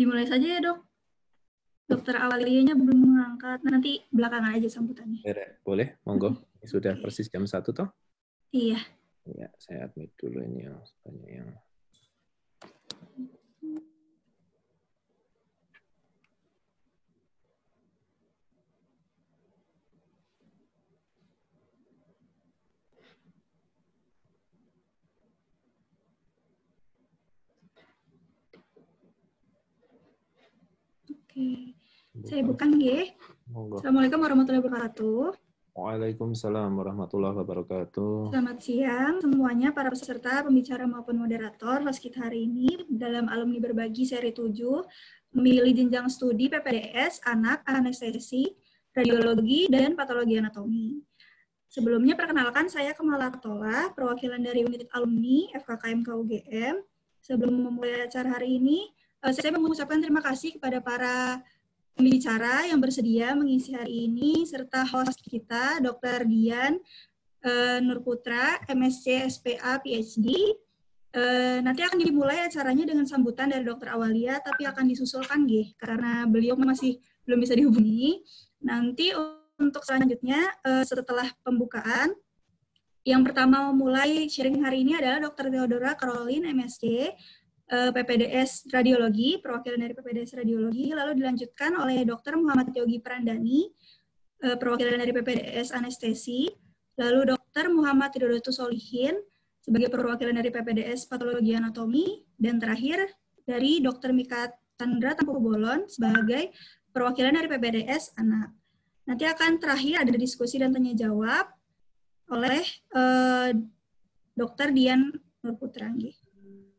Dimulai saja ya dok. Dokter awalnya belum mengangkat, nah, nanti belakangan aja sambutannya. Boleh, monggo. Mm-hmm. Sudah persis jam satu toh? Iya. Iya, saya admit dulu ini yang yang Saya bukan ya. Assalamualaikum warahmatullahi wabarakatuh. Waalaikumsalam warahmatullahi wabarakatuh. Selamat siang semuanya para peserta, pembicara maupun moderator host kita hari ini dalam alumni berbagi seri 7 memilih jenjang studi PPDS anak anestesi, radiologi dan patologi anatomi. Sebelumnya perkenalkan saya Kemala Tola, perwakilan dari unit alumni FKKM KUGM. Sebelum memulai acara hari ini, Eh, saya mengucapkan terima kasih kepada para pembicara yang bersedia mengisi hari ini serta host kita Dr. Dian uh, eh, Nurputra MSc SPA PhD. Uh, eh, nanti akan dimulai acaranya dengan sambutan dari Dr. Awalia tapi akan disusulkan gih, karena beliau masih belum bisa dihubungi. Nanti untuk selanjutnya uh, setelah pembukaan yang pertama mulai sharing hari ini adalah Dr. Theodora Karolin, MSc Eh, PPDS Radiologi, perwakilan dari PPDS Radiologi, lalu dilanjutkan oleh Dr. Muhammad Yogi Prandani, eh, perwakilan dari PPDS Anestesi, lalu Dr. Muhammad Ridoto Solihin sebagai perwakilan dari PPDS Patologi Anatomi, dan terakhir dari Dr. Mika Tandra Tampu Bolon sebagai perwakilan dari PPDS Anak. Nanti akan terakhir ada diskusi dan tanya jawab oleh uh, eh, Dr. Dian Nurputrangi.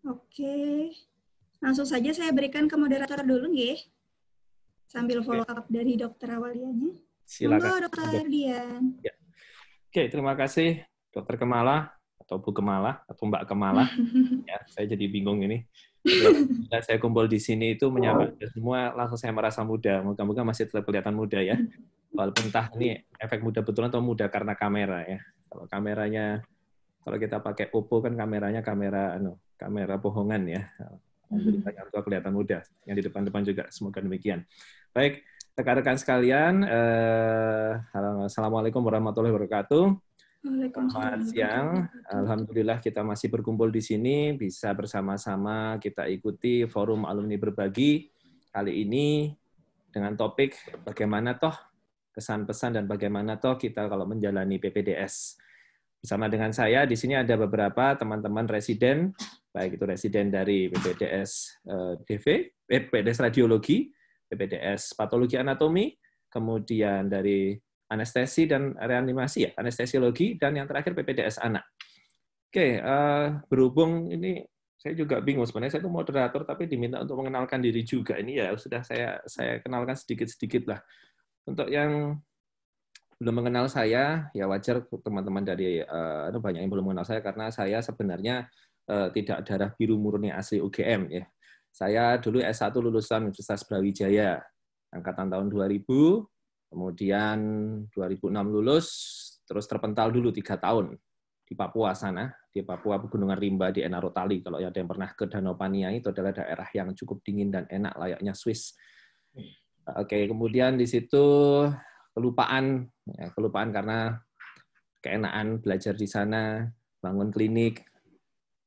Oke. Langsung saja saya berikan ke moderator dulu ya. Sambil follow up dari dokter awaliannya. Ya, Silakan. dokter Ardian. Ya. Oke, terima kasih dokter Kemala atau Bu Kemala atau Mbak Kemala. ya, saya jadi bingung ini. Bila saya kumpul di sini itu menyapa semua langsung saya merasa muda. Moga-moga masih terlihat kelihatan muda ya. Walaupun entah ini efek muda betulan atau muda karena kamera ya. Kalau kameranya kalau kita pakai Oppo kan kameranya kamera anu, kamera bohongan ya. Hmm. Alhamdulillah harus kelihatan muda. Yang di depan-depan juga semoga demikian. Baik, rekan-rekan sekalian, eh, Assalamualaikum warahmatullahi wabarakatuh. Selamat siang. Alhamdulillah kita masih berkumpul di sini, bisa bersama-sama kita ikuti forum alumni berbagi kali ini dengan topik bagaimana toh kesan pesan dan bagaimana toh kita kalau menjalani PPDS. Bersama dengan saya di sini ada beberapa teman-teman residen, baik itu residen dari PPDS eh, DV, BPDS eh, Radiologi, BPDS Patologi Anatomi, kemudian dari anestesi dan reanimasi ya, anestesiologi dan yang terakhir PPDS anak. Oke, eh, berhubung ini saya juga bingung sebenarnya saya itu moderator tapi diminta untuk mengenalkan diri juga ini ya sudah saya saya kenalkan sedikit-sedikit lah. Untuk yang belum mengenal saya, ya wajar teman-teman dari uh, banyak yang belum mengenal saya karena saya sebenarnya uh, tidak darah biru murni asli UGM ya. Saya dulu S1 lulusan Universitas Brawijaya angkatan tahun 2000, kemudian 2006 lulus, terus terpental dulu tiga tahun di Papua sana, di Papua Pegunungan Rimba di Enarotali. Kalau ada yang pernah ke Danau Paniai itu adalah daerah yang cukup dingin dan enak layaknya Swiss. Hmm. Oke, kemudian di situ kelupaan, ya, kelupaan karena keenaan belajar di sana, bangun klinik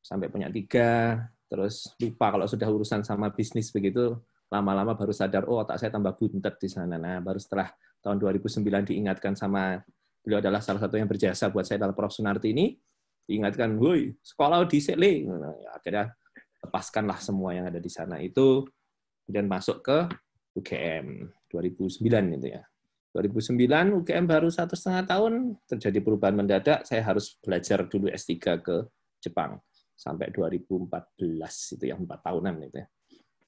sampai punya tiga, terus lupa kalau sudah urusan sama bisnis begitu, lama-lama baru sadar, oh otak saya tambah buntet di sana. Nah, baru setelah tahun 2009 diingatkan sama beliau adalah salah satu yang berjasa buat saya dalam Prof. Sunarti ini, diingatkan, woi sekolah di Sele. Nah, ya, akhirnya lepaskanlah semua yang ada di sana itu, dan masuk ke UGM 2009 gitu ya. 2009 UGM baru satu setengah tahun terjadi perubahan mendadak saya harus belajar dulu S3 ke Jepang sampai 2014 itu yang empat tahunan itu ya.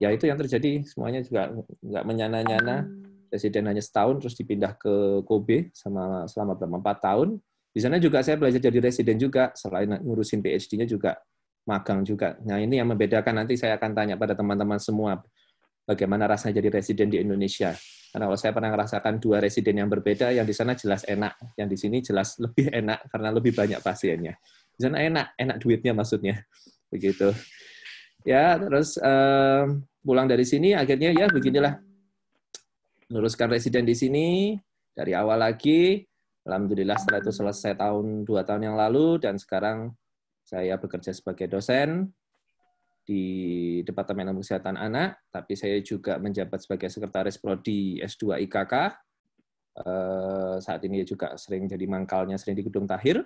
ya itu yang terjadi semuanya juga nggak menyana-nyana hmm. presiden hanya setahun terus dipindah ke Kobe sama selama berapa empat tahun di sana juga saya belajar jadi residen juga selain ngurusin PhD-nya juga magang juga nah ini yang membedakan nanti saya akan tanya pada teman-teman semua bagaimana rasanya jadi residen di Indonesia karena kalau saya pernah merasakan dua residen yang berbeda, yang di sana jelas enak, yang di sini jelas lebih enak karena lebih banyak pasiennya. Di sana enak, enak duitnya maksudnya, begitu. Ya, terus um, pulang dari sini akhirnya ya beginilah. Luruskan residen di sini dari awal lagi. Alhamdulillah setelah itu selesai tahun dua tahun yang lalu dan sekarang saya bekerja sebagai dosen di Departemen Ilmu Kesehatan Anak, tapi saya juga menjabat sebagai sekretaris prodi S2 IKK. Eh, saat ini juga sering jadi mangkalnya sering di Gedung Tahir.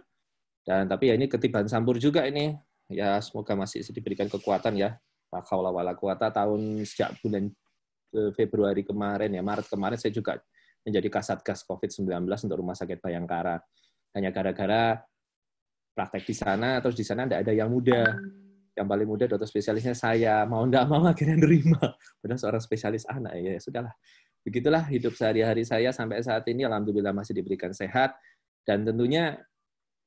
Dan tapi ya ini ketiban sambur juga ini. Ya semoga masih diberikan kekuatan ya. Kaulah wala kuata tahun sejak bulan eh, Februari kemarin ya, Maret kemarin saya juga menjadi kasat gas COVID-19 untuk Rumah Sakit Bayangkara. Hanya gara-gara praktek di sana, terus di sana tidak ada yang muda yang paling muda dokter spesialisnya saya mau ndak mau akhirnya nerima padahal seorang spesialis anak ya, ya sudahlah begitulah hidup sehari-hari saya sampai saat ini alhamdulillah masih diberikan sehat dan tentunya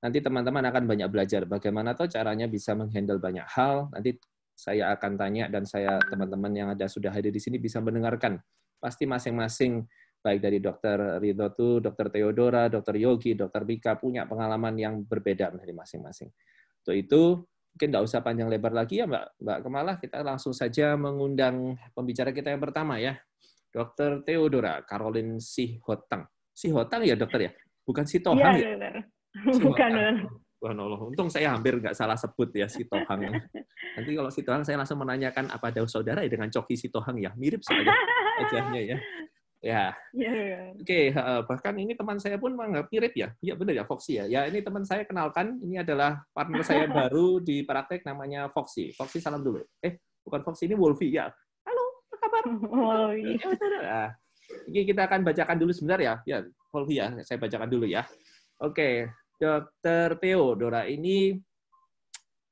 nanti teman-teman akan banyak belajar bagaimana tuh caranya bisa menghandle banyak hal nanti saya akan tanya dan saya teman-teman yang ada sudah hadir di sini bisa mendengarkan pasti masing-masing baik dari dokter Ridho tuh dokter Theodora dokter Yogi dokter Bika punya pengalaman yang berbeda dari masing-masing untuk itu mungkin nggak usah panjang lebar lagi ya Mbak Mbak Kemala, kita langsung saja mengundang pembicara kita yang pertama ya Dokter Theodora Karolin Sihotang Sihotang ya dokter ya bukan Sitohang iya, ya, ya? bukan Allah, untung saya hampir nggak salah sebut ya Sitohang ya. nanti kalau Sitohang saya langsung menanyakan apa ada saudara ya dengan Coki Sitohang ya mirip saja wajahnya ya Ya. Iya, iya. Oke, bahkan ini teman saya pun menganggap mirip ya. Iya benar ya Foxy ya. Ya ini teman saya kenalkan, ini adalah partner saya baru di praktek namanya Foxy. Foxy salam dulu. Eh, bukan Foxy ini Wolfie ya. Halo, apa kabar? Wolfie. Nah, kita akan bacakan dulu sebentar ya. Ya, Wolfie ya, saya bacakan dulu ya. Oke, okay. Dokter Theo ini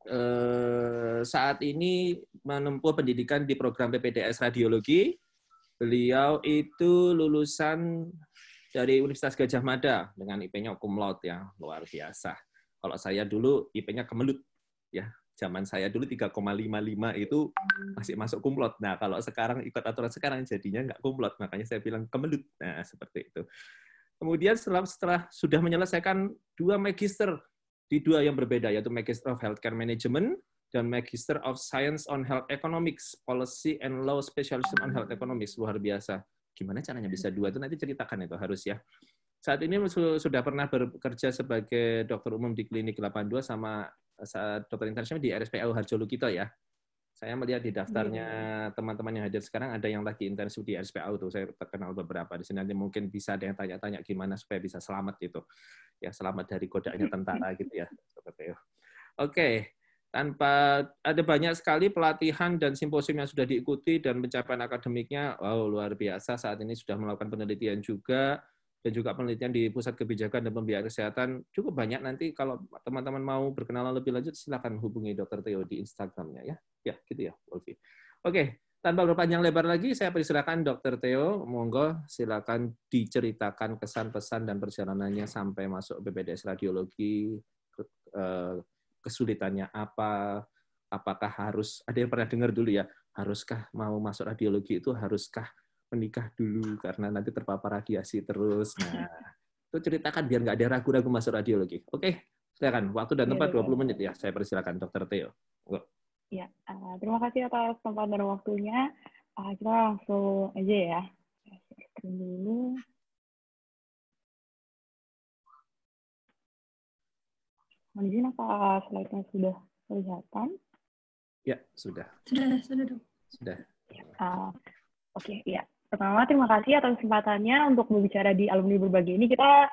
eh, saat ini menempuh pendidikan di program PPDS Radiologi Beliau itu lulusan dari Universitas Gajah Mada dengan IP-nya cum laude ya, luar biasa. Kalau saya dulu IP-nya kemelut ya. Zaman saya dulu 3,55 itu masih masuk kumlot. Nah, kalau sekarang ikut aturan sekarang jadinya nggak kumlot, makanya saya bilang kemelut. Nah, seperti itu. Kemudian setelah, setelah sudah menyelesaikan dua magister di dua yang berbeda, yaitu Magister of Healthcare Management dan Magister of Science on Health Economics, Policy and Law Specialism on Health Economics. Luar biasa. Gimana caranya bisa dua itu nanti ceritakan itu harus ya. Saat ini sudah pernah bekerja sebagai dokter umum di Klinik 82 sama eh, saat dokter internship di RSPL Harjo Lukito ya. Saya melihat di daftarnya iya. teman-teman yang hadir sekarang ada yang lagi internship di RSPAU tuh saya terkenal beberapa di sini nanti mungkin bisa ada yang tanya-tanya gimana supaya bisa selamat gitu. Ya selamat dari godaannya tentara gitu ya. Oke tanpa ada banyak sekali pelatihan dan simposium yang sudah diikuti dan pencapaian akademiknya wow luar biasa saat ini sudah melakukan penelitian juga dan juga penelitian di pusat kebijakan dan pembiayaan kesehatan cukup banyak nanti kalau teman-teman mau berkenalan lebih lanjut silahkan hubungi dokter Theo di Instagramnya ya ya gitu ya Wolfie oke tanpa berpanjang lebar lagi saya persilakan dokter Theo monggo silakan diceritakan kesan pesan dan perjalanannya sampai masuk BPDS radiologi eh, kesulitannya apa, apakah harus, ada yang pernah dengar dulu ya, haruskah mau masuk radiologi itu haruskah menikah dulu karena nanti terpapar radiasi terus. Nah, itu ceritakan biar nggak ada ragu-ragu masuk radiologi. Oke, silakan. Waktu dan iya, tempat ya, 20 iya. menit ya. Saya persilakan Dokter Theo. Ya, uh, terima kasih atas tempat dan waktunya. Uh, kita langsung aja ya. Screen dulu. Mohon izin apa slide-nya sudah kelihatan? Ya, sudah. Sudah, sudah dong. Sudah. Uh, Oke, okay, ya. Pertama, terima kasih atas kesempatannya untuk berbicara di alumni berbagi ini. Kita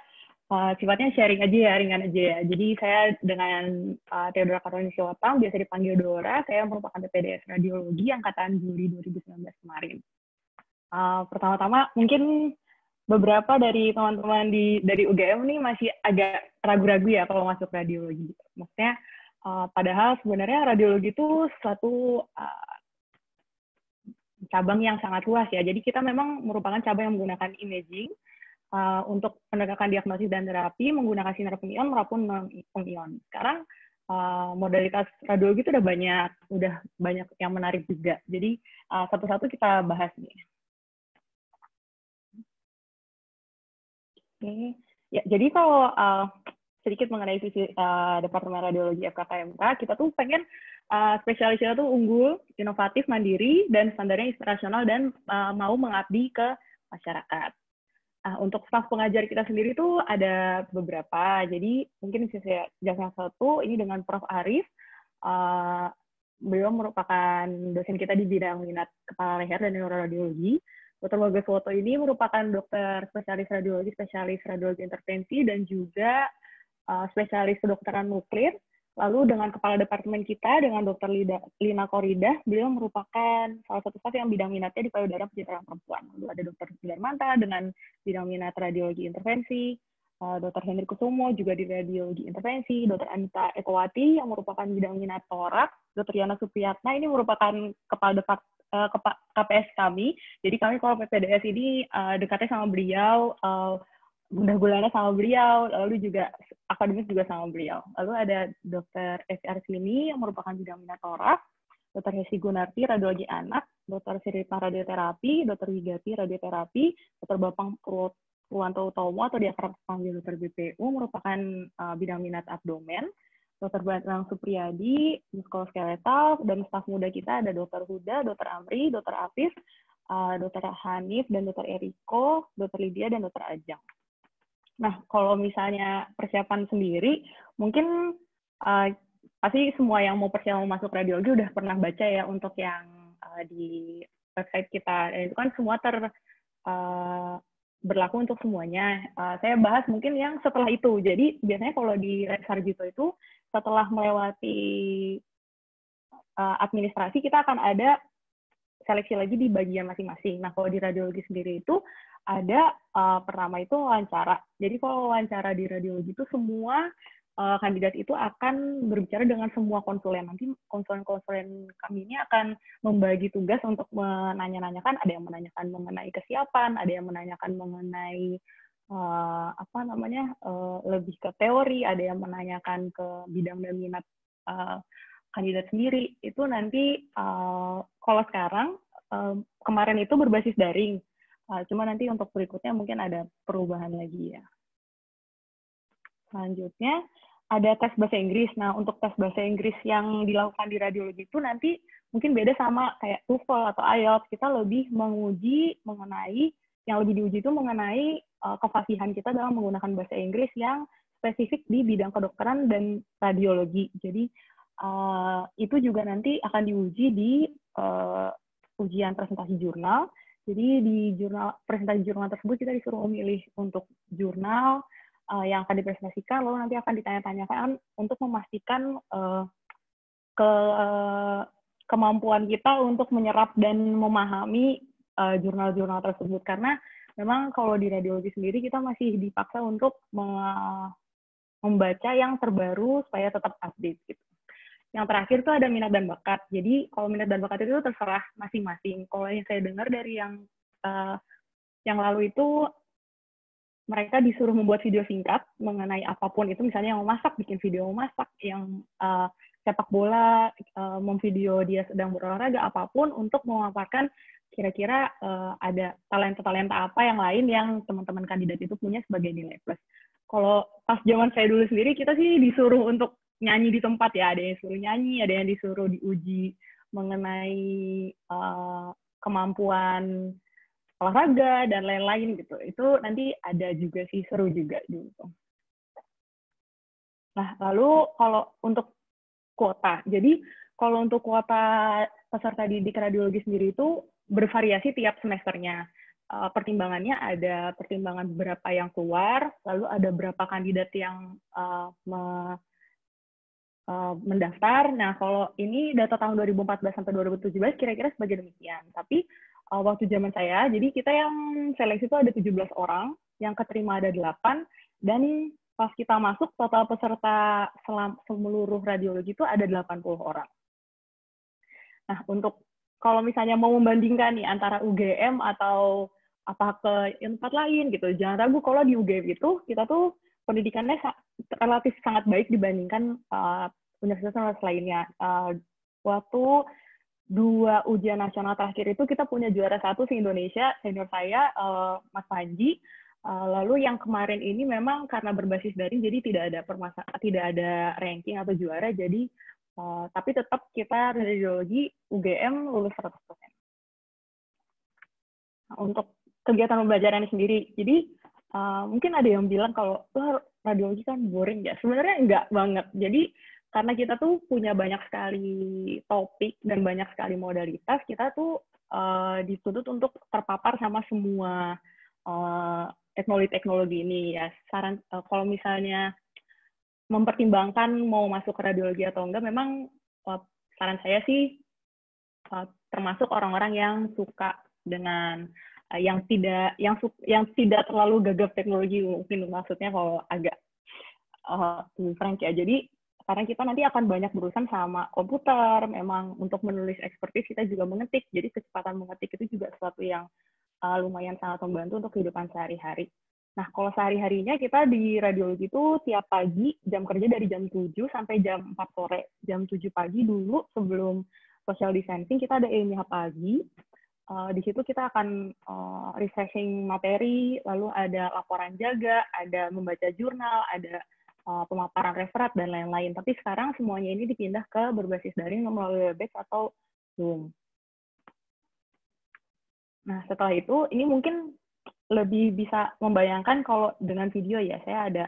uh, sifatnya sharing aja ya, ringan aja ya. Jadi saya dengan uh, Theodora Karolina Siwatang, biasa dipanggil Dora, saya merupakan PPDS Radiologi Angkatan Juli 2019 kemarin. Uh, pertama-tama mungkin beberapa dari teman-teman di dari UGM nih masih agak ragu-ragu ya kalau masuk radiologi. Maksudnya uh, padahal sebenarnya radiologi itu suatu uh, cabang yang sangat luas ya. Jadi kita memang merupakan cabang yang menggunakan imaging uh, untuk penegakan diagnosis dan terapi menggunakan sinar pengion maupun non pengion. Sekarang uh, modalitas radiologi itu udah banyak, udah banyak yang menarik juga. Jadi satu-satu uh, kita bahas nih. okay. ya jadi kalau uh, sedikit mengenai sisi uh, eh, Departemen Radiologi FKKMK, kita tuh pengen uh, eh, spesialis kita tuh unggul, inovatif, mandiri, dan standarnya internasional dan uh, mau mengabdi ke masyarakat. Uh, untuk staf pengajar kita sendiri tuh ada beberapa, jadi mungkin di sisi satu, ini dengan Prof. Arif, uh, beliau merupakan dosen kita di bidang minat kepala leher dan neuroradiologi, Dr. Bagas Woto ini merupakan dokter spesialis radiologi, spesialis radiologi intervensi, dan juga uh, spesialis kedokteran nuklir. Lalu dengan kepala departemen kita, dengan Dr. Lida, Lina Korida, beliau merupakan salah satu staf yang bidang minatnya di payudara pencitraan perempuan. Lalu ada Dr. Darmanta dengan bidang minat radiologi intervensi, uh, eh, Dr. Henry Kusumo juga di radiologi intervensi, Dr. Anita Ekowati yang merupakan bidang minat torak, Dr. Yana Supriyatna ini merupakan kepala departemen Eh, KPS kami. Jadi kami kalau PPDS ini uh, dekatnya sama beliau, uh, udah gulana sama beliau, lalu juga akademis juga sama beliau. Lalu ada Dr. S.R. Sini yang merupakan bidang minatora, Dr. Hesi Gunarti, radiologi anak, Dr. Sirita radioterapi, Dr. Wigati radioterapi, Dr. Bapang Purwanto Utomo atau diakrab panggil Dr. BPU merupakan uh, bidang minat abdomen. Dr. Bratnang Supriyadi, muskuloskeletal, dan staf muda kita ada dokter Huda, dokter Amri, dokter Afif, eh, dokter Hanif, dan dokter Eriko, dokter Lydia, dan dokter Ajang. Nah, kalau misalnya persiapan sendiri, mungkin uh, pasti semua yang mau persiapan masuk radiologi udah pernah baca ya untuk yang uh, di website kita. Dan itu kan semua ter uh, berlaku untuk semuanya. Uh, saya bahas mungkin yang setelah itu. Jadi biasanya kalau di Sarjito itu setelah melewati uh, administrasi kita akan ada seleksi lagi di bagian masing-masing. Nah, kalau di radiologi sendiri itu ada uh, pertama itu wawancara. Jadi kalau wawancara di radiologi itu semua uh, kandidat itu akan berbicara dengan semua konsulen. Nanti konsulen-konsulen kami ini akan membagi tugas untuk menanya-nanyakan. Ada yang menanyakan mengenai kesiapan, ada yang menanyakan mengenai uh, apa namanya uh, lebih ke teori, ada yang menanyakan ke bidang dan minat uh, kandidat sendiri. Itu nanti uh, kalau sekarang uh, kemarin itu berbasis daring, uh, cuma nanti untuk berikutnya mungkin ada perubahan lagi ya. Selanjutnya ada tes bahasa Inggris. Nah untuk tes bahasa Inggris yang dilakukan di radiologi itu nanti mungkin beda sama kayak TOEFL atau IELTS kita lebih menguji mengenai yang lebih diuji itu mengenai uh, kefasihan kita dalam menggunakan bahasa Inggris yang spesifik di bidang kedokteran dan radiologi. Jadi uh, itu juga nanti akan diuji di uh, ujian presentasi jurnal. Jadi di jurnal presentasi jurnal tersebut kita disuruh memilih untuk jurnal uh, yang akan dipresentasikan, lalu nanti akan ditanya-tanyakan untuk memastikan uh, ke uh, kemampuan kita untuk menyerap dan memahami Eh, jurnal-jurnal uh, tersebut karena memang kalau di radiologi sendiri kita masih dipaksa untuk membaca yang terbaru supaya tetap update gitu. Yang terakhir tuh ada minat dan bakat. Jadi kalau minat dan bakat itu terserah masing-masing. Kalau yang saya dengar dari yang uh, yang lalu itu mereka disuruh membuat video singkat mengenai apapun itu misalnya yang masak bikin video masak yang uh, sepak bola uh, memvideo dia sedang berolahraga apapun untuk memaparkan kira-kira uh, ada talenta-talenta apa yang lain yang teman-teman kandidat itu punya sebagai nilai plus. Kalau pas zaman saya dulu sendiri, kita sih disuruh untuk nyanyi di tempat ya, ada yang disuruh nyanyi, ada yang disuruh diuji mengenai uh, kemampuan olahraga dan lain-lain gitu. Itu nanti ada juga sih seru juga gitu. Nah, lalu kalau untuk kuota, jadi kalau untuk kuota peserta didik radiologi sendiri itu bervariasi tiap semesternya. Uh, pertimbangannya ada pertimbangan berapa yang keluar, lalu ada berapa kandidat yang uh, me, uh, mendaftar. Nah, kalau ini data tahun 2014 sampai 2017 kira-kira sebagai demikian. Tapi uh, waktu zaman saya, jadi kita yang seleksi itu ada 17 orang, yang keterima ada 8 dan pas kita masuk total peserta selam, seluruh radiologi itu ada 80 orang. Nah, untuk kalau misalnya mau membandingkan nih antara UGM atau apa ke tempat lain gitu, jangan ragu kalau di UGM itu kita tuh pendidikannya relatif sangat baik dibandingkan uh, eh, universitas lainnya. Uh, waktu dua ujian nasional terakhir itu kita punya juara satu si Indonesia senior saya uh, Mas Panji. Uh, lalu yang kemarin ini memang karena berbasis daring jadi tidak ada permasa tidak ada ranking atau juara jadi Eh, tapi tetap kita radiologi UGM lulus 100%. Nah, untuk kegiatan pembelajaran sendiri, jadi uh, mungkin ada yang bilang kalau Wah, radiologi kan boring ya. Sebenarnya enggak banget. Jadi karena kita tuh punya banyak sekali topik dan banyak sekali modalitas, kita tuh uh, dituntut untuk terpapar sama semua uh, teknologi-teknologi ini ya. Saran uh, kalau misalnya mempertimbangkan mau masuk ke radiologi atau enggak, memang eh, saran saya sih eh, termasuk orang-orang yang suka dengan eh, yang tidak yang yang tidak terlalu gagap teknologi mungkin maksudnya kalau agak uh, Frank ya. Jadi karena kita nanti akan banyak berurusan sama komputer, memang untuk menulis ekspertis kita juga mengetik, jadi kecepatan mengetik itu juga sesuatu yang uh, lumayan sangat membantu untuk kehidupan sehari-hari. Nah, kalau sehari-harinya kita di radiologi itu tiap pagi jam kerja dari jam 7 sampai jam 4 sore. Jam 7 pagi dulu sebelum social distancing kita ada ilmiah pagi. Uh, di situ kita akan uh, refreshing materi, lalu ada laporan jaga, ada membaca jurnal, ada uh, pemaparan referat, dan lain-lain. Tapi sekarang semuanya ini dipindah ke berbasis daring melalui webex atau Zoom. Nah, setelah itu, ini mungkin lebih bisa membayangkan kalau dengan video ya saya ada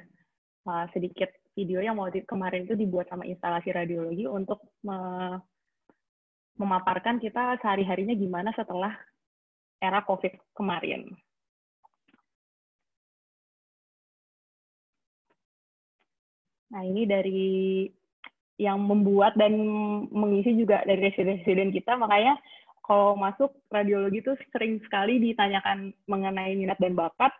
uh, sedikit video yang waktu kemarin itu dibuat sama instalasi radiologi untuk me memaparkan kita sehari harinya gimana setelah era covid kemarin. Nah ini dari yang membuat dan mengisi juga dari residen-residen kita makanya kalau masuk radiologi itu sering sekali ditanyakan mengenai minat dan bakat.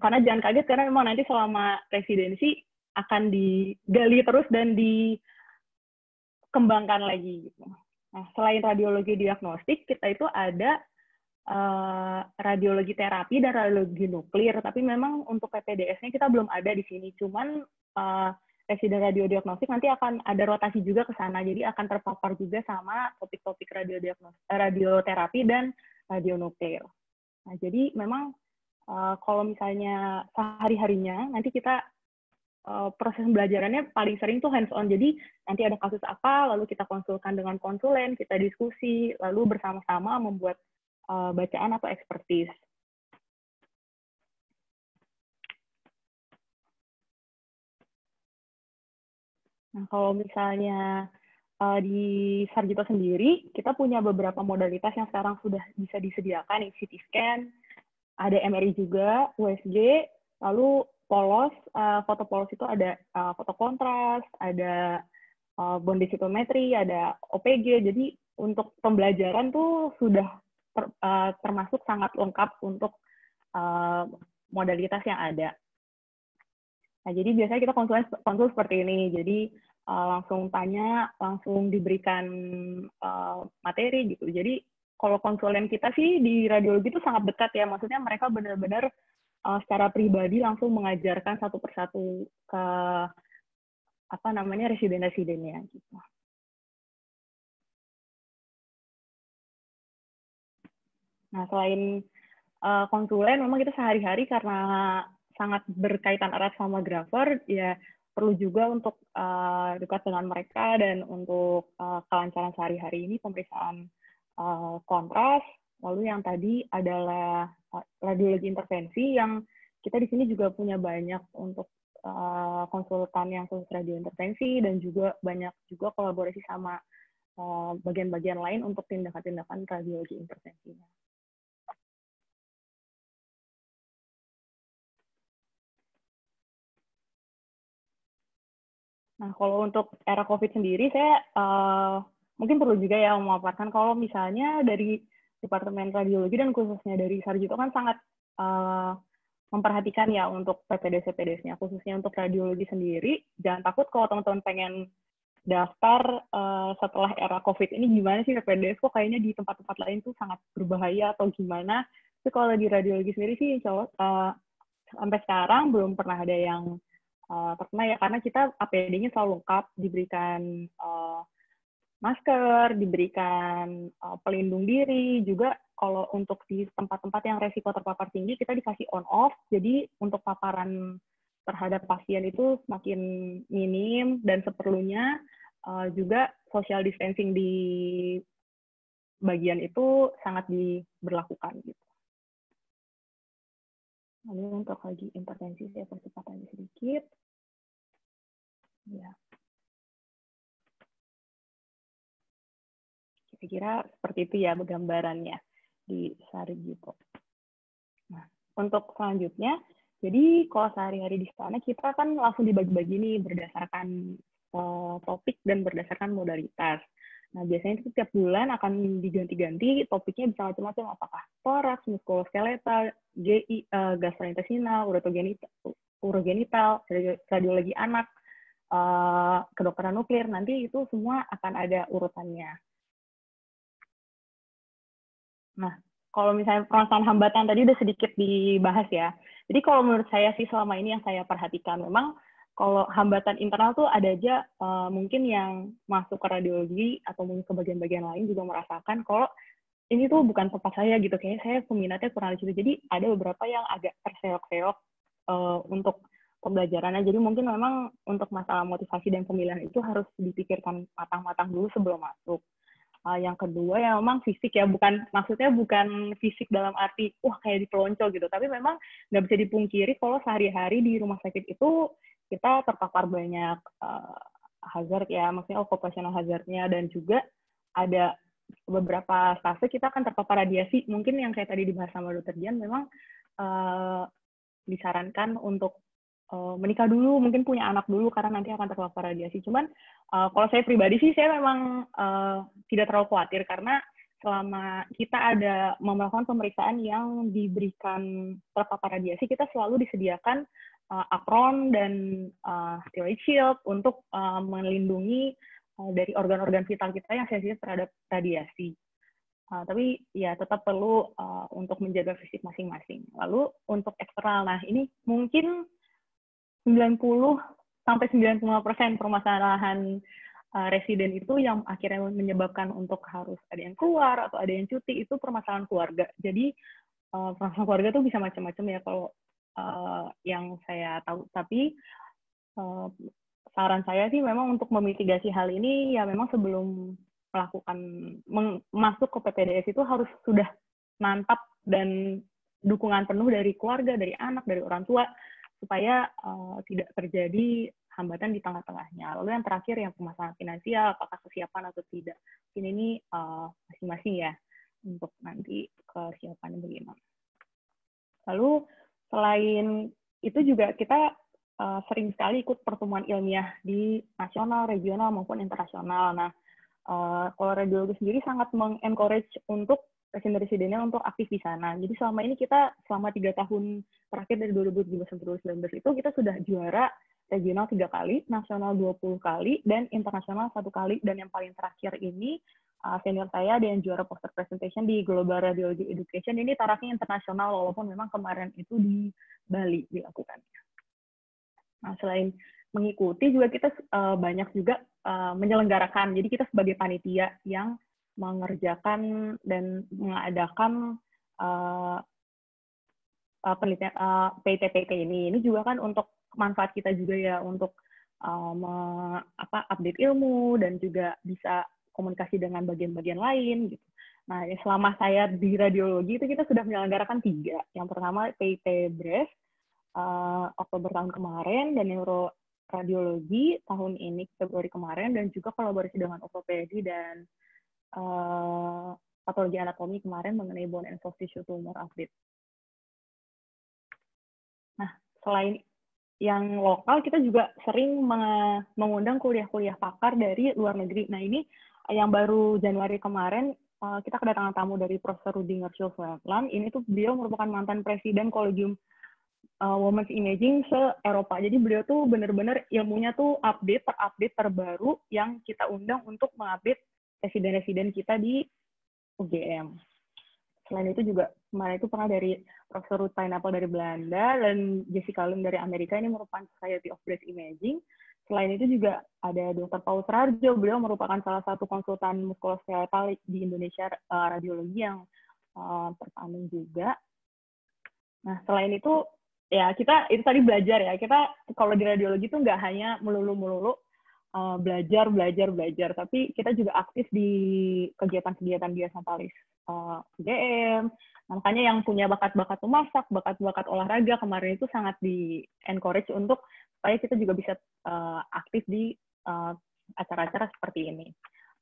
Karena jangan kaget karena memang nanti selama residensi akan digali terus dan dikembangkan lagi gitu. Nah, selain radiologi diagnostik, kita itu ada Uh, radiologi terapi dan radiologi nuklir, tapi memang untuk PPDS-nya kita belum ada di sini. Cuman uh, resident radiodiagnostik nanti akan ada rotasi juga ke sana. Jadi akan terpapar juga sama topik-topik eh, radioterapi dan radionuklir. Nah, jadi memang uh, kalau misalnya sehari-harinya nanti kita uh, proses belajarannya paling sering tuh hands on. Jadi nanti ada kasus apa, lalu kita konsulkan dengan konsulen, kita diskusi, lalu bersama-sama membuat uh, bacaan atau ekspertis. Nah, kalau misalnya uh, di Sarjito sendiri, kita punya beberapa modalitas yang sekarang sudah bisa disediakan, CT scan, ada MRI juga, USG, lalu polos, uh, foto polos itu ada uh, foto kontras, ada uh, bonding ada OPG, jadi untuk pembelajaran tuh sudah ter, uh, termasuk sangat lengkap untuk uh, modalitas yang ada. Nah, jadi biasanya kita konsul konsul seperti ini. Jadi uh, langsung tanya, langsung diberikan uh, materi gitu. Jadi kalau konsulen kita sih di radiologi itu sangat dekat ya, maksudnya mereka benar-benar uh, secara pribadi langsung mengajarkan satu persatu ke apa namanya residen-residennya gitu. Nah selain uh, konsulen, memang kita sehari-hari karena sangat berkaitan erat sama grafer, ya perlu juga untuk uh, dekat dengan mereka dan untuk uh, kelancaran sehari-hari ini pemeriksaan uh, kontras. Lalu yang tadi adalah radiologi intervensi yang kita di sini juga punya banyak untuk uh, konsultan yang khusus radio intervensi dan juga banyak juga kolaborasi sama bagian-bagian bagian -bagian lain untuk tindakan-tindakan radiologi intervensinya. Nah, kalau untuk era COVID sendiri, saya uh, mungkin perlu juga ya memaparkan kalau misalnya dari Departemen Radiologi dan khususnya dari Sarjito kan sangat uh, memperhatikan ya untuk PPDS-PPDS-nya, khususnya untuk radiologi sendiri. Jangan takut kalau teman-teman pengen daftar uh, setelah era COVID ini gimana sih PPDS kok kayaknya di tempat-tempat lain tuh sangat berbahaya atau gimana. Tapi kalau di radiologi sendiri sih insya Allah uh, sampai sekarang belum pernah ada yang Uh, ya karena kita APD-nya selalu lengkap, diberikan uh, masker, diberikan uh, pelindung diri, juga kalau untuk di tempat-tempat yang resiko terpapar tinggi kita dikasih on off, jadi untuk paparan terhadap pasien itu semakin minim dan seperlunya uh, juga social distancing di bagian itu sangat diberlakukan gitu. Lalu untuk lagi impotensi saya percepat lagi sedikit. Ya. Kira-kira seperti itu ya gambarannya di gitu Nah, untuk selanjutnya, jadi kalau sehari-hari di sana kita kan langsung dibagi-bagi nih berdasarkan eh, topik dan berdasarkan modalitas. Nah, biasanya itu setiap bulan akan diganti-ganti, topiknya bisa macam-macam, apakah toraks, muskuloskeletal, GI, uh, eh, gastrointestinal, urogenital, radiologi anak, uh, kedokteran nuklir, nanti itu semua akan ada urutannya. Nah, kalau misalnya permasalahan hambatan tadi udah sedikit dibahas ya. Jadi kalau menurut saya sih selama ini yang saya perhatikan memang kalau hambatan internal tuh ada aja uh, mungkin yang masuk ke radiologi atau mungkin ke bagian-bagian lain juga merasakan kalau ini tuh bukan tempat saya gitu kayaknya saya peminatnya kurang di situ jadi ada beberapa yang agak terseok-seok uh, untuk pembelajarannya jadi mungkin memang untuk masalah motivasi dan pemilihan itu harus dipikirkan matang-matang dulu sebelum masuk uh, yang kedua ya memang fisik ya bukan maksudnya bukan fisik dalam arti wah kayak dipelonco gitu tapi memang nggak bisa dipungkiri kalau sehari-hari di rumah sakit itu kita terpapar banyak uh, hazard ya, maksudnya occupational hazardnya dan juga ada beberapa fase kita akan terpapar radiasi. Mungkin yang kayak tadi dibahas sama dokter Dian memang uh, disarankan untuk uh, menikah dulu, mungkin punya anak dulu karena nanti akan terpapar radiasi. Cuman uh, kalau saya pribadi sih saya memang uh, tidak terlalu khawatir karena selama kita ada melakukan pemeriksaan yang diberikan terpapar radiasi, kita selalu disediakan uh, apron dan uh, steroid shield untuk uh, melindungi uh, dari organ-organ vital kita yang sensitif terhadap radiasi. Uh, tapi ya tetap perlu uh, untuk menjaga fisik masing-masing. Lalu untuk eksternal, nah ini mungkin 90 sampai 95 persen permasalahan uh, residen itu yang akhirnya menyebabkan untuk harus ada yang keluar atau ada yang cuti itu permasalahan keluarga. Jadi uh, permasalahan keluarga itu bisa macam-macam ya kalau uh, yang saya tahu. Tapi uh, saran saya sih memang untuk memitigasi hal ini ya memang sebelum melakukan masuk ke PPDS itu harus sudah mantap dan dukungan penuh dari keluarga, dari anak, dari orang tua supaya uh, tidak terjadi hambatan di tengah-tengahnya. Lalu yang terakhir yang permasalahan finansial, apakah kesiapan atau tidak. Ini ini masing-masing ya untuk nanti kesiapan bagaimana. Lalu Selain itu juga kita uh, sering sekali ikut pertemuan ilmiah di nasional, regional maupun internasional. Nah, uh, kalau radiologi sendiri sangat mengencourage untuk residen-residennya untuk aktif di sana. Jadi selama ini kita selama tiga tahun terakhir dari 2017 sampai 2019 itu kita sudah juara regional tiga kali, nasional 20 kali, dan internasional satu kali. Dan yang paling terakhir ini uh, senior saya dan juara poster presentation di Global Radiology Education ini tarafnya internasional walaupun memang kemarin itu di Bali dilakukannya. Nah, selain mengikuti juga kita uh, banyak juga uh, menyelenggarakan. Jadi kita sebagai panitia yang mengerjakan dan mengadakan uh, uh, penelitian uh, PTPT ini. Ini juga kan untuk manfaat kita juga ya untuk uh, apa update ilmu dan juga bisa komunikasi dengan bagian-bagian lain gitu. Nah, ya, selama saya di radiologi itu kita sudah menyelenggarakan tiga. Yang pertama PIT Breast uh, eh, Oktober tahun kemarin dan neuro radiologi tahun ini Februari kemarin dan juga kolaborasi dengan ortopedi dan uh, patologi anatomi kemarin mengenai bone and soft tissue tumor update. Nah, selain yang lokal kita juga sering mengundang kuliah-kuliah pakar dari luar negeri. Nah, ini yang baru Januari kemarin uh, kita kedatangan tamu dari Profesor Rudinger schulz Ini tuh beliau merupakan mantan presiden Kolegium uh, eh, Women's Imaging se-Eropa. Jadi beliau tuh benar-benar ilmunya tuh update, terupdate, terbaru yang kita undang untuk mengupdate Presiden-Presiden kita di UGM. Selain itu juga kemarin itu pernah dari Profesor Ruth Pineapple dari Belanda dan Jessica Lund dari Amerika ini merupakan Society of Breast Imaging. Selain itu juga ada Dr. Paul Sarjo, beliau merupakan salah satu konsultan muskuloskeletal di Indonesia uh, radiologi yang uh, juga. Nah, selain itu ya kita itu tadi belajar ya. Kita kalau di radiologi itu nggak hanya melulu-melulu uh, belajar, belajar, belajar, tapi kita juga aktif di kegiatan-kegiatan diasantalis uh, eh, DM. Nah, makanya yang punya bakat-bakat memasak, bakat-bakat olahraga kemarin itu sangat di encourage untuk supaya kita juga bisa uh, aktif di uh, acara-acara seperti ini.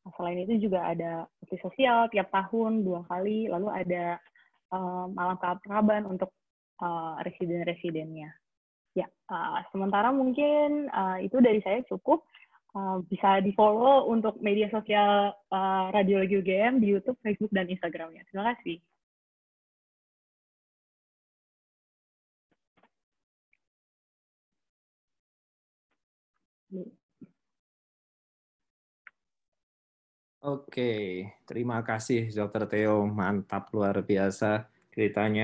Nah, Selain itu juga ada bakti sosial tiap tahun dua kali, lalu ada uh, malam kerabat untuk uh, residen-residennya. Ya, uh, sementara mungkin uh, itu dari saya cukup. Eh, bisa di follow untuk media sosial uh, eh, Radiologi UGM di YouTube, Facebook, dan Instagramnya. Terima kasih. Oke, terima kasih Dr. Theo, mantap luar biasa ceritanya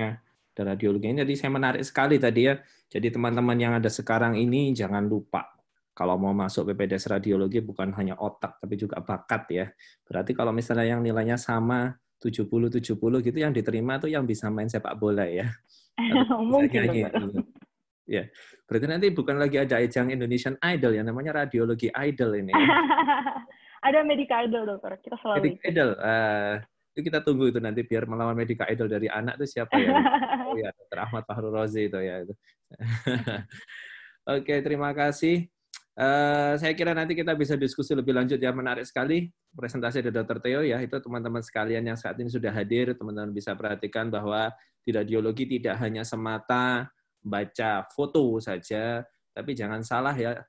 dan radiologi Jadi saya menarik sekali tadi ya. Jadi teman-teman yang ada sekarang ini jangan lupa kalau mau masuk PPDS radiologi bukan hanya otak tapi juga bakat ya. Berarti kalau misalnya yang nilainya sama 70 70 gitu yang diterima tuh yang bisa main sepak bola ya. Mungkin Ya. Berarti nanti bukan lagi ada ajang Indonesian Idol yang namanya radiologi idol ini. Ya. ada Medica Idol dokter, kita selalu Medica Idol. Uh, itu kita tunggu itu nanti biar melawan Medica Idol dari anak tuh siapa ya? oh ya, Dr. Ahmad Fahru Rozi itu ya itu. Oke, terima kasih. Eh, saya kira nanti kita bisa diskusi lebih lanjut ya menarik sekali presentasi dari Dr. Teo ya itu teman-teman sekalian yang saat ini sudah hadir teman-teman bisa perhatikan bahwa tidak ideologi tidak hanya semata baca foto saja tapi jangan salah ya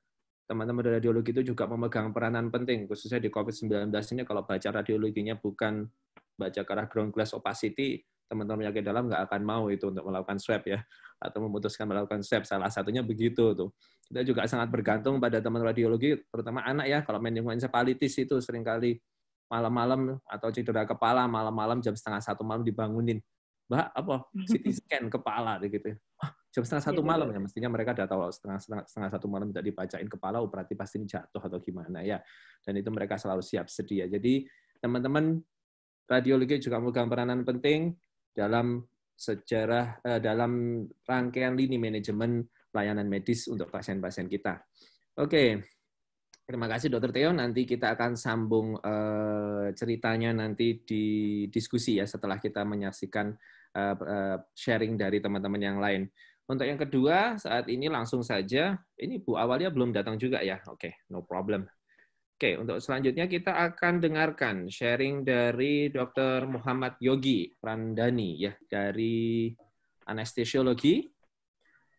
teman-teman dari radiologi itu juga memegang peranan penting khususnya di COVID-19 ini kalau baca radiologinya bukan baca ke arah ground glass opacity teman-teman yang penyakit dalam nggak akan mau itu untuk melakukan swab ya atau memutuskan melakukan swab salah satunya begitu tuh kita juga sangat bergantung pada teman radiologi terutama anak ya kalau politis itu seringkali malam-malam atau cedera kepala malam-malam jam setengah satu malam dibangunin mbak apa CT scan kepala gitu ya. jam setengah satu iya, malam ya mestinya mereka udah tahu setengah setengah, setengah satu malam tidak dibacain kepala oh, berarti pasti jatuh atau gimana ya dan itu mereka selalu siap sedia jadi teman-teman radiologi juga memegang peranan penting dalam sejarah eh, dalam rangkaian lini manajemen layanan medis untuk pasien-pasien kita. Oke. Terima kasih Dokter Teo. Nanti kita akan sambung eh, ceritanya nanti di diskusi ya setelah kita menyaksikan eh, sharing dari teman-teman yang lain. Untuk yang kedua, saat ini langsung saja, ini Bu Awalia belum datang juga ya? Oke, okay, no problem. Oke, untuk selanjutnya kita akan dengarkan sharing dari Dr. Muhammad Yogi Randani ya dari anestesiologi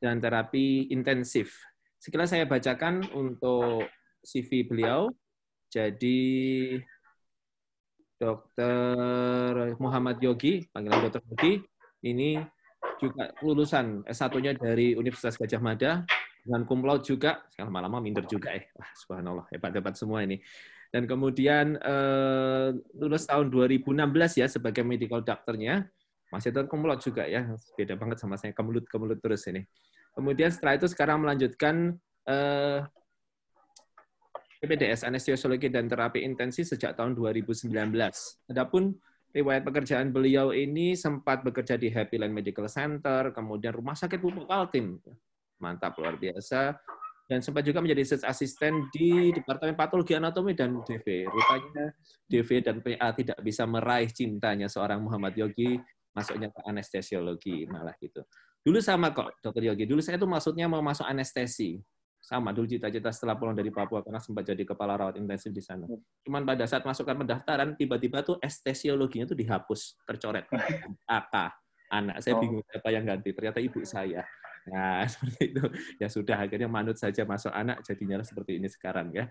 dan terapi intensif. Sekilas saya bacakan untuk CV beliau. Jadi Dr. Muhammad Yogi, panggilan Dr. Yogi, ini juga lulusan S1-nya dari Universitas Gajah Mada, dengan kumlaut juga, sekarang lama-lama minder juga Eh. Wah, subhanallah, hebat-hebat semua ini. Dan kemudian eh, lulus tahun 2016 ya sebagai medical dokternya. Masih dengan kumlaut juga ya, beda banget sama saya, kemelut-kemelut terus ini. Kemudian setelah itu sekarang melanjutkan eh, PPDS, Anestesiologi dan Terapi Intensi sejak tahun 2019. Adapun riwayat pekerjaan beliau ini sempat bekerja di Happyland Medical Center, kemudian Rumah Sakit Pupuk Kaltim, Mantap, luar biasa. Dan sempat juga menjadi research assistant di Departemen Patologi Anatomi dan DV. Rupanya DV dan PA tidak bisa meraih cintanya seorang Muhammad Yogi, masuknya ke anestesiologi malah gitu. Dulu sama kok, Dokter Yogi. Dulu saya tuh maksudnya mau masuk anestesi. Sama dulu cita-cita setelah pulang dari Papua karena sempat jadi kepala rawat intensif di sana. Cuman pada saat masukkan pendaftaran tiba-tiba tuh estesiologinya tuh dihapus, tercoret. AK anak saya oh. bingung siapa yang ganti. Ternyata ibu saya Nah, seperti itu. Ya sudah, akhirnya manut saja masuk anak, jadinya seperti ini sekarang ya.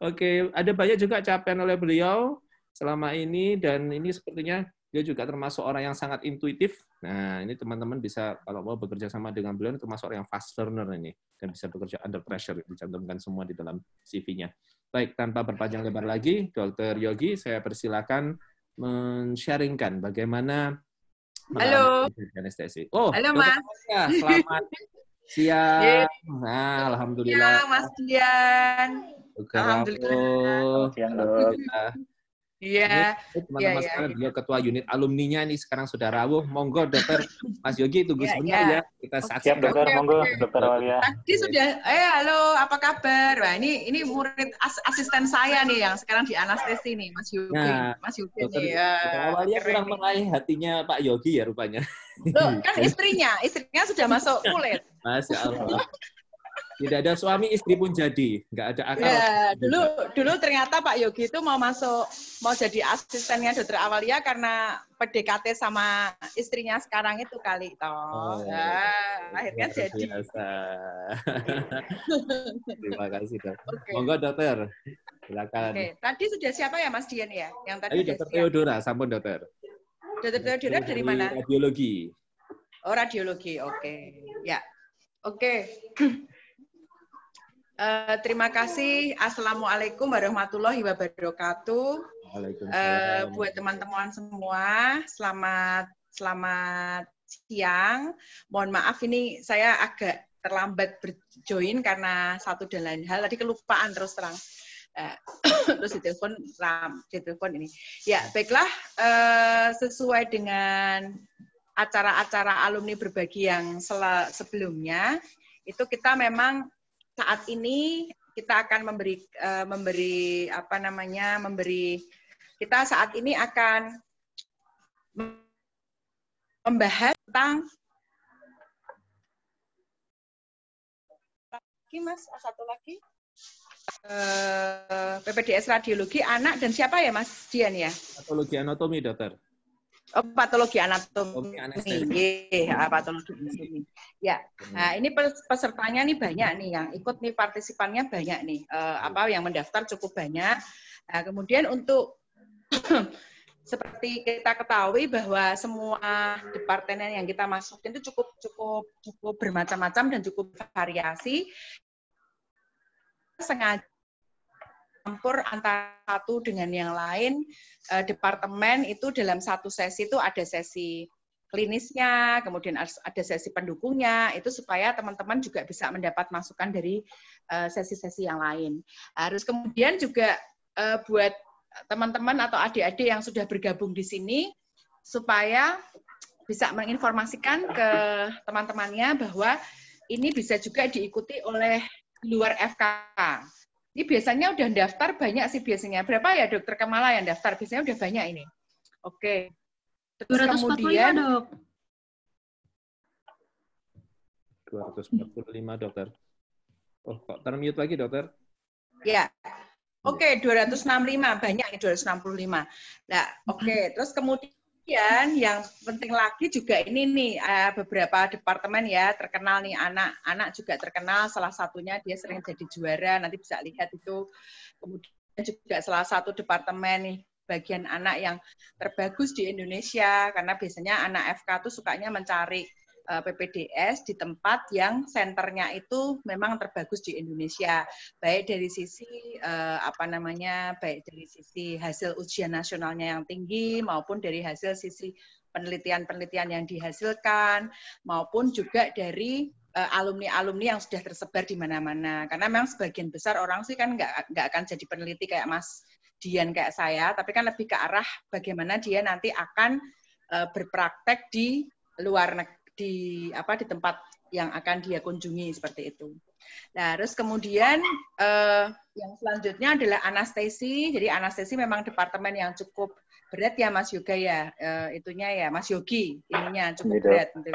Oke, ada banyak juga capaian oleh beliau selama ini, dan ini sepertinya dia juga termasuk orang yang sangat intuitif. Nah, ini teman-teman bisa kalau mau bekerja sama dengan beliau, termasuk orang yang fast learner ini, dan bisa bekerja under pressure, dicantumkan semua di dalam CV-nya. Baik, tanpa berpanjang lebar lagi, Dr. Yogi, saya persilakan mensharingkan bagaimana Halo. Anestesi. Oh, Halo Mas. Ya, selamat siang. Nah, alhamdulillah. Siang, Mas Dian. Alhamdulillah. Selamat siang, Dok. Iya. Teman-teman yeah, iya. sekarang yeah. beliau ketua unit alumninya nih sekarang sudah rawuh. Monggo dokter Mas Yogi tunggu yeah, sebentar yeah. ya. Kita okay. saksikan. Siap dokter, okay, monggo okay. dokter Walia. Tadi iya. sudah, eh halo apa kabar? Wah ini ini murid as asisten saya nih yang sekarang di anestesi nih Mas Yogi. Nah, Mas Yogi dokter, nih. Ya. Dokter Walia kurang meraih hatinya Pak Yogi ya rupanya. Loh, kan istrinya, istrinya sudah masuk kulit. Masya Allah tidak ada suami istri pun jadi nggak ada akal ya, dulu dulu ternyata Pak Yogi itu mau masuk mau jadi asistennya dokter awalnya karena PDKT sama istrinya sekarang itu kali toh oh, nah, akhirnya jadi terima kasih dok okay. monggo dokter silakan okay. tadi sudah siapa ya Mas Dian ya yang tadi Ayo, dokter Theodora sampun dokter dokter Theodora dari, dari mana radiologi oh radiologi oke okay. ya oke okay. Uh, terima kasih. Assalamualaikum warahmatullahi wabarakatuh. Uh, buat teman-teman semua, selamat selamat siang. Mohon maaf ini saya agak terlambat berjoin karena satu dan lain hal. Tadi kelupaan terus terang. Uh, terus ditelepon ram ditelepon ini ya baiklah uh, sesuai dengan acara-acara alumni berbagi yang sebelumnya itu kita memang saat ini kita akan memberi uh, memberi apa namanya memberi kita saat ini akan membahas tentang lagi mas oh, satu lagi uh, eh, PPDS radiologi anak dan siapa ya mas Dian ya? Patologi anatomi dokter. Oh, patologi anatomi. patologi iya, anatomi. Ah, ya. Hmm. Nah, ini pesertanya nih banyak nih yang ikut nih partisipannya banyak nih. Eh, apa yang mendaftar cukup banyak. Nah, kemudian untuk seperti kita ketahui bahwa semua departemen yang kita masukin itu cukup cukup cukup bermacam-macam dan cukup variasi. Sengaja campur antara satu dengan yang lain. Eh, departemen itu dalam satu sesi itu ada sesi klinisnya, kemudian ada sesi pendukungnya, itu supaya teman-teman juga bisa mendapat masukan dari eh, sesi-sesi yang lain. Harus kemudian juga eh, buat teman-teman atau adik-adik yang sudah bergabung di sini, supaya bisa menginformasikan ke teman-temannya bahwa ini bisa juga diikuti oleh luar FK. Ini biasanya udah daftar banyak sih biasanya. Berapa ya dokter Kamala yang daftar? Biasanya udah banyak ini. Oke. Terus 245, kemudian dok. 245 dokter. Oh, kok termute lagi dokter? Ya. Oke, okay, 265 banyak puluh 265. Nah, oke. Okay. Terus kemudian Kemudian yang penting lagi juga ini nih eh, beberapa departemen ya terkenal nih anak-anak juga terkenal salah satunya dia sering jadi juara nanti bisa lihat itu kemudian juga salah satu departemen nih bagian anak yang terbagus di Indonesia karena biasanya anak FK tuh sukanya mencari Eh, PPDS di tempat yang senternya itu memang terbagus di Indonesia, baik dari sisi eh, apa namanya, baik dari sisi hasil ujian nasionalnya yang tinggi maupun dari hasil sisi penelitian-penelitian yang dihasilkan maupun juga dari eh, alumni-alumni yang sudah tersebar di mana-mana. Karena memang sebagian besar orang sih kan nggak nggak akan jadi peneliti kayak Mas Dian kayak saya, tapi kan lebih ke arah bagaimana dia nanti akan berpraktek di luar negeri di apa di tempat yang akan dia kunjungi seperti itu. Nah, terus kemudian eh, yang selanjutnya adalah anestesi. Jadi anestesi memang departemen yang cukup berat ya Mas Yoga ya, eh, itunya ya Mas Yogi ininya cukup gitu. berat. Tentu.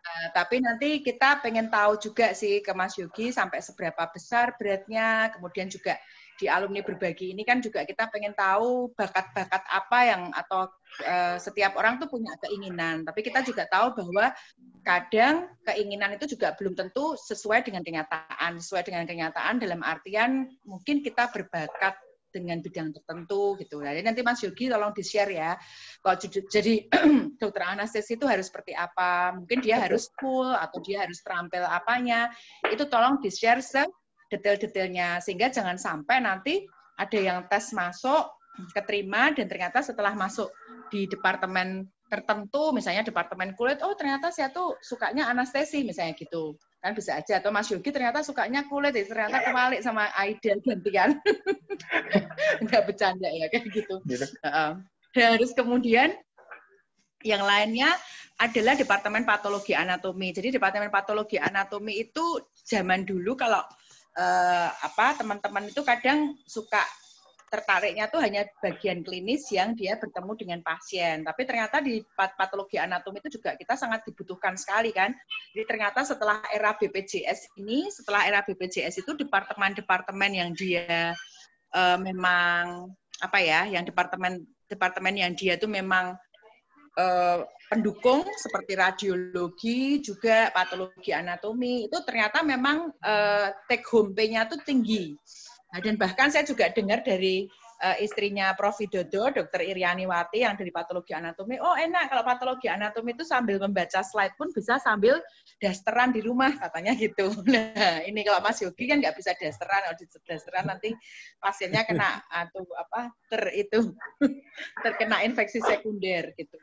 Eh, tapi nanti kita pengen tahu juga sih ke Mas Yogi sampai seberapa besar beratnya, kemudian juga di alumni berbagi ini kan juga kita pengen tahu bakat-bakat apa yang atau e, setiap orang tuh punya keinginan. Tapi kita juga tahu bahwa kadang keinginan itu juga belum tentu sesuai dengan kenyataan. Sesuai dengan kenyataan dalam artian mungkin kita berbakat dengan bidang tertentu gitu. Jadi nah, nanti Mas Yogi tolong di-share ya. Kalau jadi dokter anestesi itu harus seperti apa? Mungkin dia harus full atau dia harus terampil apanya. Itu tolong di-share se detail-detailnya sehingga jangan sampai nanti ada yang tes masuk keterima dan ternyata setelah masuk di departemen tertentu misalnya departemen kulit oh ternyata saya tuh sukanya anestesi misalnya gitu kan bisa aja atau Mas Yogi ternyata sukanya kulit ya ternyata ya, ya. kebalik sama ideal gantian nggak bercanda ya kayak gitu, gitu. dan harus kemudian yang lainnya adalah departemen patologi anatomi jadi departemen patologi anatomi itu zaman dulu kalau eh, apa teman-teman itu kadang suka tertariknya tuh hanya bagian klinis yang dia bertemu dengan pasien. Tapi ternyata di patologi anatomi itu juga kita sangat dibutuhkan sekali kan. Jadi ternyata setelah era BPJS ini, setelah era BPJS itu departemen-departemen yang dia eh, memang apa ya, yang departemen departemen yang dia tuh memang eh, pendukung seperti radiologi juga patologi anatomi itu ternyata memang uh, take home pay-nya tuh tinggi nah, dan bahkan saya juga dengar dari uh, istrinya Prof Widodo Dr Iriani Wati yang dari patologi anatomi oh enak kalau patologi anatomi itu sambil membaca slide pun bisa sambil dasteran di rumah katanya gitu nah ini kalau Mas Yogi kan nggak bisa dasteran kalau dasteran nanti pasiennya kena atau apa ter itu terkena infeksi sekunder gitu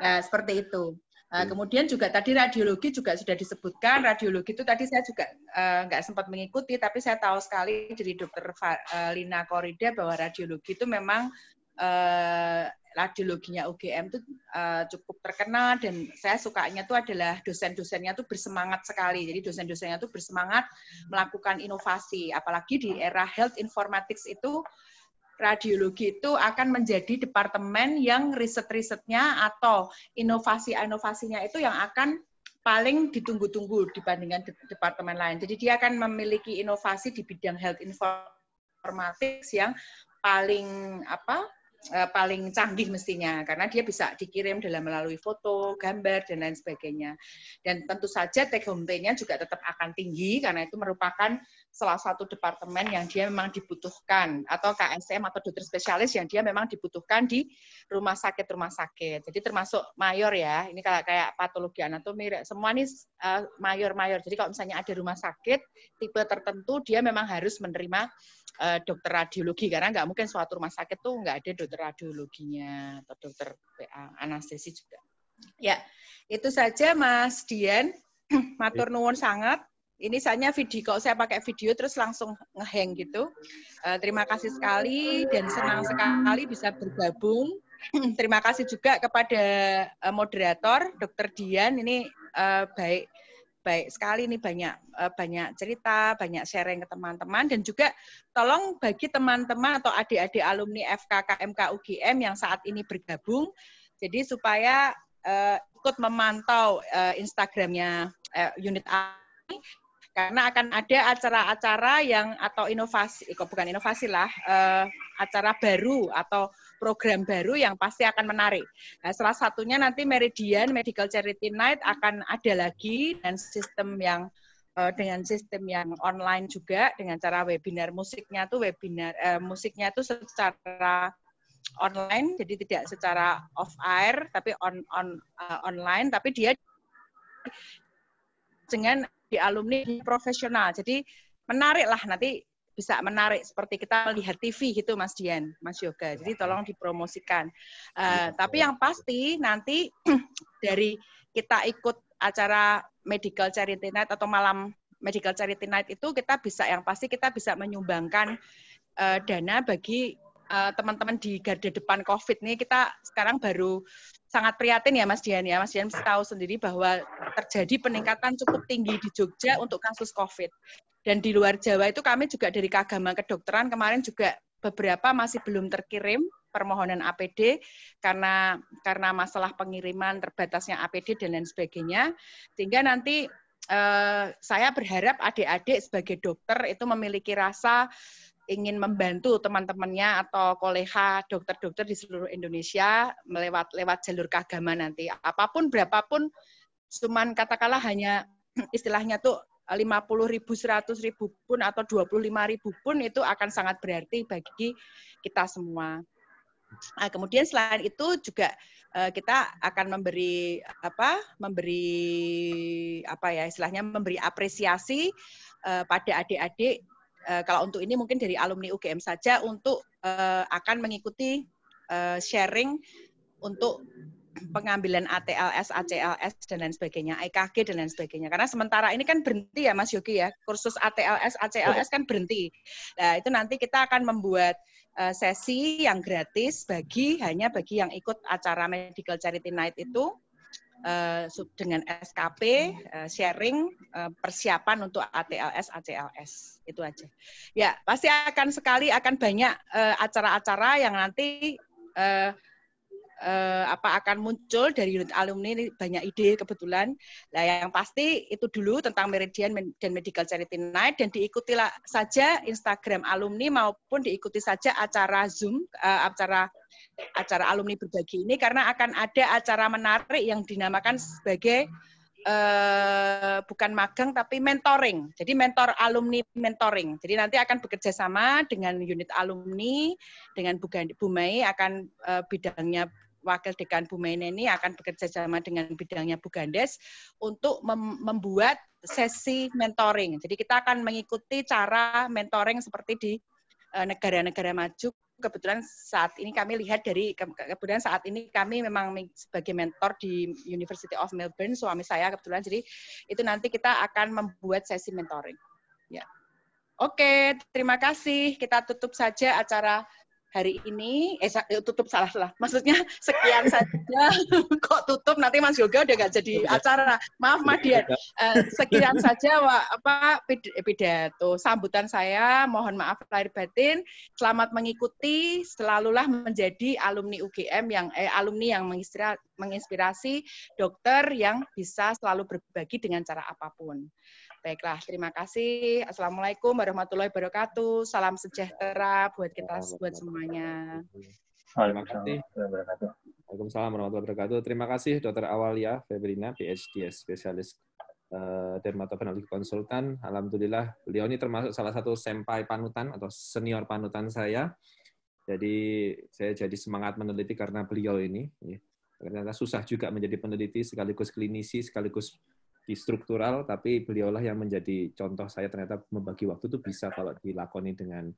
Nah, seperti itu. Uh, kemudian juga tadi radiologi juga sudah disebutkan. Radiologi itu tadi saya juga uh, sempat mengikuti, tapi saya tahu sekali dari dokter uh, Lina Korida bahwa radiologi itu memang uh, radiologinya UGM itu uh, cukup terkenal dan saya sukanya itu adalah dosen-dosennya itu bersemangat sekali. Jadi dosen-dosennya itu bersemangat melakukan inovasi, apalagi di era health informatics itu radiologi itu akan menjadi departemen yang riset-risetnya atau inovasi-inovasinya itu yang akan paling ditunggu-tunggu dibandingkan departemen lain. Jadi dia akan memiliki inovasi di bidang health informatics yang paling apa eh, paling canggih mestinya karena dia bisa dikirim dalam melalui foto, gambar dan lain sebagainya. Dan tentu saja take home pay-nya juga tetap akan tinggi karena itu merupakan salah satu departemen yang dia memang dibutuhkan atau KSM atau dokter spesialis yang dia memang dibutuhkan di rumah sakit rumah sakit. Jadi termasuk mayor ya. Ini kayak kayak patologi anatomi semua ini eh, mayor-mayor. Jadi kalau misalnya ada rumah sakit tipe tertentu dia memang harus menerima eh, dokter radiologi karena nggak mungkin suatu rumah sakit tuh nggak ada dokter radiologinya atau dokter anestesi juga. Ya, itu saja Mas Dian. Matur nuwun sangat ini saatnya video kalau saya pakai video terus langsung ngeheng gitu. Uh, terima kasih sekali dan senang sekali bisa bergabung. terima kasih juga kepada uh, moderator Dokter Dian ini uh, baik baik sekali nih banyak uh, banyak cerita, banyak sharing ke teman-teman dan juga tolong bagi teman-teman atau adik-adik alumni FKKMK UGM yang saat ini bergabung jadi supaya uh, ikut memantau uh, Instagramnya uh, unit A karena akan ada acara-acara yang atau inovasi, eh, kok bukan inovasi lah, eh, acara baru atau program baru yang pasti akan menarik. Nah, salah satunya nanti Meridian Medical Charity Night akan ada lagi dan sistem yang eh, dengan sistem yang online juga dengan cara webinar musiknya tuh webinar uh, musiknya tuh secara online jadi tidak secara off air tapi on on uh, online tapi dia dengan di alumni profesional. Jadi menarik lah nanti bisa menarik seperti kita melihat TV gitu Mas Dian, Mas Yoga. Jadi tolong dipromosikan. Uh, tapi yang pasti nanti dari kita ikut acara Medical Charity Night atau malam Medical Charity Night itu kita bisa yang pasti kita bisa menyumbangkan uh, dana bagi eh, teman-teman uh, di garda depan COVID nih kita sekarang baru sangat prihatin ya Mas Dian ya. Mas Dian tahu sendiri bahwa terjadi peningkatan cukup tinggi di Jogja untuk kasus COVID. Dan di luar Jawa itu kami juga dari keagamaan kedokteran kemarin juga beberapa masih belum terkirim permohonan APD karena karena masalah pengiriman terbatasnya APD dan lain sebagainya sehingga nanti eh, saya berharap adik-adik sebagai dokter itu memiliki rasa ingin membantu teman-temannya atau kolega dokter-dokter di seluruh Indonesia melewat lewat jalur keagamaan nanti. Apapun berapapun cuman katakanlah hanya istilahnya tuh 50 eh, ribu, 100 ribu pun atau 25 ribu pun itu akan sangat berarti bagi kita semua. Nah, kemudian selain itu juga eh, kita akan memberi apa? Memberi apa ya istilahnya memberi apresiasi eh, pada adik-adik Eh, kalau untuk ini mungkin dari alumni UGM saja untuk uh, akan mengikuti uh, sharing untuk pengambilan ATLS, ACLS dan lain sebagainya, EKG dan lain sebagainya. Karena sementara ini kan berhenti ya Mas Yogi ya, kursus ATLS, ACLS kan berhenti. Nah itu nanti kita akan membuat sesi yang gratis bagi hanya bagi yang ikut acara Medical Charity Night itu uh, dengan SKP uh, iya. eh, sharing uh, persiapan untuk ATLS ACLS itu aja. Ya, pasti akan sekali akan banyak acara-acara uh, yang nanti uh, uh, apa akan muncul dari unit alumni ini banyak ide kebetulan. Nah, yang pasti itu dulu tentang Meridian dan Medical Charity Night dan diikutilah saja Instagram alumni maupun diikuti saja acara Zoom uh, acara acara alumni berbagi ini karena akan ada acara menarik yang dinamakan sebagai eh, bukan magang tapi mentoring. Jadi mentor alumni mentoring. Jadi nanti akan bekerja sama dengan unit alumni dengan Bu Mei akan uh, bidangnya Wakil Dekan Bu Mei ini akan bekerja sama dengan bidangnya Bu Gandes untuk mem membuat sesi mentoring. Jadi kita akan mengikuti cara mentoring seperti di eh, negara-negara maju kebetulan saat ini kami lihat dari kebetulan saat ini kami memang sebagai mentor di University of Melbourne suami saya kebetulan jadi itu nanti kita akan membuat sesi mentoring. Ya. Oke, terima kasih. Kita tutup saja acara hari ini eh, eh tutup salah salah maksudnya sekian saja kok tutup nanti Mas Yoga udah gak jadi iya. acara maaf Madian uh, iya. eh, sekian saja wak, apa eh, pidato sambutan saya mohon maaf lahir batin selamat mengikuti selalulah menjadi alumni UGM yang eh, alumni yang menginspirasi dokter yang bisa selalu berbagi dengan cara apapun Baiklah, terima kasih. Assalamualaikum warahmatullahi wabarakatuh. Salam sejahtera buat kita buat semuanya. Waalaikumsalam Waalaikumsalam warahmatullahi wabarakatuh. Terima kasih Dr. Awalia Febrina, PhD, spesialis uh, konsultan. Alhamdulillah, beliau ini termasuk salah satu senpai panutan atau senior panutan saya. Jadi saya jadi semangat meneliti karena beliau ini. Ternyata susah juga menjadi peneliti sekaligus klinisi sekaligus di struktural tapi beliaulah yang menjadi contoh saya ternyata membagi waktu itu bisa kalau dilakoni dengan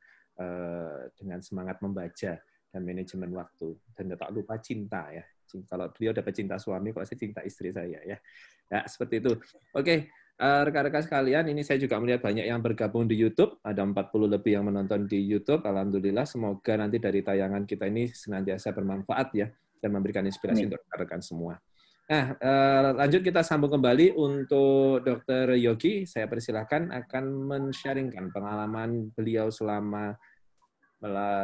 uh, dengan semangat membaca dan manajemen waktu dan tak lupa cinta ya kalau beliau dapat cinta suami kalau saya cinta istri saya ya ya seperti itu oke okay. Uh, eh, rekan-rekan sekalian, ini saya juga melihat banyak yang bergabung di YouTube. Ada 40 lebih yang menonton di YouTube. Alhamdulillah, semoga nanti dari tayangan kita ini senantiasa bermanfaat ya dan memberikan inspirasi Amin. untuk rekan-rekan semua. Nah, eh, lanjut kita sambung kembali untuk Dr. Yogi. Saya persilahkan akan men pengalaman beliau selama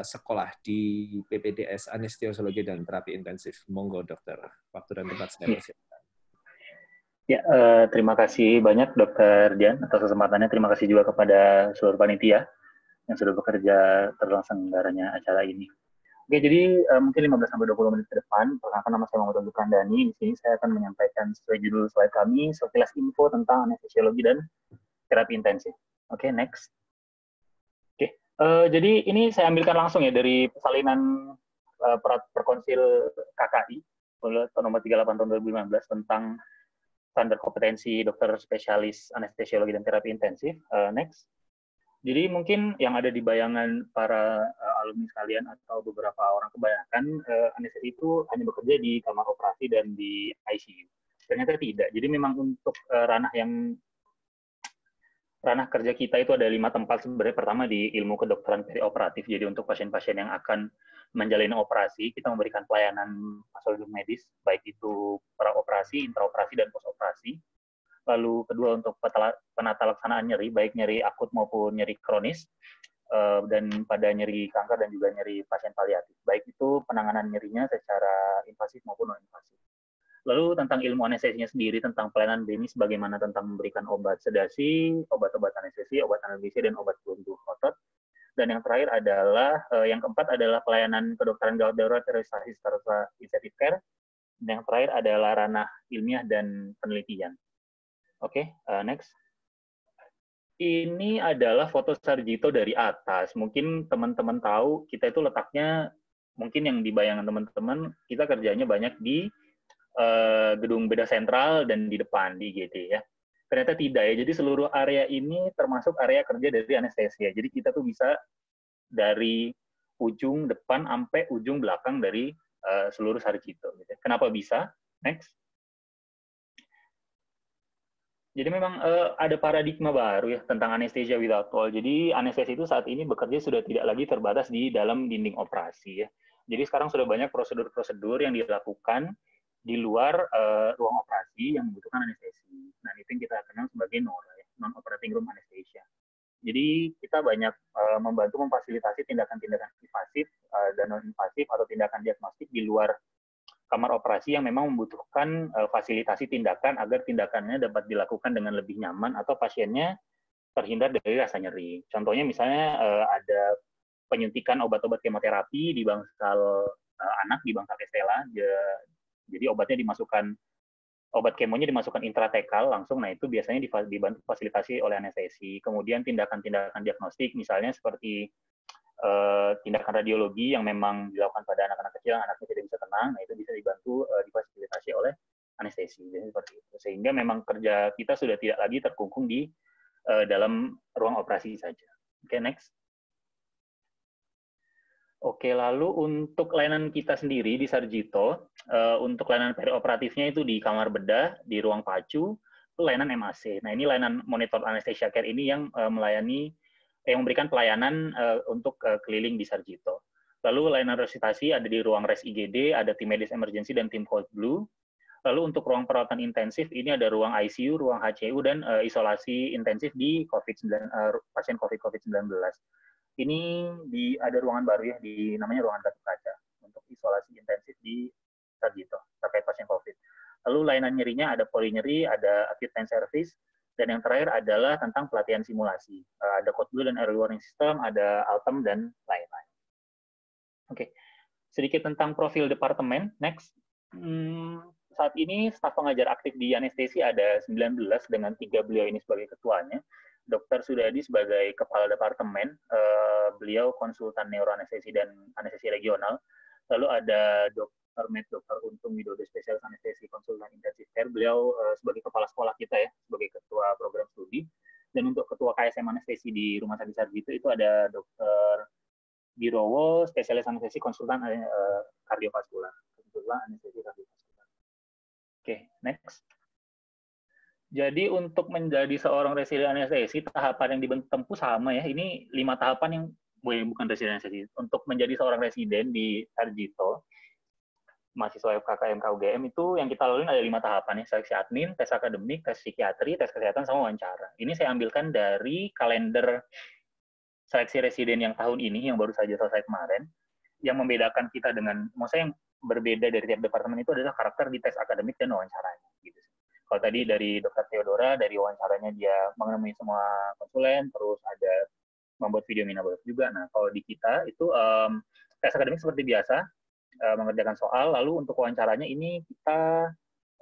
sekolah di PPDS Anestesiologi dan Terapi Intensif. Monggo, dokter. Waktu dan tempat saya ya. persilahkan. Ya, eh, terima kasih banyak Dokter Dian atas kesempatannya. Terima kasih juga kepada seluruh panitia yang sudah bekerja terlaksanakannya acara ini. Oke, ya, jadi uh, mungkin 15 sampai 20 menit ke depan, perkenalkan nama saya Muhammad Zulkan Dani. Di sini saya akan menyampaikan sesuai judul slide kami, sekilas info tentang anestesiologi dan terapi intensif. Oke, next. Oke, uh, jadi ini saya ambilkan langsung ya dari persalinan uh, eh, per perkonsil KKI nomor 38 tahun 2015 tentang standar kompetensi dokter spesialis anestesiologi dan terapi intensif. Uh, next. Jadi mungkin yang ada di bayangan para uh, alumni sekalian atau beberapa orang kebanyakan uh, eh, anestesi itu hanya bekerja di kamar operasi dan di ICU. Ternyata tidak. Jadi memang untuk uh, ranah yang ranah kerja kita itu ada lima tempat sebenarnya pertama di ilmu kedokteran operatif. jadi untuk pasien-pasien yang akan menjalani operasi kita memberikan pelayanan prosedur medis baik itu operasi, intraoperasi dan postoperasi lalu kedua untuk penata laksanaan nyeri, baik nyeri akut maupun nyeri kronis, eh, dan pada nyeri kanker dan juga nyeri pasien paliatif. Baik itu penanganan nyerinya secara invasif maupun non-invasif. Lalu tentang ilmu anestesinya sendiri, tentang pelayanan klinis, bagaimana tentang memberikan obat sedasi, obat-obat anestesi, obat analgesia, dan obat pelumbu otot. Dan yang terakhir adalah, eh, yang keempat adalah pelayanan kedokteran gawat darurat terorisasi, serta intensive care. Dan yang terakhir adalah ranah ilmiah dan penelitian. Oke, okay, uh, eh, next. Ini adalah foto Sarjito dari atas. Mungkin teman-teman tahu kita itu letaknya, mungkin yang dibayangkan teman-teman, kita kerjanya banyak di uh, gedung beda sentral dan di depan, di IGD ya. Ternyata tidak ya, jadi seluruh area ini termasuk area kerja dari anestesi ya. Jadi kita tuh bisa dari ujung depan sampai ujung belakang dari uh, seluruh Sarjito. Gitu. Ya. Kenapa bisa? Next. Jadi memang uh, ada paradigma baru ya tentang anestesia without wall. Jadi anestesi itu saat ini bekerja sudah tidak lagi terbatas di dalam dinding operasi ya. Jadi sekarang sudah banyak prosedur-prosedur yang dilakukan di luar uh, ruang operasi yang membutuhkan anestesi. Nah itu yang kita kenal sebagai NORA ya, non operating room anesthesia. Jadi kita banyak uh, membantu memfasilitasi tindakan-tindakan invasif uh, dan non invasif atau tindakan diagnostik di luar kamar operasi yang memang membutuhkan uh, fasilitasi tindakan agar tindakannya dapat dilakukan dengan lebih nyaman atau pasiennya terhindar dari rasa nyeri. Contohnya misalnya uh, ada penyuntikan obat-obat kemoterapi di bangsal uh, anak di bangsal Estella, dia, jadi obatnya dimasukkan obat kemonya dimasukkan intratekal langsung, nah itu biasanya dibantu fasilitasi oleh anestesi. Kemudian tindakan-tindakan diagnostik misalnya seperti uh, tindakan radiologi yang memang dilakukan pada anak-anak kecil, anaknya tidak bisa tenang, nah itu bisa dibantu uh, difasilitasi oleh anestesi, jadi seperti itu. Sehingga memang kerja kita sudah tidak lagi terkungkung di uh, dalam ruang operasi saja. Oke, okay, next. Oke, lalu untuk layanan kita sendiri di Sarjito, uh, untuk layanan perioperatifnya itu di kamar bedah, di ruang pacu, itu layanan MAC. Nah, ini layanan monitor anestesia care ini yang uh, melayani Eh, yang memberikan pelayanan eh, untuk eh, keliling di Sarjito. Lalu layanan resitasi ada di ruang res IGD, ada tim medis emergency dan tim cold blue. Lalu untuk ruang perawatan intensif ini ada ruang ICU, ruang HCU dan uh, isolasi intensif di COVID-19 eh, pasien COVID covid Ini di ada ruangan baru ya di namanya ruangan batu kaca untuk isolasi intensif di Sarjito terkait pasien COVID. Lalu layanan nyerinya ada poli nyeri, ada acute pain service, dan yang terakhir adalah tentang pelatihan simulasi. Uh, ada Code Blue dan Early Warning System, ada Altem, dan lain-lain. Oke, okay. sedikit tentang profil departemen. Next. Hmm, saat ini staf pengajar aktif di anestesi ada 19 dengan tiga beliau ini sebagai ketuanya. dokter Sudadi sebagai kepala departemen, uh, beliau konsultan neuroanestesi dan anestesi regional. Lalu ada Dok Dr. Med, Dr. Untung Widodo spesialis anestesi konsultan intensif care. Beliau uh, sebagai kepala sekolah kita ya, sebagai ketua program studi. Dan untuk ketua KSM anestesi di Rumah Sakit Sarjito itu ada Dr. Birowo spesialis anestesi konsultan uh, kardiovaskular. Kebetulan anestesi kardiovaskular. Oke, okay, next. Jadi untuk menjadi seorang resident anestesi, tahapan yang ditempuh sama ya. Ini lima tahapan yang bukan residen anestesi Untuk menjadi seorang residen di Sarjito, mahasiswa FKKM KUGM itu yang kita lalui ada lima tahapan ya, seleksi admin, tes akademik, tes psikiatri, tes kesehatan, sama wawancara. Ini saya ambilkan dari kalender seleksi residen yang tahun ini, yang baru saja selesai kemarin, yang membedakan kita dengan, maksudnya yang berbeda dari tiap departemen itu adalah karakter di tes akademik dan wawancaranya. Gitu. Kalau tadi dari Dr. Theodora, dari wawancaranya dia mengenai semua konsulen, terus ada membuat video minabot juga. Nah, kalau di kita itu um, tes akademik seperti biasa, uh, mengerjakan soal. Lalu untuk wawancaranya ini kita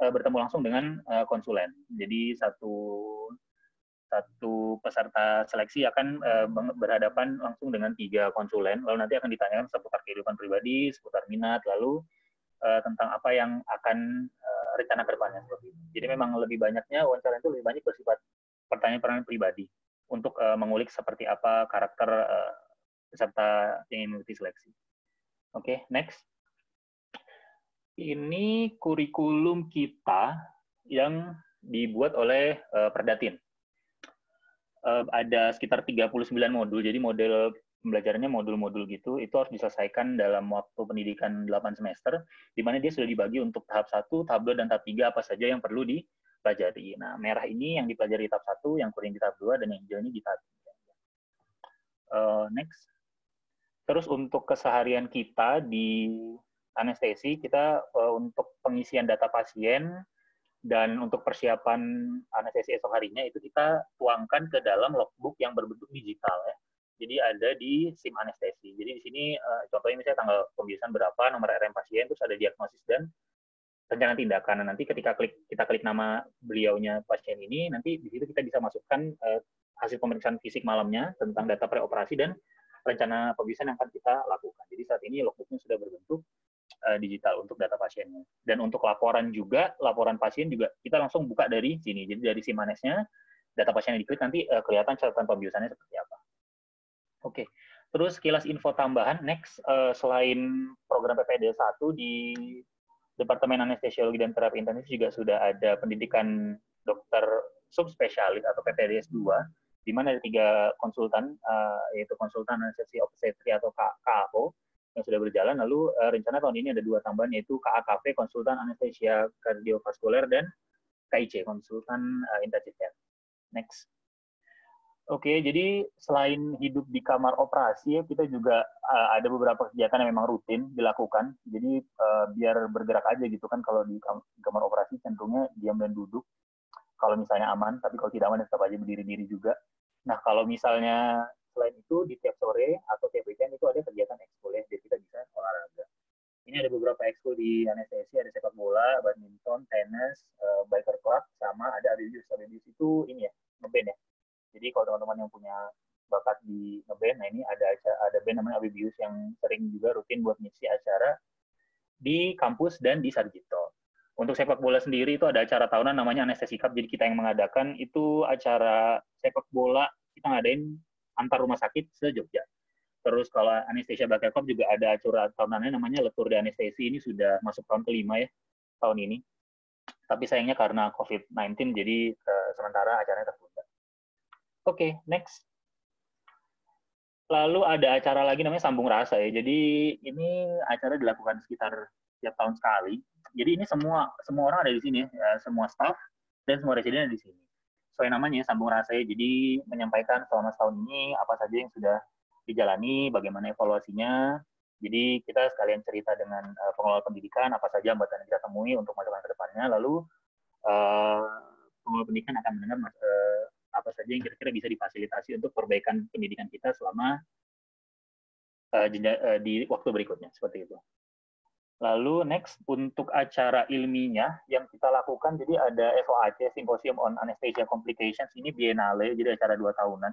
uh, bertemu langsung dengan uh, konsulen. Jadi satu satu peserta seleksi akan uh, berhadapan langsung dengan tiga konsulen. Lalu nanti akan ditanyakan seputar kehidupan pribadi, seputar minat, lalu uh, tentang apa yang akan uh, rencana kedepannya seperti Jadi memang lebih banyaknya wawancara itu lebih banyak bersifat pertanyaan-pertanyaan pribadi untuk uh, mengulik seperti apa karakter uh, peserta yang mengikuti seleksi. Oke, okay, next ini kurikulum kita yang dibuat oleh uh, Perdatin. Uh, ada sekitar 39 modul, jadi model pembelajarannya modul-modul gitu, itu harus diselesaikan dalam waktu pendidikan 8 semester, di mana dia sudah dibagi untuk tahap 1, tahap 2, dan tahap 3 apa saja yang perlu dipelajari. Nah, merah ini yang dipelajari di tahap 1, yang kuning di tahap 2, dan yang hijau ini di tahap 3. Uh, eh, next. Terus untuk keseharian kita di anestesi kita uh, untuk pengisian data pasien dan untuk persiapan anestesi esok harinya itu kita tuangkan ke dalam logbook yang berbentuk digital ya. Jadi ada di SIM anestesi. Jadi di sini uh, contohnya misalnya tanggal pembiusan berapa, nomor RM pasien, terus ada diagnosis dan rencana tindakan. Nah, nanti ketika klik kita klik nama beliaunya pasien ini, nanti di situ kita bisa masukkan uh, hasil pemeriksaan fisik malamnya tentang data preoperasi dan rencana pembiusan yang akan kita lakukan. Jadi saat ini logbooknya sudah berbentuk Eh, digital untuk data pasiennya. Dan untuk laporan juga, laporan pasien juga kita langsung buka dari sini. Jadi dari si manesnya data pasien yang diklik nanti uh, kelihatan catatan pembiusannya seperti apa. Oke, okay. terus kilas info tambahan. Next, uh, selain program PPD 1 di Departemen Anestesiologi dan Terapi Intensif juga sudah ada pendidikan dokter subspesialis atau PPDS 2 di mana ada tiga konsultan yaitu konsultan anestesi obstetri atau KAO, yang sudah berjalan. Lalu uh, rencana tahun ini ada dua tambahan yaitu KAKP konsultan anestesia kardiovaskuler dan KIC konsultan uh, intensive care. Next. Oke, jadi selain hidup di kamar operasi, kita juga uh, ada beberapa kegiatan yang memang rutin dilakukan. Jadi uh, biar bergerak aja gitu kan kalau di kamar operasi cenderungnya diam dan duduk. Kalau misalnya aman, tapi kalau tidak aman tetap aja berdiri-diri juga. Nah, kalau misalnya selain itu di tiap sore atau tiap weekend itu ada kegiatan ekskul ya, jadi kita bisa olahraga. Ini ada beberapa ekskul di anestesi, ada sepak bola, badminton, tenis, uh, biker club, sama ada abibius. Abibius itu ini ya, ngeband ya. Jadi kalau teman-teman yang punya bakat di ngeband, nah ini ada ada band namanya abibius yang sering juga rutin buat ngisi acara di kampus dan di Sarjito. Untuk sepak bola sendiri itu ada acara tahunan namanya Anestesi Cup. Jadi kita yang mengadakan itu acara sepak bola kita ngadain antar rumah sakit se Jogja. Terus kalau Anestesia Bakekop juga ada acara tahunannya namanya Letur di Anestesi ini sudah masuk tahun kelima ya tahun ini. Tapi sayangnya karena COVID-19 jadi uh, sementara acaranya tertunda. Oke, okay, next. Lalu ada acara lagi namanya Sambung Rasa ya. Jadi ini acara dilakukan sekitar tiap tahun sekali. Jadi ini semua semua orang ada di sini ya, eh, semua staff dan semua residen ada di sini sesuai namanya sambung rasa ya jadi menyampaikan selama setahun ini apa saja yang sudah dijalani bagaimana evaluasinya jadi kita sekalian cerita dengan uh, pengelola pendidikan apa saja hambatan yang kita temui untuk masukan ke depannya lalu uh, pengelola pendidikan akan mendengar uh, apa saja yang kira-kira bisa difasilitasi untuk perbaikan pendidikan kita selama uh, di waktu berikutnya seperti itu. Lalu next untuk acara ilminya yang kita lakukan jadi ada SOAC Symposium on Anesthesia Complications ini biennale jadi acara dua tahunan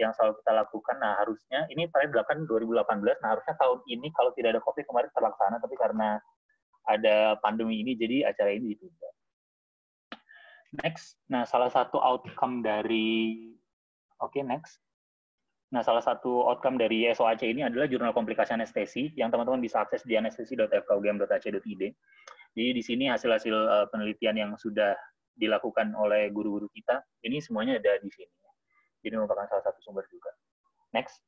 yang selalu kita lakukan. Nah harusnya ini terakhir belakang 2018. Nah harusnya tahun ini kalau tidak ada COVID kemarin terlaksana tapi karena ada pandemi ini jadi acara ini ditunda. Next, nah salah satu outcome dari oke okay, next Nah, salah satu outcome dari SOAC ini adalah jurnal komplikasi anestesi yang teman-teman bisa akses di anestesi.fkugm.ac.id. Jadi di sini hasil-hasil eh, penelitian yang sudah dilakukan oleh guru-guru kita, ini semuanya ada di sini. Jadi merupakan salah satu sumber juga. Next.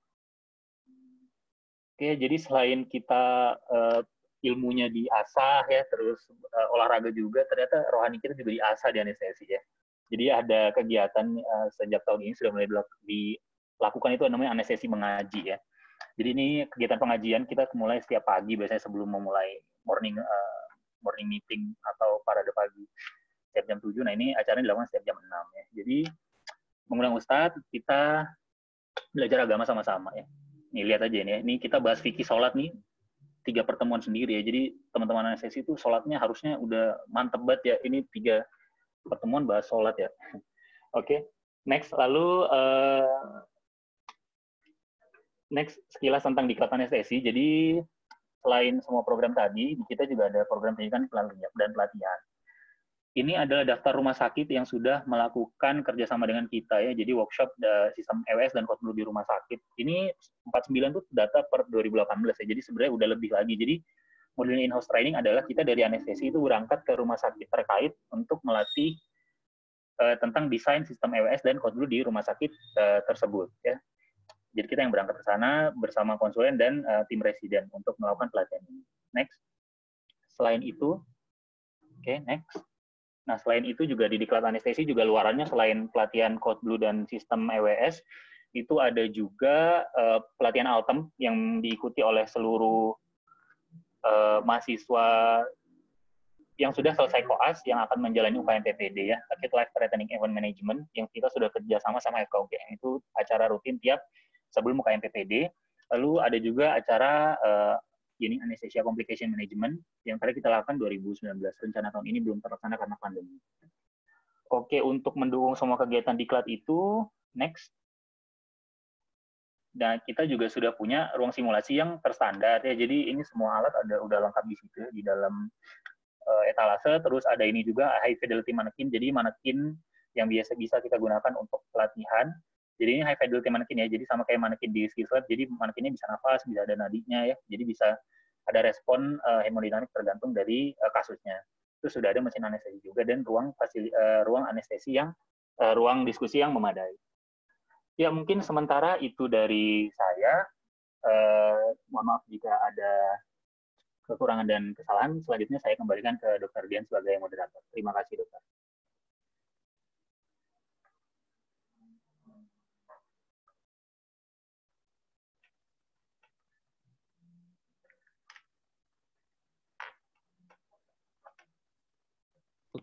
Oke, jadi selain kita uh, ilmunya diasah ya, terus uh, olahraga juga, ternyata rohani kita juga diasah di anestesi ya. Jadi ada kegiatan uh, sejak tahun ini sudah mulai di, lakukan itu namanya anestesi mengaji ya. Jadi ini kegiatan pengajian kita mulai setiap pagi biasanya sebelum memulai morning uh, morning meeting atau parade pagi setiap jam 7. Nah, ini acaranya dilakukan setiap jam 6 ya. Jadi mengundang ustadz, kita belajar agama sama-sama ya. Nih lihat aja ini, ya. ini kita bahas fikih sholat nih tiga pertemuan sendiri ya. Jadi teman-teman anestesi itu sholatnya harusnya udah mantep banget ya. Ini tiga pertemuan bahas sholat ya. Oke, okay. next lalu uh, next sekilas tentang Dikatan STSI. Jadi selain semua program tadi, kita juga ada program pendidikan dan pelatihan. Ini adalah daftar rumah sakit yang sudah melakukan kerjasama dengan kita ya. Jadi workshop sistem EWS dan kod di rumah sakit. Ini 49 itu data per 2018 ya. Jadi sebenarnya udah lebih lagi. Jadi model in-house training adalah kita dari anestesi itu berangkat ke rumah sakit terkait untuk melatih uh, tentang desain sistem EWS dan kod di rumah sakit uh, tersebut ya jadi kita yang berangkat ke sana bersama konsulen dan uh, tim residen untuk melakukan pelatihan ini. Next. Selain itu, oke, okay, next. Nah, selain itu juga di diklat anestesi juga luarannya selain pelatihan Code Blue dan sistem EWS, itu ada juga uh, pelatihan Altem yang diikuti oleh seluruh uh, mahasiswa yang sudah selesai koas yang akan menjalani upaya PPD ya, Acute Life Threatening Event Management yang kita sudah kerjasama sama FKUGM itu acara rutin tiap sebelum KMPPD. Lalu ada juga acara uh, eh, ini Anesthesia Complication Management yang tadi kita lakukan 2019. Rencana tahun ini belum terlaksana karena pandemi. Oke, untuk mendukung semua kegiatan diklat itu, next. Dan kita juga sudah punya ruang simulasi yang terstandar ya. Jadi ini semua alat ada udah lengkap di situ di dalam uh, etalase. Terus ada ini juga high fidelity manekin. Jadi manekin yang biasa bisa kita gunakan untuk pelatihan jadi ini high fidelity manekin ya jadi sama kayak manekin di skill set, jadi manekinnya bisa nafas bisa ada nadinya ya jadi bisa ada respon uh, hemodinamik tergantung dari uh, kasusnya terus sudah ada mesin anestesi juga dan ruang fasil, uh, ruang anestesi yang uh, ruang diskusi yang memadai ya mungkin sementara itu dari saya uh, mohon maaf jika ada kekurangan dan kesalahan selanjutnya saya kembalikan ke dokter Dian sebagai moderator terima kasih dokter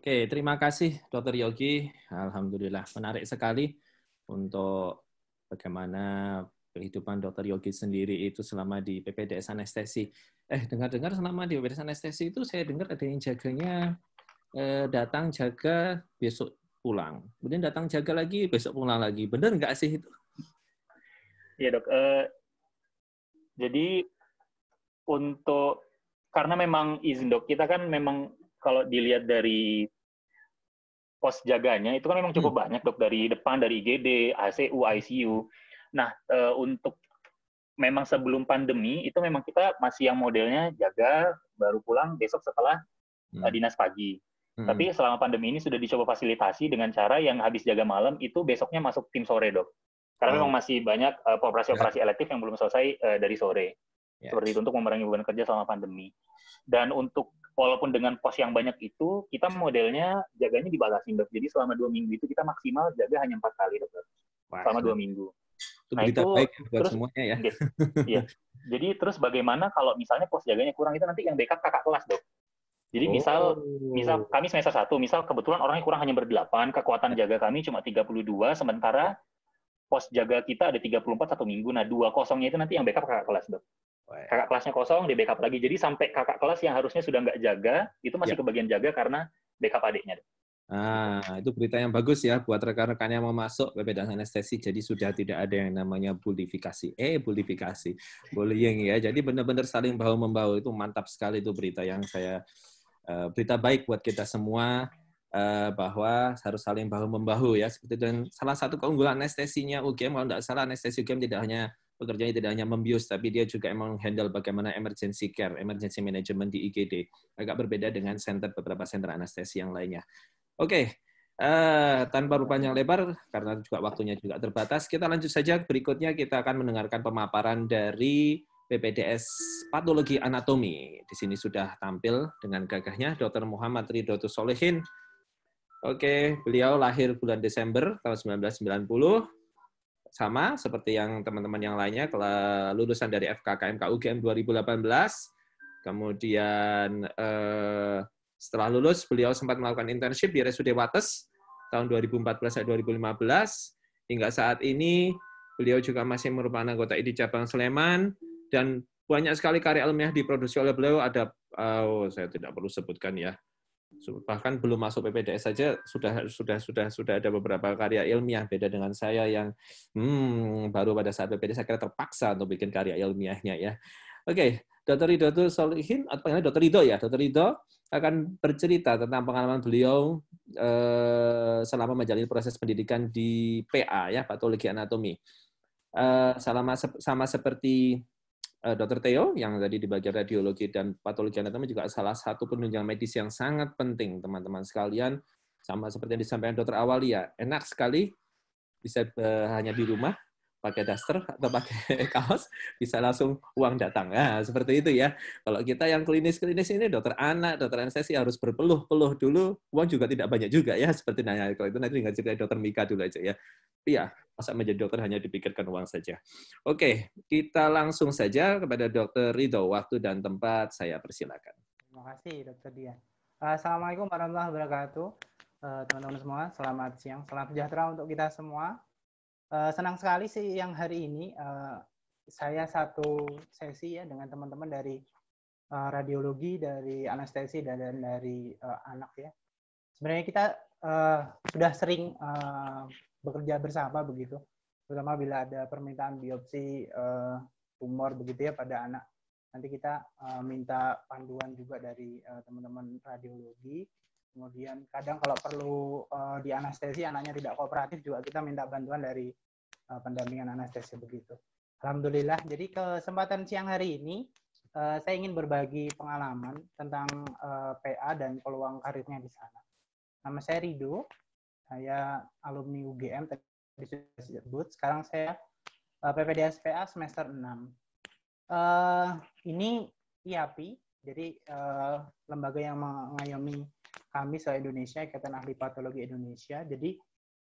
Oke, terima kasih Dr. Yogi. Alhamdulillah, menarik sekali untuk bagaimana kehidupan Dr. Yogi sendiri itu selama di PPDS anestesi. Eh, dengar-dengar selama di PPDS anestesi itu saya dengar ada yang jaganya eh, datang jaga besok pulang. Kemudian datang jaga lagi, besok pulang lagi. Benar nggak sih itu? Iya dok. Eh, jadi untuk karena memang izin dok kita kan memang kalau dilihat dari pos jaganya itu kan memang cukup hmm. banyak dok dari depan dari IGD, ACU, ICU. Nah e, untuk memang sebelum pandemi itu memang kita masih yang modelnya jaga baru pulang besok setelah hmm. Eh, dinas pagi. Hmm. Tapi selama pandemi ini sudah dicoba fasilitasi dengan cara yang habis jaga malam itu besoknya masuk tim sore dok. Karena oh. memang masih banyak eh, operasi-operasi uh, ya. yeah. elektif yang belum selesai uh, dari sore. Yeah. Seperti itu untuk memerangi beban kerja selama pandemi. Dan untuk walaupun dengan pos yang banyak itu, kita modelnya jaganya dibatasin dok. Jadi selama dua minggu itu kita maksimal jaga hanya empat kali dok. Selama dua minggu. Itu nah itu baik ya buat terus, semuanya ya. Yes, iya. Jadi terus bagaimana kalau misalnya pos jaganya kurang itu nanti yang backup kakak kelas dok. Jadi misal, oh. misal kami semester satu, misal kebetulan orangnya kurang hanya berdelapan, kekuatan ya. jaga kami cuma 32, sementara pos jaga kita ada 34 satu minggu. Nah, dua kosongnya itu nanti yang backup kakak kelas, Dok kakak kelasnya kosong di backup lagi jadi sampai kakak kelas yang harusnya sudah nggak jaga itu masih ya. kebagian jaga karena backup adiknya ah itu berita yang bagus ya buat rekan-rekan yang mau masuk PP dan anestesi jadi sudah tidak ada yang namanya bulifikasi eh bulifikasi bullying ya jadi benar-benar saling bahu membahu itu mantap sekali itu berita yang saya eh, berita baik buat kita semua eh, bahwa harus saling bahu membahu ya seperti dan salah satu keunggulan anestesinya UGM kalau tidak salah anestesi UGM tidak hanya pekerjaannya tidak hanya membius, tapi dia juga emang handle bagaimana emergency care, emergency management di IGD. Agak berbeda dengan center beberapa center anestesi yang lainnya. Oke, okay. Uh, eh, tanpa berpanjang lebar, karena juga waktunya juga terbatas, kita lanjut saja. Berikutnya kita akan mendengarkan pemaparan dari PPDS Patologi Anatomi. Di sini sudah tampil dengan gagahnya Dr. Muhammad Ridho Solehin. Oke, beliau lahir bulan Desember tahun 1990, sama seperti yang teman-teman yang lainnya lulusan dari FKKMK UGM 2018 kemudian eh, setelah lulus beliau sempat melakukan internship di RSUD Wates tahun 2014 2015 hingga saat ini beliau juga masih merupakan anggota ID cabang Sleman dan banyak sekali karya ilmiah diproduksi oleh beliau ada eh, oh saya tidak perlu sebutkan ya bahkan belum masuk PPDS saja sudah sudah sudah sudah ada beberapa karya ilmiah beda dengan saya yang hmm, baru pada saat PPDS saya kira terpaksa untuk bikin karya ilmiahnya ya. Oke, okay. Dr. Ridho Solihin atau panggilan Dr. Ridho ya, dokter Ridho akan bercerita tentang pengalaman beliau eh, selama menjalani proses pendidikan di PA ya, patologi anatomi. Eh, sama sama seperti Eh, Dr. Theo yang tadi di bagian radiologi dan patologi anatomi juga salah satu penunjang medis yang sangat penting teman-teman sekalian. Sama seperti yang disampaikan Dr. Awalia, enak sekali bisa eh, hanya di rumah pakai daster atau pakai kaos bisa langsung uang datang. Nah, seperti itu ya. Kalau kita yang klinis-klinis ini dokter anak, dokter anestesi harus berpeluh-peluh dulu. Uang juga tidak banyak juga ya seperti nanya kalau itu nanti tinggal cerita dokter Mika dulu aja ya. Iya, masa menjadi dokter hanya dipikirkan uang saja. Oke, kita langsung saja kepada dokter Rido, Waktu dan tempat saya persilakan. Terima kasih dokter Dian. Eh, Assalamualaikum warahmatullahi wabarakatuh. Eh, teman-teman semua, selamat siang. Salam sejahtera untuk kita semua Eh, senang sekali sih yang hari ini uh, saya satu sesi ya dengan teman-teman dari uh, radiologi, dari anestesi dan, dan dari uh, anak ya. Sebenarnya kita uh, sudah sering uh, bekerja bersama begitu, terutama bila ada permintaan biopsi uh, tumor begitu ya pada anak. Nanti kita uh, minta panduan juga dari teman-teman uh, radiologi Kemudian kadang kalau perlu uh, eh, di anestesi anaknya tidak kooperatif juga kita minta bantuan dari uh, pendampingan anestesi begitu. Alhamdulillah. Jadi kesempatan siang hari ini uh, saya ingin berbagi pengalaman tentang uh, PA dan peluang karirnya di sana. Nama saya Rido. Saya alumni UGM tadi sudah disebut. Sekarang saya uh, PA semester 6. Uh, ini IAPI, jadi uh, lembaga yang mengayomi kami se-Indonesia, Ikatan Ahli Patologi Indonesia. Jadi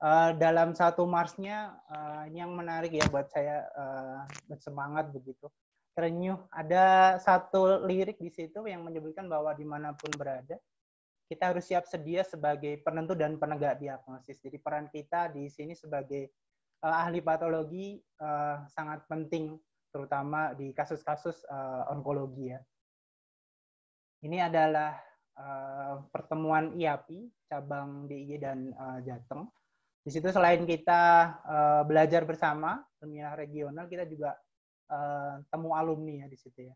uh, dalam satu marsnya uh, yang menarik ya buat saya uh, bersemangat begitu. Terenyuh, ada satu lirik di situ yang menyebutkan bahwa dimanapun berada, kita harus siap sedia sebagai penentu dan penegak diagnosis. Jadi peran kita di sini sebagai uh, ahli patologi uh, sangat penting, terutama di kasus-kasus uh, onkologi ya. Ini adalah Eh, pertemuan IAPI cabang DIY dan uh, Jateng. Di situ selain kita uh, belajar bersama seminar regional, kita juga uh, temu alumni ya di situ ya.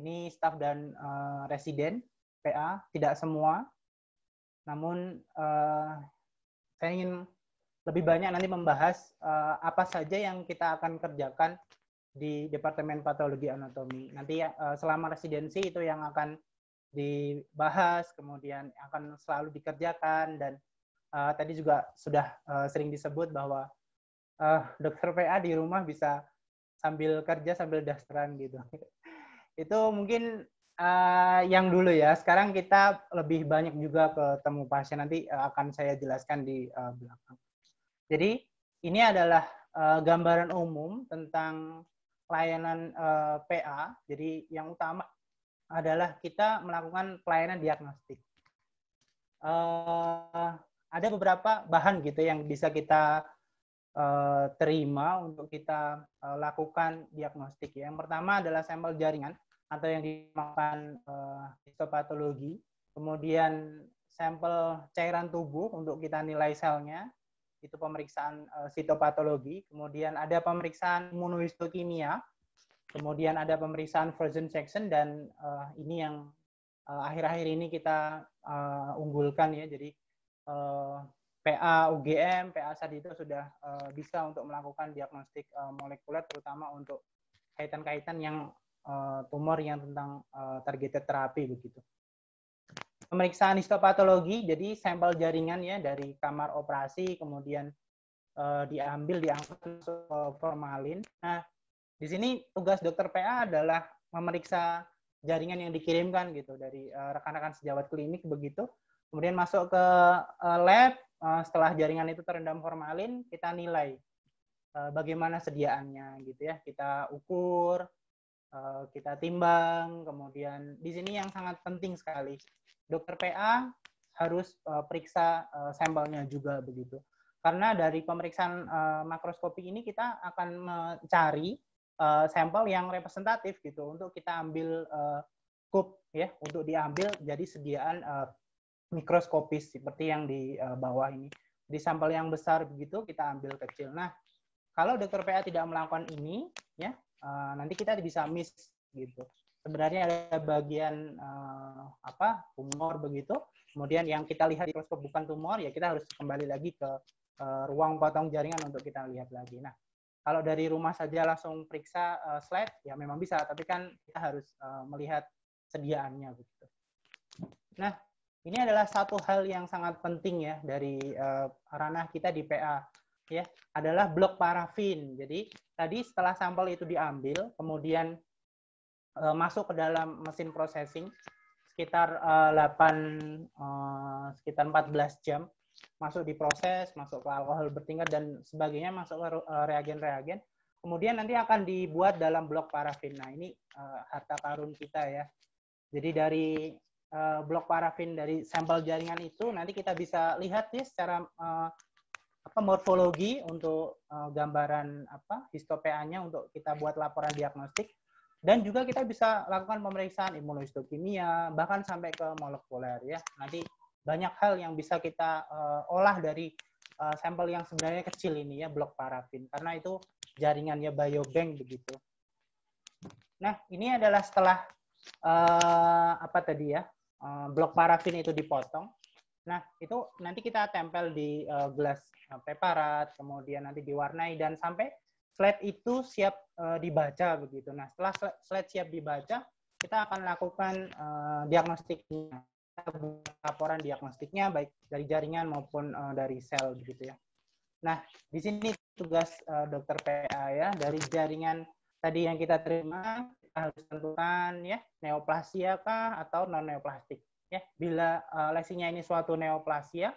Ini staff dan uh, residen PA tidak semua, namun uh, saya ingin lebih banyak nanti membahas uh, apa saja yang kita akan kerjakan di Departemen Patologi Anatomi. Nanti uh, selama residensi itu yang akan dibahas, kemudian akan selalu dikerjakan dan uh, tadi juga sudah uh, sering disebut bahwa uh, dokter PA di rumah bisa sambil kerja sambil dasteran gitu. Itu mungkin uh, yang dulu ya. Sekarang kita lebih banyak juga ketemu pasien nanti uh, akan saya jelaskan di uh, belakang. Jadi ini adalah uh, gambaran umum tentang layanan uh, PA. Jadi yang utama adalah kita melakukan pelayanan diagnostik. Uh, ada beberapa bahan gitu yang bisa kita uh, terima untuk kita uh, lakukan diagnostik. Ya. Yang pertama adalah sampel jaringan atau yang dimakan uh, histopatologi, kemudian sampel cairan tubuh untuk kita nilai selnya, itu pemeriksaan sitopatologi, kemudian ada pemeriksaan imunohistokimia Kemudian ada pemeriksaan frozen section dan uh, ini yang eh, akhir-akhir uh, ini kita uh, unggulkan ya. Jadi uh, PA UGM, PA Sadito sudah uh, bisa untuk melakukan diagnostik uh, molekuler terutama untuk kaitan-kaitan yang uh, tumor yang tentang uh, targeted terapi begitu. Pemeriksaan histopatologi, jadi sampel jaringan ya dari kamar operasi kemudian uh, diambil diangkat formalin. Nah, di sini tugas dokter PA adalah memeriksa jaringan yang dikirimkan gitu dari eh, rekan-rekan uh, sejawat klinik begitu. Kemudian masuk ke uh, lab uh, setelah jaringan itu terendam formalin, kita nilai uh, bagaimana sediaannya gitu ya. Kita ukur, uh, kita timbang, kemudian di sini yang sangat penting sekali. Dokter PA harus uh, periksa uh, sampelnya juga begitu. Karena dari pemeriksaan uh, makroskopik ini kita akan mencari Eh, sampel yang representatif gitu untuk kita ambil uh, ya untuk diambil jadi sediaan eh, mikroskopis seperti yang di bawah ini. Di sampel yang besar begitu kita ambil kecil. Nah, kalau dokter PA tidak melakukan ini ya nanti kita bisa miss gitu. Sebenarnya ada bagian uh, apa tumor begitu. Kemudian yang kita lihat di mikroskop bukan tumor ya kita harus kembali lagi ke ruang potong jaringan untuk kita lihat lagi. Nah, kalau dari rumah saja langsung periksa uh, slide ya memang bisa tapi kan kita harus uh, melihat sediaannya begitu. Nah, ini adalah satu hal yang sangat penting ya dari uh, ranah kita di PA ya adalah blok parafin. Jadi tadi setelah sampel itu diambil kemudian uh, masuk ke dalam mesin processing sekitar uh, 8 uh, sekitar 14 jam masuk di proses, masuk ke alkohol bertingkat dan sebagainya, masuk ke eh, reagen-reagen. Kemudian nanti akan dibuat dalam blok parafin. Nah, ini eh, harta karun kita ya. Jadi dari eh, blok parafin dari sampel jaringan itu nanti kita bisa lihat nih secara apa morfologi untuk gambaran apa histopeanya untuk kita buat laporan diagnostik dan juga kita bisa lakukan pemeriksaan imunohistokimia bahkan sampai ke molekuler ya nanti banyak hal yang bisa kita uh, olah dari uh, sampel yang sebenarnya kecil ini ya blok parafin karena itu jaringannya biobank begitu. Nah ini adalah setelah uh, apa tadi ya uh, blok parafin itu dipotong. Nah itu nanti kita tempel di uh, gelas preparat, kemudian nanti diwarnai dan sampai slide itu siap uh, dibaca begitu. Nah setelah slide siap dibaca kita akan lakukan uh, diagnostiknya laporan diagnostiknya baik dari jaringan maupun uh, dari sel begitu ya. Nah, di sini tugas uh, dokter PA ya dari jaringan tadi yang kita terima kita harus tentukan ya neoplasia kah atau non neoplastik ya. Bila uh, lesinya ini suatu neoplasia,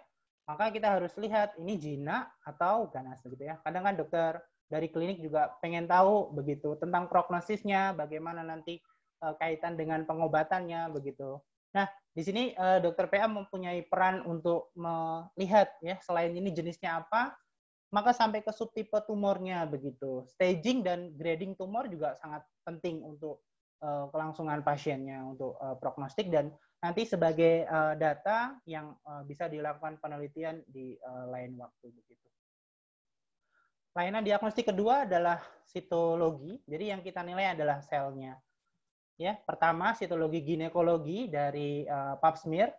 maka kita harus lihat ini jina atau ganas gitu ya. Kadang kan dokter dari klinik juga pengen tahu begitu tentang prognosisnya, bagaimana nanti kaitan dengan pengobatannya begitu. Nah, di sini uh, dokter PA mempunyai peran untuk melihat ya selain ini jenisnya apa, maka sampai ke subtipe tumornya begitu. Staging dan grading tumor juga sangat penting untuk uh, kelangsungan pasiennya untuk uh, prognostik dan nanti sebagai uh, data yang uh, bisa dilakukan penelitian di uh, lain waktu begitu. Layanan diagnostik kedua adalah sitologi. Jadi yang kita nilai adalah selnya ya pertama sitologi ginekologi dari uh, pap smear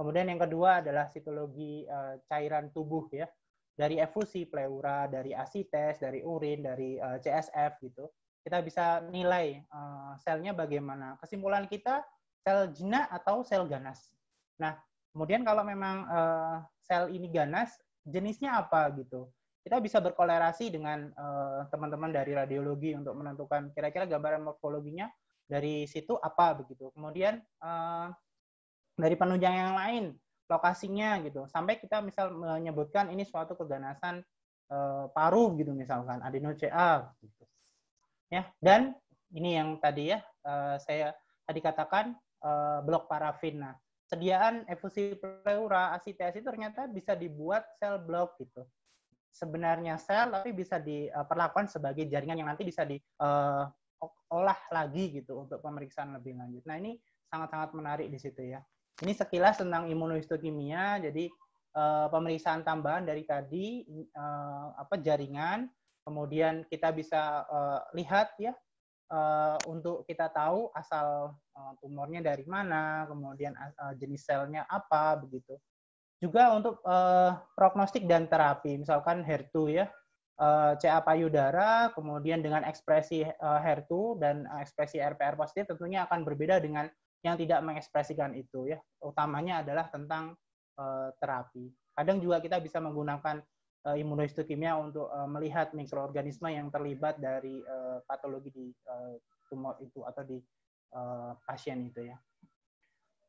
kemudian yang kedua adalah sitologi uh, cairan tubuh ya dari efusi pleura dari asites dari urin dari uh, eh, CSF gitu kita bisa nilai uh, selnya bagaimana kesimpulan kita sel jinak atau sel ganas nah kemudian kalau memang uh, sel ini ganas jenisnya apa gitu kita bisa berkolerasi dengan teman-teman uh, dari radiologi untuk menentukan kira-kira gambaran morfologinya dari situ apa begitu. Kemudian uh, dari penunjang yang lain lokasinya gitu. Sampai kita misal menyebutkan ini suatu keganasan uh, paru gitu misalkan adenoca gitu. Ya, dan ini yang tadi ya uh, saya tadi katakan uh, blok parafin. Nah, sediaan efusi pleura asiteasi itu ternyata bisa dibuat sel blok gitu sebenarnya sel tapi bisa diperlakukan sebagai jaringan yang nanti bisa di uh, olah lagi gitu untuk pemeriksaan lebih lanjut. Nah ini sangat-sangat menarik di situ ya. Ini sekilas tentang imunohistokimia. Jadi eh, pemeriksaan tambahan dari tadi eh, apa jaringan, kemudian kita bisa eh, lihat ya untuk kita tahu asal eh, tumornya dari mana, kemudian jenis selnya apa begitu. Juga untuk prognostik dan terapi, misalkan HER2 ya Eh, CA payudara, kemudian dengan ekspresi HER2 eh, dan eh, ekspresi RPR positif tentunya akan berbeda dengan yang tidak mengekspresikan itu ya. Utamanya adalah tentang terapi. Kadang juga kita bisa menggunakan imunohistokimia untuk melihat mikroorganisme yang terlibat dari patologi di tumor itu atau di pasien itu ya.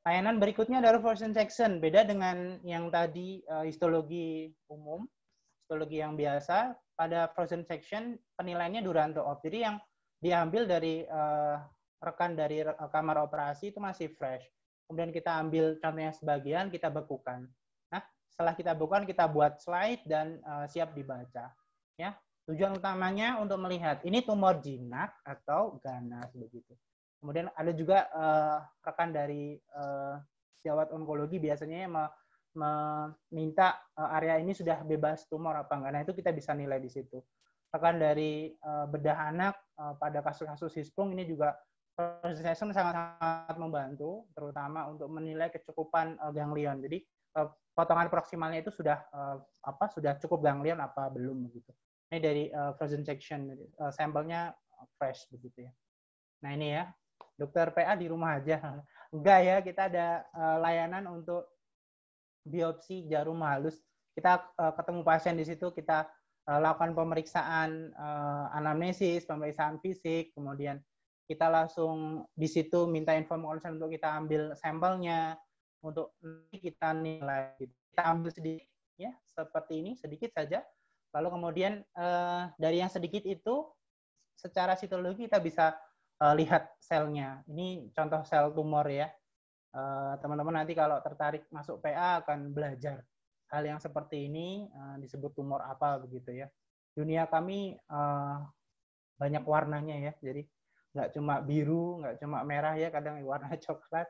Layanan berikutnya adalah frozen section. Beda dengan yang tadi histologi umum, histologi yang biasa, pada frozen section penilaiannya Duranto off. Jadi yang diambil dari uh, rekan dari eh, kamar operasi itu masih fresh. Kemudian kita ambil contohnya sebagian, kita bekukan. Nah, setelah kita bekukan, kita buat slide dan uh, siap dibaca. Ya, tujuan utamanya untuk melihat ini tumor jinak atau ganas begitu. Kemudian ada juga uh, rekan dari uh, jawat onkologi biasanya yang meminta eh, area ini sudah bebas tumor apa enggak. Nah, itu kita bisa nilai di situ. Bahkan dari eh, bedah anak eh, pada kasus-kasus hispung ini juga prosesnya sangat-sangat membantu, terutama untuk menilai kecukupan ganglion. Jadi potongan proksimalnya itu sudah apa sudah cukup ganglion apa belum begitu. Ini dari frozen section, sampelnya fresh begitu ya. Nah ini ya, dokter PA di rumah aja. Enggak ya, kita ada layanan untuk biopsi jarum halus. Kita eh, ketemu pasien di situ, kita eh, lakukan pemeriksaan eh, anamnesis, pemeriksaan fisik, kemudian kita langsung di situ minta inform konsen untuk kita ambil sampelnya untuk kita nilai. Kita ambil sedikit ya seperti ini sedikit saja. Lalu kemudian dari yang sedikit itu secara sitologi kita bisa lihat selnya. Ini contoh sel tumor ya. Eh, teman-teman uh, nanti kalau tertarik masuk PA akan belajar hal yang seperti ini uh, disebut tumor apa begitu ya. Dunia kami uh, banyak warnanya ya, jadi nggak cuma biru, nggak cuma merah ya, kadang warna coklat.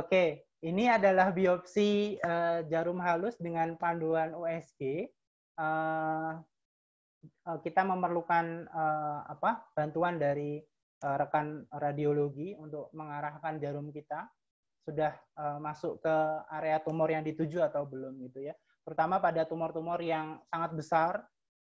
Oke, okay. ini adalah biopsi uh, jarum halus dengan panduan USG. Uh, kita memerlukan uh, apa bantuan dari uh, rekan radiologi untuk mengarahkan jarum kita sudah uh, masuk ke area tumor yang dituju atau belum gitu ya. Terutama pada tumor-tumor yang sangat besar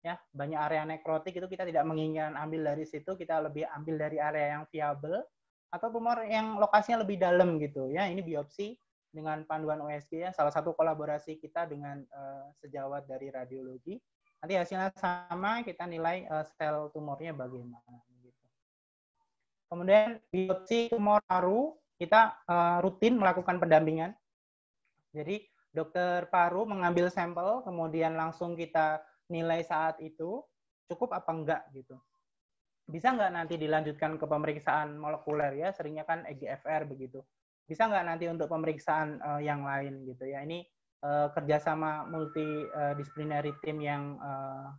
ya, banyak area nekrotik itu kita tidak menginginkan ambil dari situ, kita lebih ambil dari area yang viable atau tumor yang lokasinya lebih dalam gitu ya. Ini biopsi dengan panduan USG ya, salah satu kolaborasi kita dengan uh, sejawat dari radiologi. Nanti hasilnya sama, kita nilai uh, sel tumornya bagaimana gitu. Kemudian biopsi tumor paru kita uh, rutin melakukan pendampingan. Jadi dokter paru mengambil sampel, kemudian langsung kita nilai saat itu cukup apa enggak gitu. Bisa enggak nanti dilanjutkan ke pemeriksaan molekuler ya, seringnya kan EGFR begitu. Bisa enggak nanti untuk pemeriksaan uh, yang lain gitu ya. Ini uh, kerjasama multidisciplinary tim yang uh,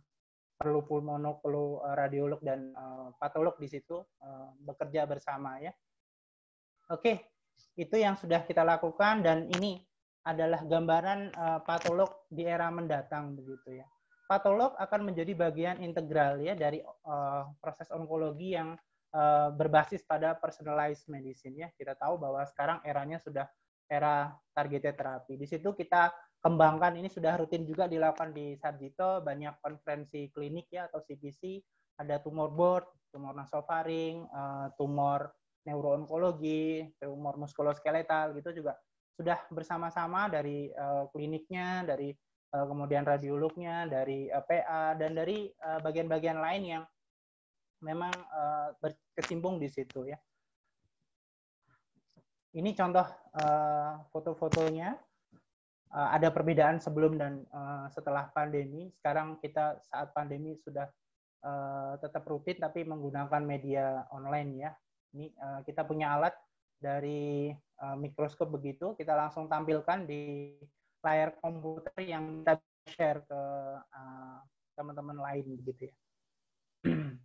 perlu pulmonolog, perlu radiolog dan uh, patolog di situ uh, bekerja bersama ya Oke, itu yang sudah kita lakukan dan ini adalah gambaran uh, patolog di era mendatang begitu ya. Patolog akan menjadi bagian integral ya dari uh, proses onkologi yang uh, berbasis pada personalized medicine ya. Kita tahu bahwa sekarang eranya sudah era targeted terapi. Di situ kita kembangkan ini sudah rutin juga dilakukan di Sarjito, banyak konferensi klinik ya atau CPC, ada tumor board, tumor nasofaring, uh, tumor neuroonkologi, tumor muskuloskeletal gitu juga sudah bersama-sama dari uh, kliniknya, dari uh, kemudian radiolognya, dari uh, eh, PA dan dari bagian-bagian lain yang memang berkecimpung di situ ya. Ini contoh foto-fotonya. Ada perbedaan sebelum dan setelah pandemi. Sekarang kita saat pandemi sudah tetap rutin tapi menggunakan media online ya Eh, kita punya alat dari eh, mikroskop begitu, kita langsung tampilkan di layar komputer yang kita share ke eh, teman-teman lain begitu ya.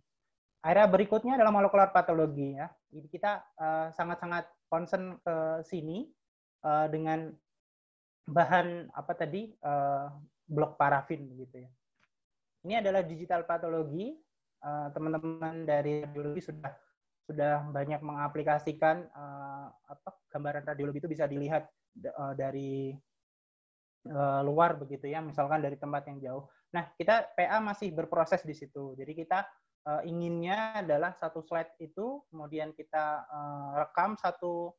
Area berikutnya adalah molekular patologi ya. Jadi kita sangat-sangat uh, concern ke sini dengan bahan apa tadi blok parafin begitu ya. Ini adalah digital patologi. Teman-teman dari biologi sudah sudah banyak mengaplikasikan uh, apa, gambaran radiologi itu bisa dilihat uh, dari uh, luar begitu ya, misalkan dari tempat yang jauh. Nah, kita PA masih berproses di situ. Jadi kita uh, inginnya adalah satu slide itu, kemudian kita uh, rekam satu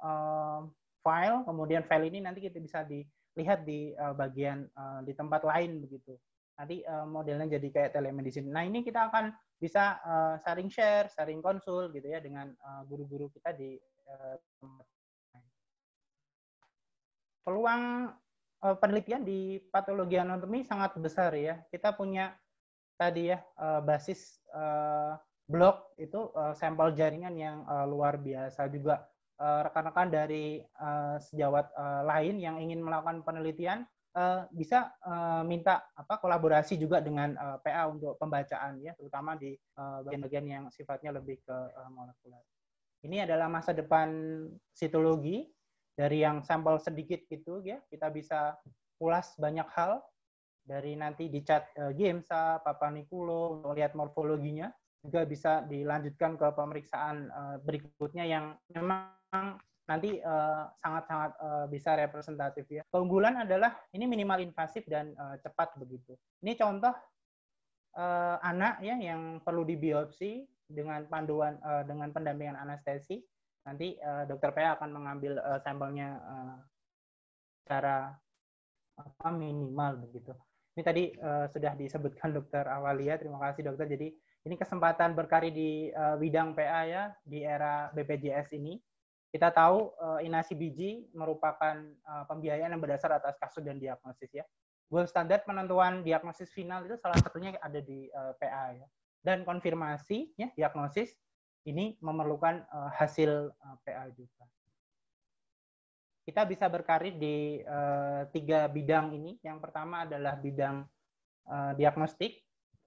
uh, file, kemudian file ini nanti kita bisa dilihat di uh, bagian uh, di tempat lain begitu. Nanti uh, modelnya jadi kayak telemedicine. Nah, ini kita akan bisa uh, eh, sharing share, sharing konsul gitu ya dengan eh, guru-guru uh, kita di uh, peluang uh, penelitian di patologi anatomi sangat besar ya. Kita punya tadi ya uh, basis uh, blok itu uh, sampel jaringan yang uh, luar biasa juga rekan-rekan uh, dari uh, sejawat uh, lain yang ingin melakukan penelitian Eh, bisa uh, minta apa kolaborasi juga dengan uh, eh, PA untuk pembacaan ya terutama di bagian-bagian uh, yang sifatnya lebih ke uh, molekuler. Ini adalah masa depan sitologi dari yang sampel sedikit gitu ya kita bisa ulas banyak hal dari nanti di chat uh, GMSA, Papanikulo untuk lihat morfologinya juga bisa dilanjutkan ke pemeriksaan uh, berikutnya yang memang nanti eh, sangat-sangat uh, uh, bisa representatif ya. Keunggulan adalah ini minimal invasif dan uh, cepat begitu. Ini contoh uh, anak ya yang perlu dibiopsi dengan panduan uh, dengan pendampingan anestesi. Nanti uh, dokter PA akan mengambil uh, sampelnya uh, cara apa minimal begitu. Ini tadi uh, sudah disebutkan dokter Awalia. Terima kasih dokter. Jadi ini kesempatan berkarir di uh, bidang PA ya di era BPJS ini kita tahu uh, inasi biji merupakan uh, pembiayaan yang berdasar atas kasus dan diagnosis ya. Gold standar penentuan diagnosis final itu salah satunya ada di uh, eh, PA ya. Dan konfirmasi ya diagnosis ini memerlukan uh, hasil uh, PA juga. Kita bisa berkarir di uh, tiga bidang ini. Yang pertama adalah bidang uh, diagnostik,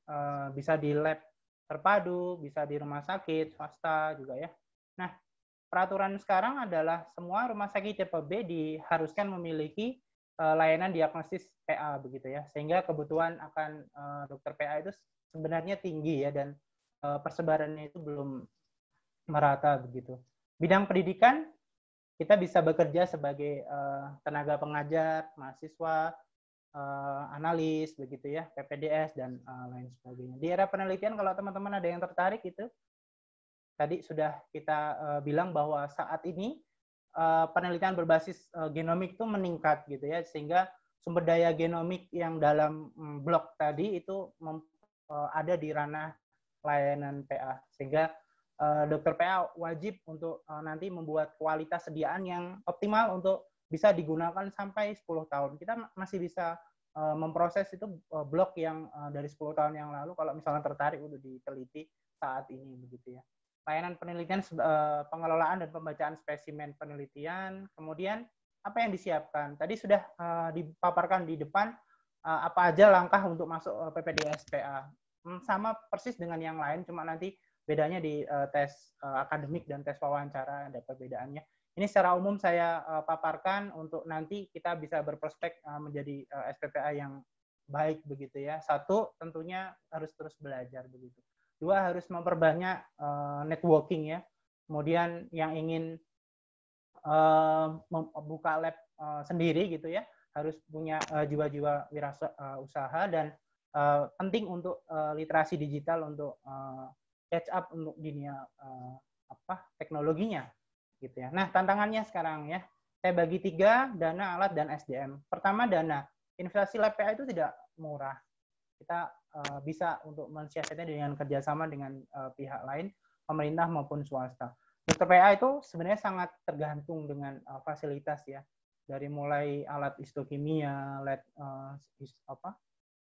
uh, bisa di lab terpadu, bisa di rumah sakit, swasta juga ya. Nah, peraturan sekarang adalah semua rumah sakit tipe B diharuskan memiliki eh, layanan diagnosis PA begitu ya, sehingga kebutuhan akan eh, dokter PA itu sebenarnya tinggi ya dan eh, persebarannya itu belum merata begitu. Bidang pendidikan kita bisa bekerja sebagai tenaga pengajar, mahasiswa, analis begitu ya, PPDS dan lain sebagainya. Di era penelitian kalau teman-teman ada yang tertarik itu Tadi sudah kita uh, bilang bahwa saat ini uh, penelitian berbasis uh, genomik itu meningkat gitu ya, sehingga sumber daya genomik yang dalam um, blok tadi itu mem, uh, ada di ranah layanan PA, sehingga uh, dokter PA wajib untuk uh, nanti membuat kualitas sediaan yang optimal untuk bisa digunakan sampai 10 tahun. Kita masih bisa memproses itu blok yang dari 10 tahun yang lalu kalau misalnya tertarik untuk diteliti saat ini begitu ya layanan penelitian eh, pengelolaan dan pembacaan spesimen penelitian, kemudian apa yang disiapkan. Tadi sudah eh, dipaparkan di depan eh, apa aja langkah untuk masuk PPDSPA. Hmm, sama persis dengan yang lain, cuma nanti bedanya di tes akademik dan tes wawancara ada perbedaannya. Ini secara umum saya paparkan untuk nanti kita bisa berprospek menjadi SPPA yang baik begitu ya. Satu tentunya harus terus belajar begitu. Dua harus memperbanyak uh, networking ya. Kemudian yang ingin uh, membuka lab uh, sendiri gitu ya, harus punya jiwa-jiwa uh, uh, dan uh, penting untuk uh, literasi digital untuk uh, catch up untuk dunia uh, apa teknologinya gitu ya. Nah tantangannya sekarang ya, saya bagi tiga dana, alat dan SDM. Pertama dana, investasi lab PA itu tidak murah. Kita uh, bisa untuk mensiasatinya dengan kerjasama dengan uh, pihak lain, pemerintah maupun swasta. Dokter PA itu sebenarnya sangat tergantung dengan uh, fasilitas ya, dari mulai alat histokimia, alat uh, apa,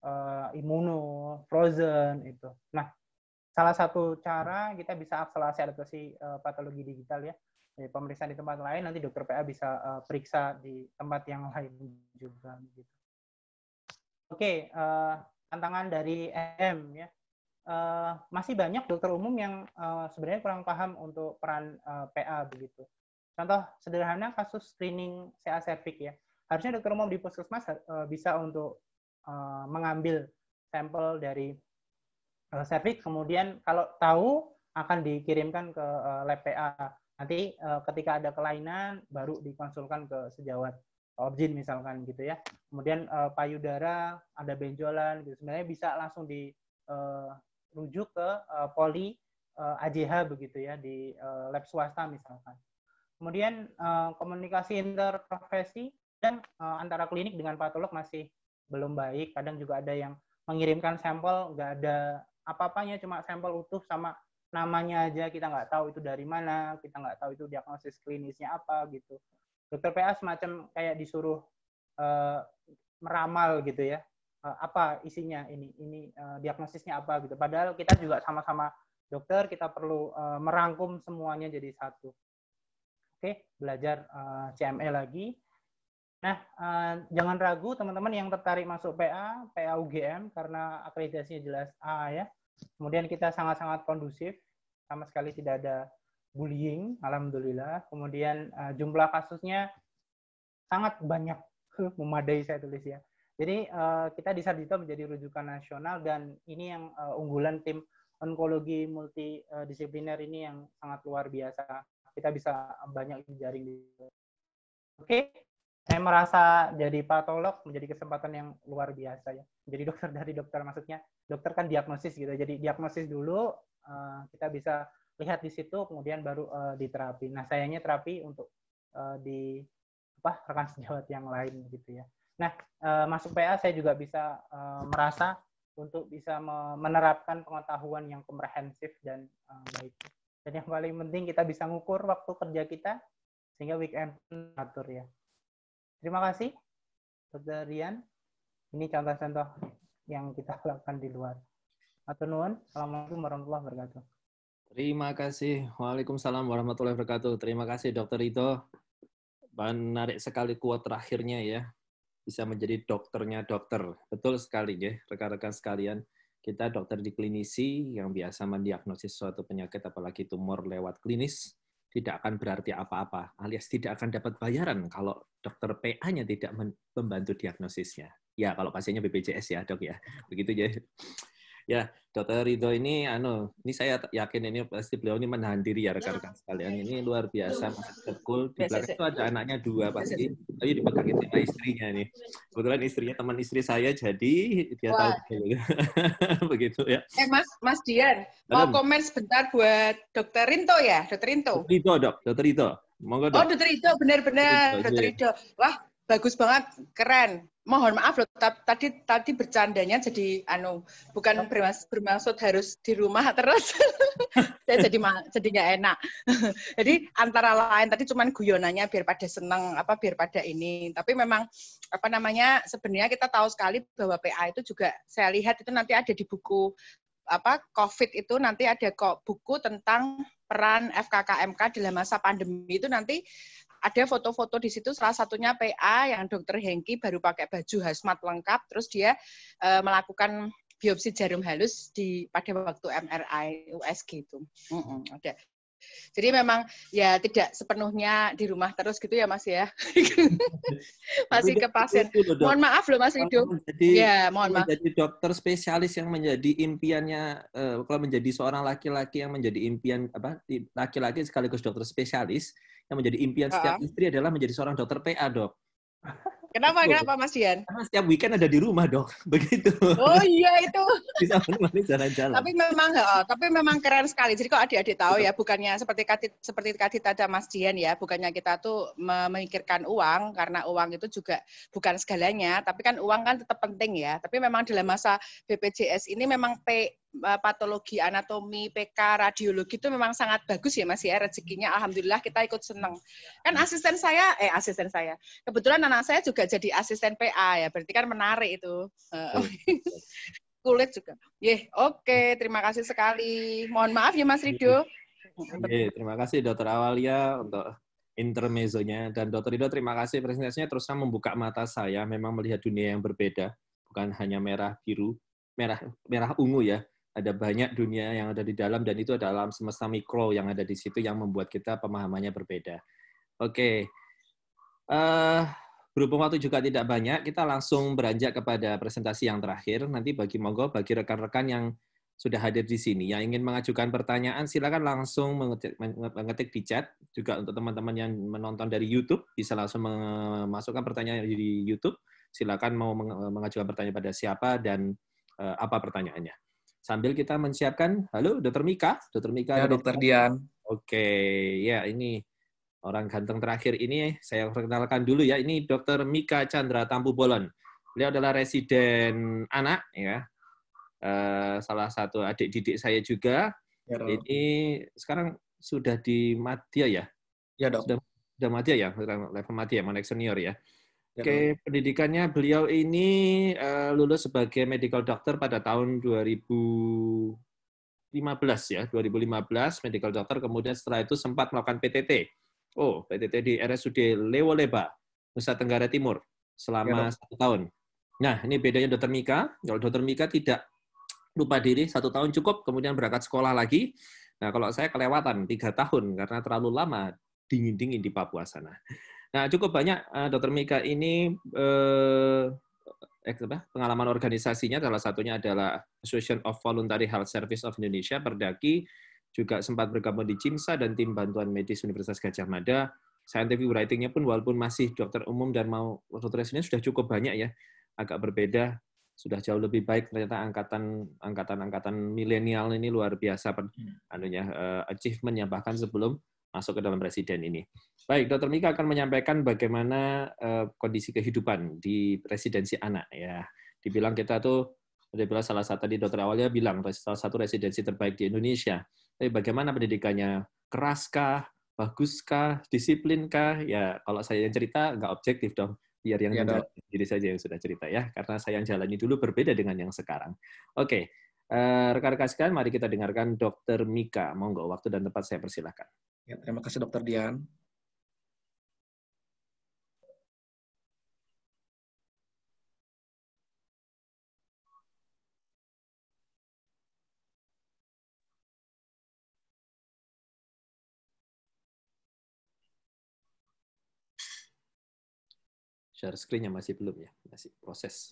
uh, imuno, frozen itu. Nah, salah satu cara kita bisa akselerasi adaptasi uh, patologi digital ya. Jadi pemeriksaan di tempat lain nanti dokter PA bisa uh, periksa di tempat yang lain juga gitu. Oke, okay, uh, tantangan dari EM ya. Uh, masih banyak dokter umum yang uh, sebenarnya kurang paham untuk peran uh, eh, PA begitu. Contoh sederhana kasus screening CA cervix ya. Harusnya dokter umum di puskesmas uh, bisa untuk uh, mengambil sampel dari uh, cervix kemudian kalau tahu akan dikirimkan ke uh, lab PA. Nanti uh, ketika ada kelainan baru dikonsulkan ke sejawat objin misalkan gitu ya. Kemudian uh, payudara ada benjolan gitu. Sebenarnya bisa langsung dirujuk eh, uh, ke uh, poli uh, AJH begitu ya di uh, lab swasta misalkan. Kemudian uh, komunikasi interprofesi dan uh, antara klinik dengan patolog masih belum baik. Kadang juga ada yang mengirimkan sampel nggak ada apa-apanya cuma sampel utuh sama namanya aja kita nggak tahu itu dari mana kita nggak tahu itu diagnosis klinisnya apa gitu dokter PA semacam kayak disuruh uh, meramal gitu ya uh, apa isinya ini ini uh, diagnosisnya apa gitu padahal kita juga sama-sama dokter kita perlu uh, merangkum semuanya jadi satu oke okay, belajar uh, CME lagi nah uh, jangan ragu teman-teman yang tertarik masuk PA PA UGM karena akreditasinya jelas A ya kemudian kita sangat-sangat kondusif sama sekali tidak ada bullying, alhamdulillah. Kemudian uh, jumlah kasusnya sangat banyak, memadai saya tulis ya. Jadi uh, kita di Sarjito menjadi rujukan nasional dan ini yang uh, unggulan tim onkologi multidisipliner ini yang sangat luar biasa. Kita bisa banyak jaring di Oke, saya merasa jadi patolog menjadi kesempatan yang luar biasa ya. Jadi dokter dari dokter maksudnya dokter kan diagnosis gitu. Jadi diagnosis dulu uh, kita bisa lihat di situ kemudian baru uh, diterapi. Nah, sayangnya terapi untuk uh, di apa rekan sejawat yang lain gitu ya. Nah, uh, masuk PA saya juga bisa uh, merasa untuk bisa menerapkan pengetahuan yang komprehensif dan uh, baik. Dan yang paling penting kita bisa mengukur waktu kerja kita sehingga weekend atur ya. Terima kasih, Dr. Rian. Ini contoh-contoh yang kita lakukan di luar. Atau nuan. Assalamualaikum warahmatullahi wabarakatuh. Terima kasih. Waalaikumsalam warahmatullahi wabarakatuh. Terima kasih Dokter Rito. Menarik sekali kuat terakhirnya ya. Bisa menjadi dokternya dokter. Betul sekali ya, rekan-rekan sekalian. Kita dokter di klinisi yang biasa mendiagnosis suatu penyakit apalagi tumor lewat klinis tidak akan berarti apa-apa, alias tidak akan dapat bayaran kalau dokter PA-nya tidak membantu diagnosisnya. Ya, kalau pasiennya BPJS ya, dok ya. Begitu ya ya Dokter Ridho ini anu ini saya yakin ini pasti beliau ini menahan diri ya rekan-rekan sekalian ini luar biasa masih tekul di belakang itu ada anaknya dua pasti tapi dipegangin sama istrinya nih kebetulan istrinya teman istri saya jadi dia Wah. tahu begitu ya eh Mas Mas Dian mau komen sebentar buat Dokter Rinto ya Dokter Rinto Rinto dok Dokter Rinto Monggo, dok. Oh, Dr. Rinto, benar-benar. Dr. Iya. Rinto. Wah, bagus banget, keren. Mohon maaf loh, tadi tadi bercandanya jadi anu bukan bermaksud, bermaksud harus di rumah terus. Saya jadi jadi enak. jadi antara lain tadi cuman guyonannya biar pada seneng apa biar pada ini. Tapi memang apa namanya sebenarnya kita tahu sekali bahwa PA itu juga saya lihat itu nanti ada di buku apa COVID itu nanti ada kok buku tentang peran FKKMK dalam masa pandemi itu nanti ada foto-foto di situ salah satunya PA yang dokter Hengki baru pakai baju hazmat lengkap terus dia uh, melakukan biopsi jarum halus di pada waktu MRI USG itu. Mm Oke. ada. Jadi memang ya tidak sepenuhnya di rumah terus gitu ya Mas ya. Masih ke pasien. mohon maaf loh Mas Ridho ya, mohon maaf. Jadi dokter spesialis yang menjadi impiannya uh, kalau menjadi seorang laki-laki yang menjadi impian apa laki-laki sekaligus dokter spesialis yang menjadi impian setiap uh-huh. istri adalah menjadi seorang dokter PA, dok. Kenapa, kenapa Mas Ian? Karena setiap weekend ada di rumah, dok. Begitu. Oh iya, itu. Bisa menemani jalan-jalan. tapi memang, oh, tapi memang keren sekali. Jadi kok adik-adik tahu ya, bukannya seperti kati, seperti kati ada Mas Dian ya, bukannya kita tuh memikirkan uang, karena uang itu juga bukan segalanya, tapi kan uang kan tetap penting ya. Tapi memang dalam masa BPJS ini memang P Eh, patologi anatomi, PK, radiologi itu memang sangat bagus ya Mas ya rezekinya. Alhamdulillah kita ikut seneng. Kan asisten saya, eh asisten saya. Kebetulan anak saya juga jadi asisten PA ya. Berarti kan menarik itu. Kulit juga. Yeh, oke. Okay. Terima kasih sekali. Mohon maaf ya Mas iya. Rido. Yeh, iya, terima kasih Dokter Awalia untuk intermezzonya dan Dokter Rido terima kasih presentasinya terusnya membuka mata saya memang melihat dunia yang berbeda bukan hanya merah biru merah merah ungu ya ada banyak dunia yang ada di dalam dan itu adalah alam semesta mikro yang ada di situ yang membuat kita pemahamannya berbeda. Oke, okay. uh, eh, berhubung waktu juga tidak banyak, kita langsung beranjak kepada presentasi yang terakhir. Nanti bagi monggo bagi rekan-rekan yang sudah hadir di sini, yang ingin mengajukan pertanyaan silakan langsung mengetik, mengetik di chat. Juga untuk teman-teman yang menonton dari YouTube bisa langsung memasukkan pertanyaan di YouTube. Silakan mau mengajukan pertanyaan pada siapa dan eh, apa pertanyaannya sambil kita menyiapkan halo Dokter Mika, Dokter Mika. Ya, Dokter Dian. Oke, ya ini orang ganteng terakhir ini saya perkenalkan dulu ya. Ini Dokter Mika Chandra Tampu Bolon. Beliau adalah residen anak ya. Eh, salah satu adik didik saya juga. Ya, ini sekarang sudah di Madya ya? Ya, Dok. Sudah, sudah Madya ya, level Madya, ya, Senior ya. Oke, okay, pendidikannya beliau ini uh, lulus sebagai medical doctor pada tahun 2015 ya, 2015 medical doctor kemudian setelah itu sempat melakukan PTT. Oh, PTT di RSUD Lewoleba, Nusa Tenggara Timur selama ya, satu tahun. Nah, ini bedanya dokter Mika. Kalau dokter Mika tidak lupa diri satu tahun cukup, kemudian berangkat sekolah lagi. Nah, kalau saya kelewatan tiga tahun karena terlalu lama dingin-dingin di Papua sana. Nah, cukup banyak uh, Dokter Mika ini eh, eh pengalaman organisasinya salah satunya adalah Association of Voluntary Health Service of Indonesia, Perdaki, juga sempat bergabung di CIMSA dan tim bantuan medis Universitas Gajah Mada. Scientific writing-nya pun walaupun masih dokter umum dan mau dokter ini sudah cukup banyak ya, agak berbeda, sudah jauh lebih baik ternyata angkatan angkatan angkatan milenial ini luar biasa hmm. anunya uh, achievementnya bahkan sebelum masuk ke dalam presiden ini. Baik, Dr. Mika akan menyampaikan bagaimana eh, kondisi kehidupan di presidensi anak ya. Dibilang kita tuh dia bilang salah satu tadi dokter awalnya bilang salah satu residensi terbaik di Indonesia. Tapi bagaimana pendidikannya? Keraskah? Baguskah? Disiplinkah? Ya kalau saya yang cerita nggak objektif dong. Biar yang ya, diri saja yang sudah cerita ya. Karena saya yang jalani dulu berbeda dengan yang sekarang. Oke, eh, rekan-rekan sekalian mari kita dengarkan dokter Mika. Monggo, waktu dan tempat saya persilahkan. Ya, terima kasih Dokter Dian. share screen-nya masih belum ya, masih proses.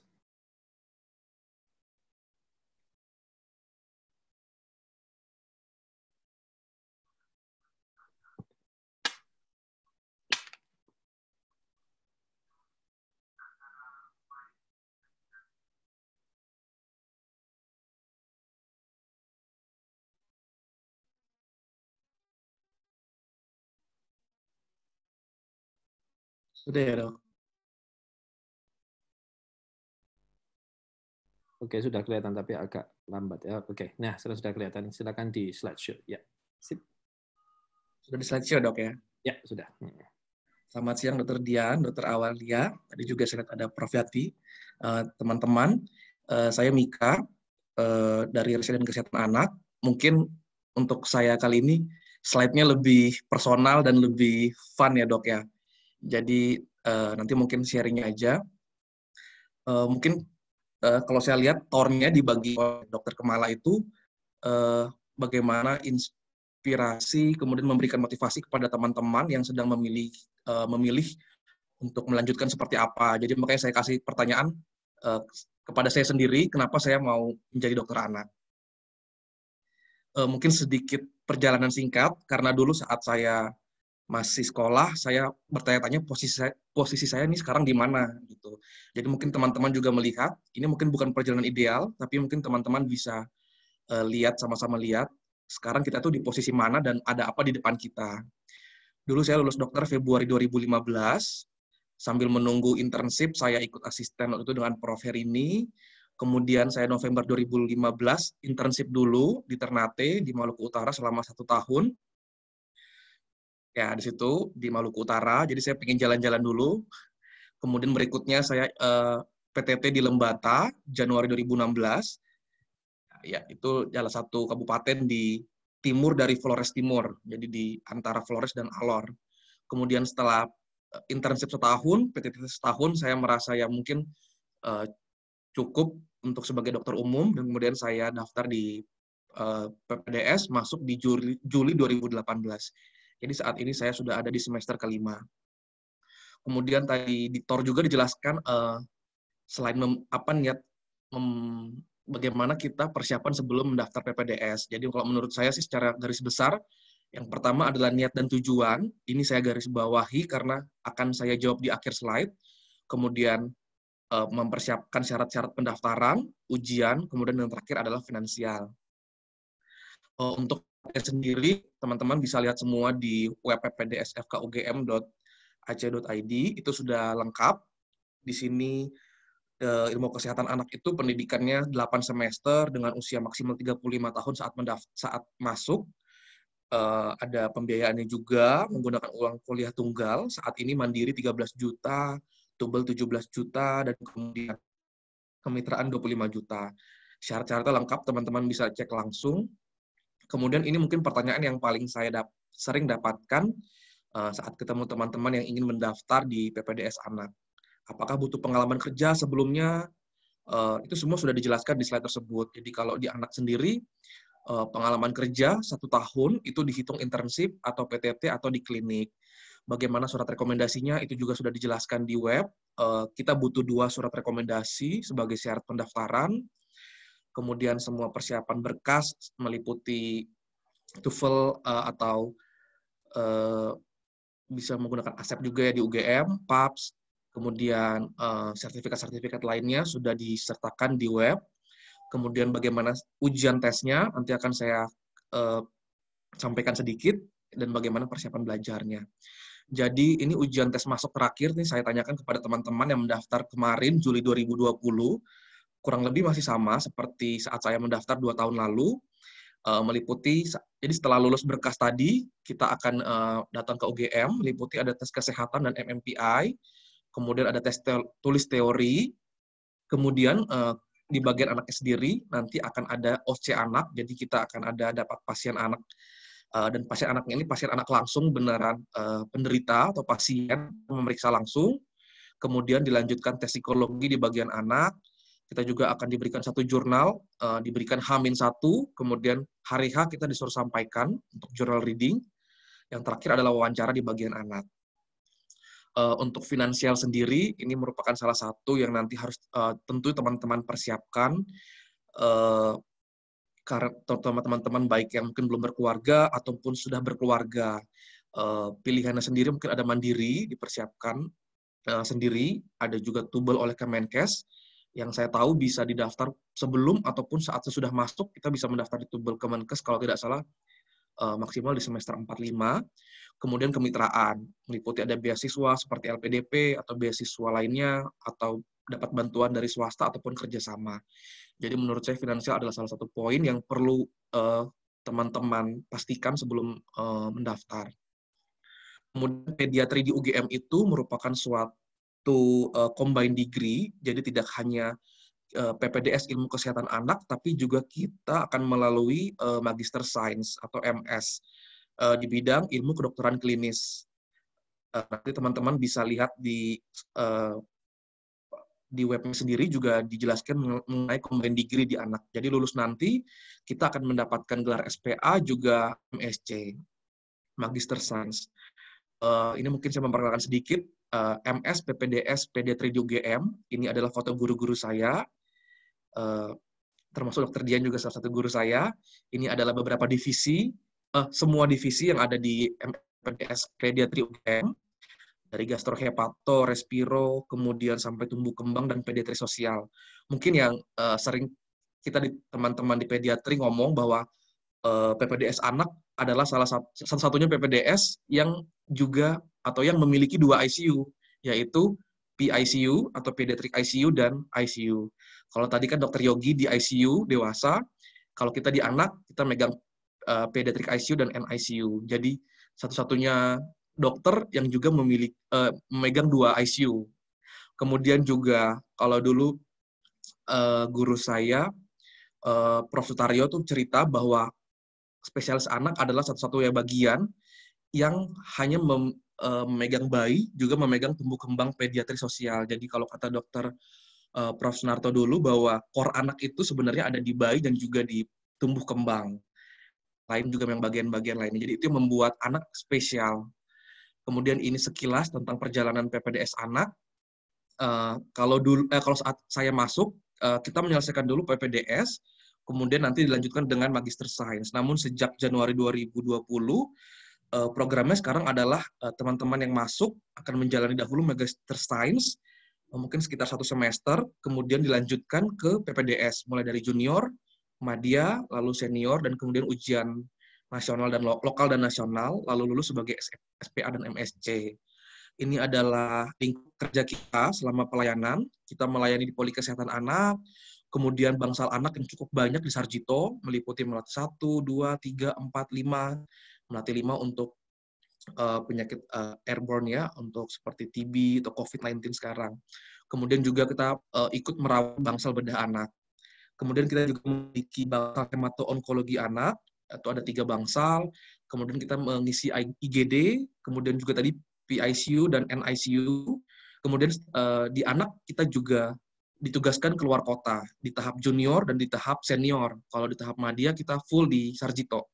Sudah ya dok? Oke, sudah kelihatan tapi agak lambat ya. Oke, nah sudah sudah kelihatan. Silakan di slideshow. Ya, sip. Sudah di slideshow dok ya? Ya, sudah. Hmm. Selamat siang Dokter Dian, Dokter Awalia. Tadi juga saya lihat ada Prof Yati. Eh, teman-teman, eh, saya Mika eh, dari Residen Kesehatan Anak. Mungkin untuk saya kali ini slide-nya lebih personal dan lebih fun ya dok ya. Jadi uh, nanti mungkin sharingnya aja. Uh, mungkin uh, kalau saya lihat tornya dibagi oleh Dokter Kemala itu uh, bagaimana inspirasi kemudian memberikan motivasi kepada teman-teman yang sedang memilih uh, memilih untuk melanjutkan seperti apa. Jadi makanya saya kasih pertanyaan uh, kepada saya sendiri, kenapa saya mau menjadi dokter anak. Uh, mungkin sedikit perjalanan singkat, karena dulu saat saya masih sekolah, saya bertanya-tanya posisi saya, posisi saya nih sekarang di mana gitu. Jadi mungkin teman-teman juga melihat, ini mungkin bukan perjalanan ideal, tapi mungkin teman-teman bisa uh, lihat sama-sama lihat sekarang kita tuh di posisi mana dan ada apa di depan kita. Dulu saya lulus dokter Februari 2015, sambil menunggu internship saya ikut asisten waktu itu dengan Prof Herini. Kemudian saya November 2015 internship dulu di Ternate di Maluku Utara selama satu tahun ya di situ di Maluku Utara. Jadi saya pengen jalan-jalan dulu. Kemudian berikutnya saya eh, PTT di Lembata Januari 2016. Ya itu salah satu kabupaten di timur dari Flores Timur. Jadi di antara Flores dan Alor. Kemudian setelah eh, internship setahun, PTT setahun, saya merasa ya mungkin uh, cukup untuk sebagai dokter umum dan kemudian saya daftar di uh, eh, PPDS masuk di Juli, Juli 2018. Jadi saat ini saya sudah ada di semester kelima. Kemudian tadi di TOR juga dijelaskan uh, selain mem, apa niat mem, bagaimana kita persiapan sebelum mendaftar PPDS. Jadi kalau menurut saya sih secara garis besar yang pertama adalah niat dan tujuan. Ini saya garis bawahi karena akan saya jawab di akhir slide. Kemudian uh, mempersiapkan syarat-syarat pendaftaran, ujian, kemudian yang terakhir adalah finansial. Uh, untuk sendiri teman-teman bisa lihat semua di ppdsfkugm.ac.id itu sudah lengkap. Di sini eh, ilmu kesehatan anak itu pendidikannya 8 semester dengan usia maksimal 35 tahun saat mendaft- saat masuk. Eh, ada pembiayaannya juga menggunakan uang kuliah tunggal. Saat ini mandiri 13 juta, tubel 17 juta, dan kemudian kemitraan 25 juta. Syarat-syaratnya lengkap, teman-teman bisa cek langsung Kemudian ini mungkin pertanyaan yang paling saya dap sering dapatkan uh, saat ketemu teman-teman yang ingin mendaftar di PPDS anak. Apakah butuh pengalaman kerja sebelumnya? Uh, itu semua sudah dijelaskan di slide tersebut. Jadi kalau di anak sendiri uh, pengalaman kerja satu tahun itu dihitung internship atau PTT atau di klinik. Bagaimana surat rekomendasinya itu juga sudah dijelaskan di web. Uh, kita butuh dua surat rekomendasi sebagai syarat pendaftaran kemudian semua persiapan berkas meliputi TOEFL uh, atau uh, bisa menggunakan ASEP juga ya di UGM, PAPS, kemudian eh, sertifikat-sertifikat uh, lainnya sudah disertakan di web. Kemudian bagaimana ujian tesnya nanti akan saya uh, sampaikan sedikit dan bagaimana persiapan belajarnya. Jadi ini ujian tes masuk terakhir nih saya tanyakan kepada teman-teman yang mendaftar kemarin Juli 2020 kurang lebih masih sama seperti saat saya mendaftar dua tahun lalu, eh, meliputi, jadi setelah lulus berkas tadi, kita akan eh, datang ke UGM, meliputi ada tes kesehatan dan MMPI, kemudian ada tes te tulis teori, kemudian eh, di bagian anaknya sendiri nanti akan ada OC anak, jadi kita akan ada dapat pasien anak dan pasien anaknya ini pasien anak langsung beneran penderita atau pasien memeriksa langsung, kemudian dilanjutkan tes psikologi di bagian anak, kita juga akan diberikan satu jurnal, uh, diberikan hamin 1 kemudian hari H kita disuruh sampaikan untuk jurnal reading. Yang terakhir adalah wawancara di bagian anak. Uh, untuk finansial sendiri, ini merupakan salah satu yang nanti harus uh, tentu teman-teman persiapkan, uh, terutama teman-teman baik yang mungkin belum berkeluarga ataupun sudah berkeluarga. Uh, pilihannya sendiri mungkin ada mandiri, dipersiapkan uh, sendiri, ada juga tubel oleh Kemenkes, yang saya tahu bisa didaftar sebelum ataupun saat sesudah masuk kita bisa mendaftar di Tubel Kemenkes kalau tidak salah uh, maksimal di semester 45. Kemudian kemitraan, meliputi ada beasiswa seperti LPDP atau beasiswa lainnya atau dapat bantuan dari swasta ataupun kerjasama. Jadi menurut saya finansial adalah salah satu poin yang perlu teman eh, teman-teman pastikan sebelum uh, mendaftar. Kemudian pediatri di UGM itu merupakan suatu to uh, combine degree, jadi tidak hanya uh, eh, PPDS ilmu kesehatan anak, tapi juga kita akan melalui uh, Magister Science atau MS uh, di bidang ilmu kedokteran klinis. Uh, nanti teman-teman bisa lihat di uh, di webnya sendiri juga dijelaskan mengenai combine degree di anak. Jadi lulus nanti kita akan mendapatkan gelar SPA juga MSc, Magister Science. Uh, ini mungkin saya memperkenalkan sedikit uh, eh, MS PPDS Pediatri UGM. Ini adalah foto guru-guru saya. Uh, termasuk dokter Dian juga salah satu guru saya. Ini adalah beberapa divisi, uh, semua divisi yang ada di MPDS Pediatri UGM. Dari gastrohepato, respiro, kemudian sampai tumbuh kembang dan pediatri sosial. Mungkin yang uh, sering kita di teman-teman di pediatri ngomong bahwa uh, PPDS anak adalah salah satu satunya PPDS yang juga atau yang memiliki dua ICU, yaitu PICU atau pediatric ICU dan ICU. Kalau tadi kan dokter Yogi di ICU dewasa, kalau kita di anak kita megang uh, pediatric ICU dan NICU. Jadi satu-satunya dokter yang juga memiliki uh, memegang dua ICU. Kemudian juga kalau dulu uh, guru saya uh, Prof Sutario tuh cerita bahwa spesialis anak adalah satu-satunya bagian yang hanya mem, Eh, memegang bayi juga memegang tumbuh kembang pediatri sosial. Jadi kalau kata dokter uh, Prof. Sunarto dulu bahwa kor anak itu sebenarnya ada di bayi dan juga di tumbuh kembang. Lain juga yang bagian-bagian lainnya. Jadi itu yang membuat anak spesial. Kemudian ini sekilas tentang perjalanan PPDS anak. Uh, kalau dulu eh, kalau saat saya masuk uh, kita menyelesaikan dulu PPDS, kemudian nanti dilanjutkan dengan Magister Sains. Namun sejak Januari 2020 Eh, programnya sekarang adalah eh, teman-teman yang masuk akan menjalani dahulu Magister Science eh, mungkin sekitar satu semester, kemudian dilanjutkan ke PPDS mulai dari junior, madya, lalu senior dan kemudian ujian nasional dan lo lokal dan nasional, lalu lulus sebagai SPA dan MSC. Ini adalah lingkup kerja kita selama pelayanan. Kita melayani di Poli Kesehatan Anak, kemudian bangsal anak yang cukup banyak di Sarjito, meliputi Melati 1, 2, 3, 4, 5, melati 5 untuk uh, penyakit uh, airborne ya untuk seperti TB atau COVID-19 sekarang. Kemudian juga kita uh, ikut merawat bangsal bedah anak. Kemudian kita juga memiliki bangsal hemato-onkologi anak atau ada tiga bangsal. Kemudian kita mengisi IGD, kemudian juga tadi PICU dan NICU. Kemudian uh, di anak kita juga ditugaskan keluar kota di tahap junior dan di tahap senior. Kalau di tahap media kita full di Sarjito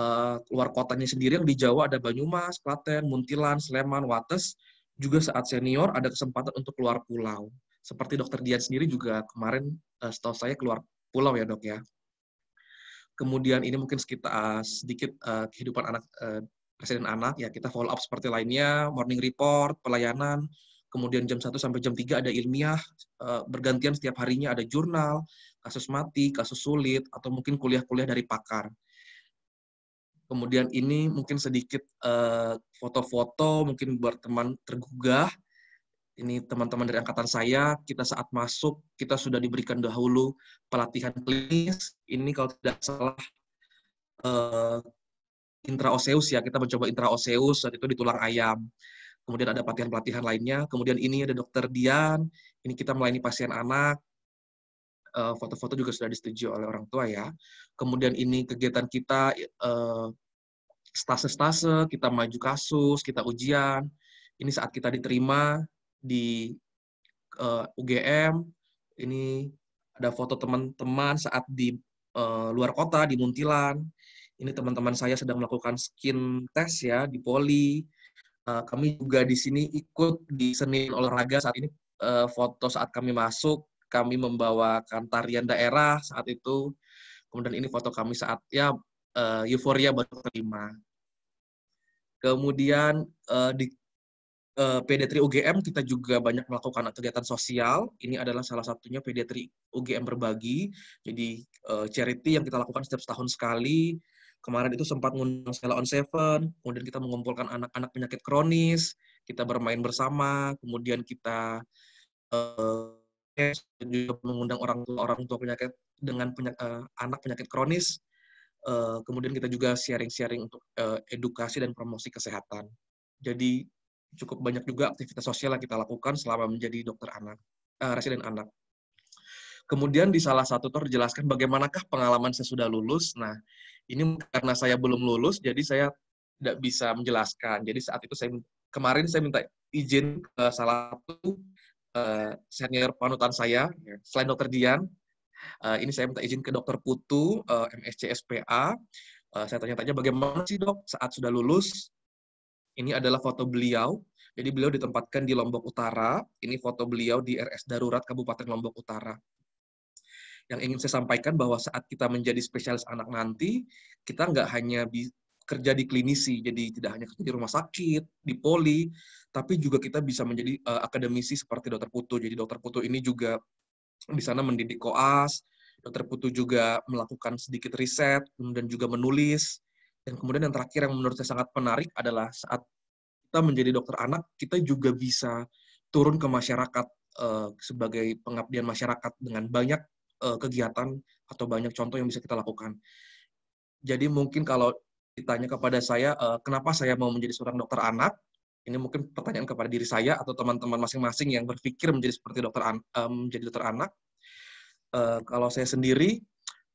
uh, luar kotanya sendiri yang di Jawa ada Banyumas, Klaten, Muntilan, Sleman, Wates. Juga saat senior ada kesempatan untuk keluar pulau. Seperti dokter Dian sendiri juga kemarin uh, setahu saya keluar pulau ya dok ya. Kemudian ini mungkin sekitar uh, sedikit uh, kehidupan anak uh, presiden anak ya kita follow up seperti lainnya morning report pelayanan kemudian jam 1 sampai jam 3 ada ilmiah bergantian setiap harinya ada jurnal kasus mati kasus sulit atau mungkin kuliah-kuliah dari pakar Kemudian ini mungkin sedikit eh, foto-foto, uh, mungkin buat teman tergugah. Ini teman-teman dari angkatan saya, kita saat masuk, kita sudah diberikan dahulu pelatihan klinis. Ini kalau tidak salah, uh, intraoseus ya, kita mencoba intraoseus, saat itu di tulang ayam. Kemudian ada pelatihan-pelatihan lainnya. Kemudian ini ada dokter Dian, ini kita melayani pasien anak. Eh, foto-foto juga sudah disetujui oleh orang tua ya. Kemudian ini kegiatan kita eh, stase-stase, kita maju kasus, kita ujian. Ini saat kita diterima di eh, UGM. Ini ada foto teman-teman saat di luar kota di Muntilan. Ini teman-teman saya sedang melakukan skin test ya di Poli. kami juga di sini ikut di Senin olahraga saat ini foto saat kami masuk kami membawakan tarian daerah saat itu. Kemudian ini foto kami saat ya uh, euforia baru terima Kemudian uh, di uh, eh, PD3 UGM kita juga banyak melakukan kegiatan sosial. Ini adalah salah satunya PD3 UGM berbagi. Jadi uh, charity yang kita lakukan setiap setahun sekali. Kemarin itu sempat mengundang Stella on Seven, kemudian kita mengumpulkan anak-anak penyakit kronis, kita bermain bersama, kemudian kita juga mengundang orang tua orang tua penyakit dengan penyak, uh, anak penyakit kronis. Uh, kemudian kita juga sharing-sharing untuk uh, edukasi dan promosi kesehatan. Jadi cukup banyak juga aktivitas sosial yang kita lakukan selama menjadi dokter anak, uh, residen anak. Kemudian di salah satu tour dijelaskan bagaimanakah pengalaman saya sudah lulus. Nah, ini karena saya belum lulus, jadi saya tidak bisa menjelaskan. Jadi saat itu saya kemarin saya minta izin ke salah satu saya eh, senior panutan saya, selain dokter Dian, eh, ini saya minta izin ke dokter Putu, uh, eh, MSCSPA. saya tanya-tanya bagaimana sih dok saat sudah lulus. Ini adalah foto beliau. Jadi beliau ditempatkan di Lombok Utara. Ini foto beliau di RS Darurat Kabupaten Lombok Utara. Yang ingin saya sampaikan bahwa saat kita menjadi spesialis anak nanti, kita nggak hanya kerja di klinisi, jadi tidak hanya kerja di rumah sakit, di poli, tapi juga kita bisa menjadi uh, akademisi seperti dokter Putu. Jadi dokter Putu ini juga di sana mendidik koas, dokter Putu juga melakukan sedikit riset, dan juga menulis. Dan kemudian yang terakhir yang menurut saya sangat menarik adalah saat kita menjadi dokter anak, kita juga bisa turun ke masyarakat uh, sebagai pengabdian masyarakat dengan banyak uh, kegiatan atau banyak contoh yang bisa kita lakukan. Jadi mungkin kalau ditanya kepada saya uh, kenapa saya mau menjadi seorang dokter anak, ini mungkin pertanyaan kepada diri saya atau teman-teman masing-masing yang berpikir menjadi seperti dokter an eh, menjadi dokter anak. Uh, kalau saya sendiri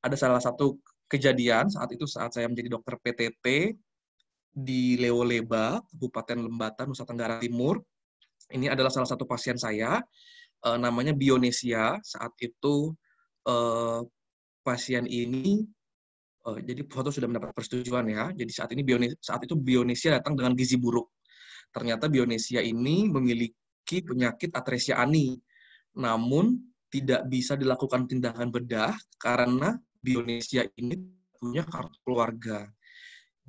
ada salah satu kejadian saat itu saat saya menjadi dokter PTT di Leo Kabupaten Lembata, Nusa Tenggara Timur. Ini adalah salah satu pasien saya, uh, namanya Bionesia. Saat itu uh, pasien ini Eh, jadi foto sudah mendapat persetujuan ya. Jadi saat ini saat itu Bionesia datang dengan gizi buruk. Ternyata Bionesia ini memiliki penyakit atresia ani. Namun tidak bisa dilakukan tindakan bedah karena Bionesia ini punya kartu keluarga.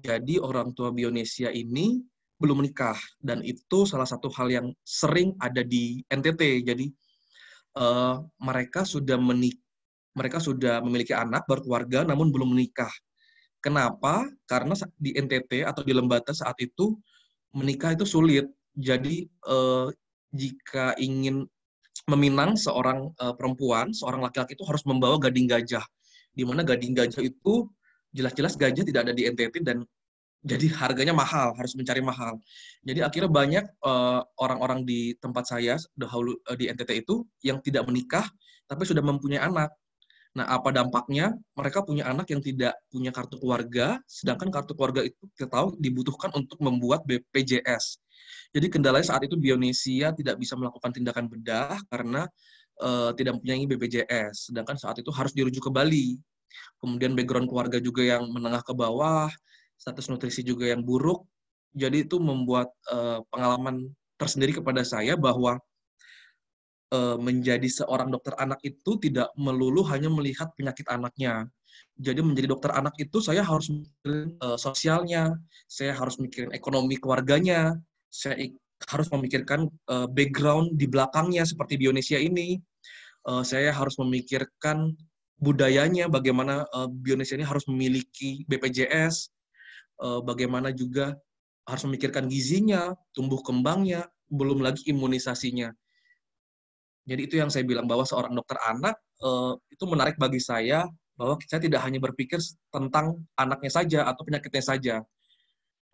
Jadi orang tua Bionesia ini belum menikah dan itu salah satu hal yang sering ada di NTT. Jadi uh, mereka sudah menikah mereka sudah memiliki anak, berkeluarga, namun belum menikah. Kenapa? Karena di NTT atau di Lembata saat itu menikah itu sulit. Jadi eh, jika ingin meminang seorang eh, perempuan, seorang laki-laki itu harus membawa gading gajah. Di mana gading gajah itu jelas-jelas gajah tidak ada di NTT dan jadi harganya mahal, harus mencari mahal. Jadi akhirnya banyak orang eh, orang-orang di tempat saya dahulu uh, di NTT itu yang tidak menikah tapi sudah mempunyai anak. Nah, apa dampaknya? Mereka punya anak yang tidak punya kartu keluarga, sedangkan kartu keluarga itu kita tahu dibutuhkan untuk membuat BPJS. Jadi kendalanya saat itu Bionesia tidak bisa melakukan tindakan bedah karena uh, tidak mempunyai BPJS, sedangkan saat itu harus dirujuk ke Bali. Kemudian background keluarga juga yang menengah ke bawah, status nutrisi juga yang buruk. Jadi itu membuat uh, pengalaman tersendiri kepada saya bahwa E, menjadi seorang dokter anak itu tidak melulu hanya melihat penyakit anaknya. Jadi menjadi dokter anak itu saya harus mikirin uh, sosialnya, saya harus mikirin ekonomi keluarganya, saya harus memikirkan uh, background di belakangnya seperti di Indonesia ini. Uh, saya harus memikirkan budayanya, bagaimana uh, Bionesia ini harus memiliki BPJS, uh, bagaimana juga harus memikirkan gizinya, tumbuh kembangnya, belum lagi imunisasinya jadi itu yang saya bilang bahwa seorang dokter anak eh, itu menarik bagi saya bahwa saya tidak hanya berpikir tentang anaknya saja atau penyakitnya saja.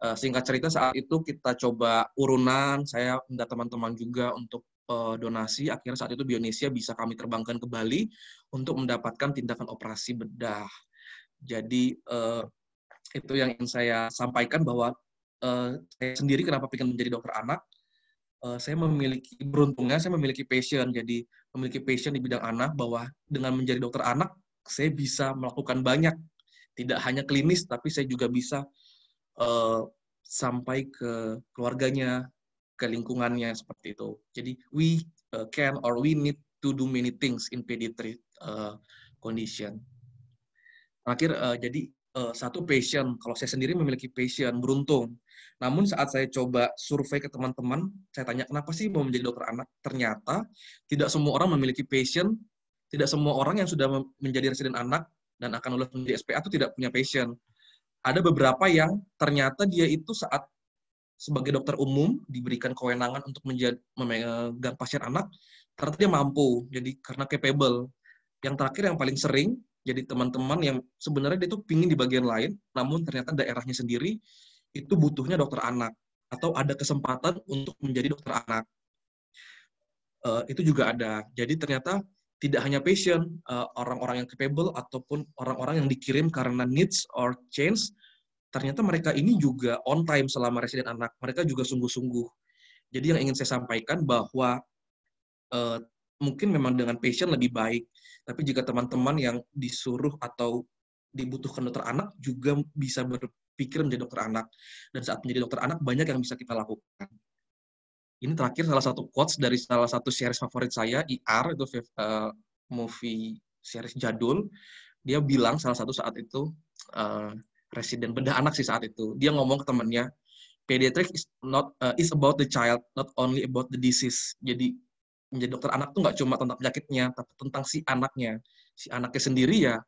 Eh, singkat cerita saat itu kita coba urunan, saya minta teman-teman juga untuk eh, donasi. Akhirnya saat itu Bionesia bisa kami terbangkan ke Bali untuk mendapatkan tindakan operasi bedah. Jadi itu yang ingin saya sampaikan bahwa saya sendiri kenapa ingin menjadi dokter anak uh, saya memiliki beruntungnya saya memiliki passion jadi memiliki passion di bidang anak bahwa dengan menjadi dokter anak saya bisa melakukan banyak tidak hanya klinis tapi saya juga bisa uh, sampai ke keluarganya ke lingkungannya seperti itu jadi we uh, can or we need to do many things in pediatric uh, condition terakhir uh, jadi uh, satu passion kalau saya sendiri memiliki passion beruntung namun saat saya coba survei ke teman-teman, saya tanya kenapa sih mau menjadi dokter anak? Ternyata tidak semua orang memiliki passion, tidak semua orang yang sudah menjadi residen anak dan akan lulus menjadi SPA itu tidak punya passion. Ada beberapa yang ternyata dia itu saat sebagai dokter umum diberikan kewenangan untuk menjadi, memegang pasien anak, ternyata dia mampu, jadi karena capable. Yang terakhir yang paling sering, jadi teman-teman yang sebenarnya dia itu pingin di bagian lain, namun ternyata daerahnya sendiri itu butuhnya dokter anak atau ada kesempatan untuk menjadi dokter anak. Uh, itu juga ada. Jadi ternyata tidak hanya patient orang eh, orang-orang yang capable ataupun orang-orang yang dikirim karena needs or change, ternyata mereka ini juga on time selama resident anak. Mereka juga sungguh-sungguh. Jadi yang ingin saya sampaikan bahwa uh, mungkin memang dengan patient lebih baik, tapi jika teman-teman yang disuruh atau dibutuhkan dokter anak juga bisa ber, pikir menjadi dokter anak. Dan saat menjadi dokter anak, banyak yang bisa kita lakukan. Ini terakhir salah satu quotes dari salah satu series favorit saya, IR, e itu uh, movie series jadul. Dia bilang salah satu saat itu, uh, resident bedah anak sih saat itu. Dia ngomong ke temannya, pediatric is not uh, is about the child, not only about the disease. Jadi menjadi dokter anak tuh nggak cuma tentang penyakitnya, tapi tentang si anaknya. Si anaknya sendiri ya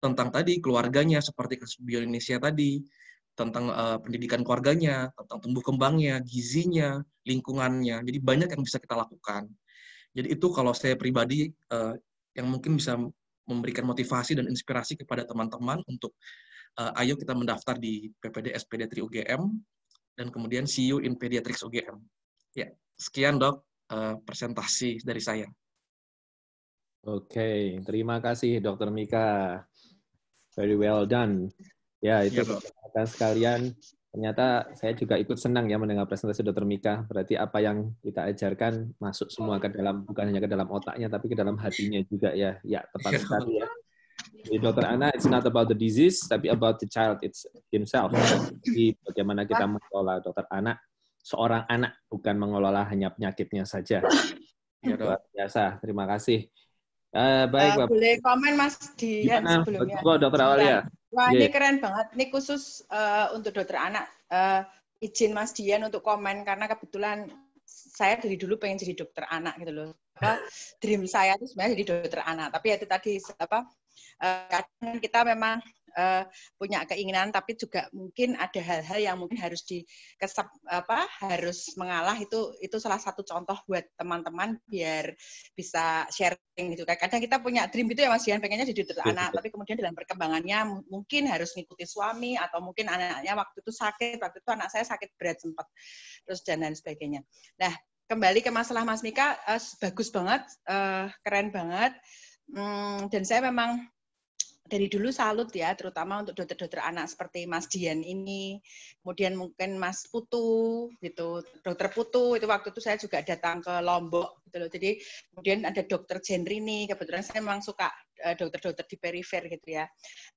tentang tadi keluarganya seperti kasus bio Indonesia tadi tentang uh, pendidikan keluarganya, tentang tumbuh kembangnya, gizinya, lingkungannya. Jadi banyak yang bisa kita lakukan. Jadi itu kalau saya pribadi uh, yang mungkin bisa memberikan motivasi dan inspirasi kepada teman-teman untuk uh, ayo kita mendaftar di PPDS Pediatri UGM dan kemudian CEO in Pediatrics UGM. Ya, sekian dok uh, presentasi dari saya. Oke, terima kasih Dokter Mika. Very well done. Ya, iya, itu ya, sekalian. Ternyata saya juga ikut senang ya mendengar presentasi Dr. Mika. Berarti apa yang kita ajarkan masuk semua ke dalam, bukan hanya ke dalam otaknya, tapi ke dalam hatinya juga ya. Ya, tepat iya. sekali ya. Jadi Dr. Ana, it's not about the disease, tapi about the child it's himself. Jadi bagaimana kita mengelola dokter Ana, seorang anak, bukan mengelola hanya penyakitnya saja. Ya, Luar biasa. Terima kasih. Uh, baik, uh, Boleh komen Mas Dian Gimana? sebelumnya. Kok dokter awal ya? Wah, yeah. ini iya. keren banget. Ini khusus uh, untuk dokter anak. Uh, izin Mas Dian untuk komen karena kebetulan saya dari dulu pengen jadi dokter anak gitu loh. Apa dream saya itu sebenarnya jadi dokter anak, tapi ya itu tadi apa uh, kita memang uh, punya keinginan tapi juga mungkin ada hal-hal yang mungkin harus di kesep, apa harus mengalah itu itu salah satu contoh buat teman-teman biar bisa sharing gitu kan. Kadang kita punya dream gitu ya Mas Dian pengennya jadi dokter iya, anak tapi kemudian dalam perkembangannya mungkin harus mengikuti suami atau mungkin anaknya waktu itu sakit, waktu itu anak saya sakit berat sempat terus dan lain sebagainya. Nah, kembali ke masalah Mas Mika, uh, bagus banget, uh, keren banget. Hmm, dan saya memang dari dulu salut ya, terutama untuk dokter-dokter anak seperti Mas Dian ini, kemudian mungkin Mas Putu gitu, dokter Putu itu waktu itu saya juga datang ke Lombok gitu loh. Jadi kemudian ada dokter Jenrini, kebetulan saya memang suka eh, dokter-dokter di perifer gitu ya.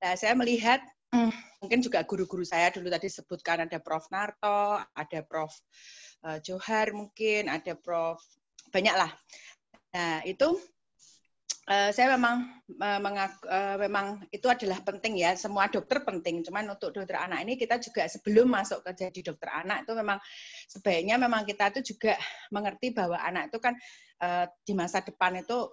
Nah, saya melihat hmm, mungkin juga guru-guru saya dulu tadi sebutkan ada Prof Narto, ada Prof eh, Johar mungkin, ada Prof banyaklah. Nah, itu Eh, saya memang eh, mengaku, eh, memang itu adalah penting ya semua dokter penting cuman untuk dokter anak ini kita juga sebelum masuk ke jadi dokter anak itu memang sebaiknya memang kita itu juga mengerti bahwa anak itu kan di masa depan itu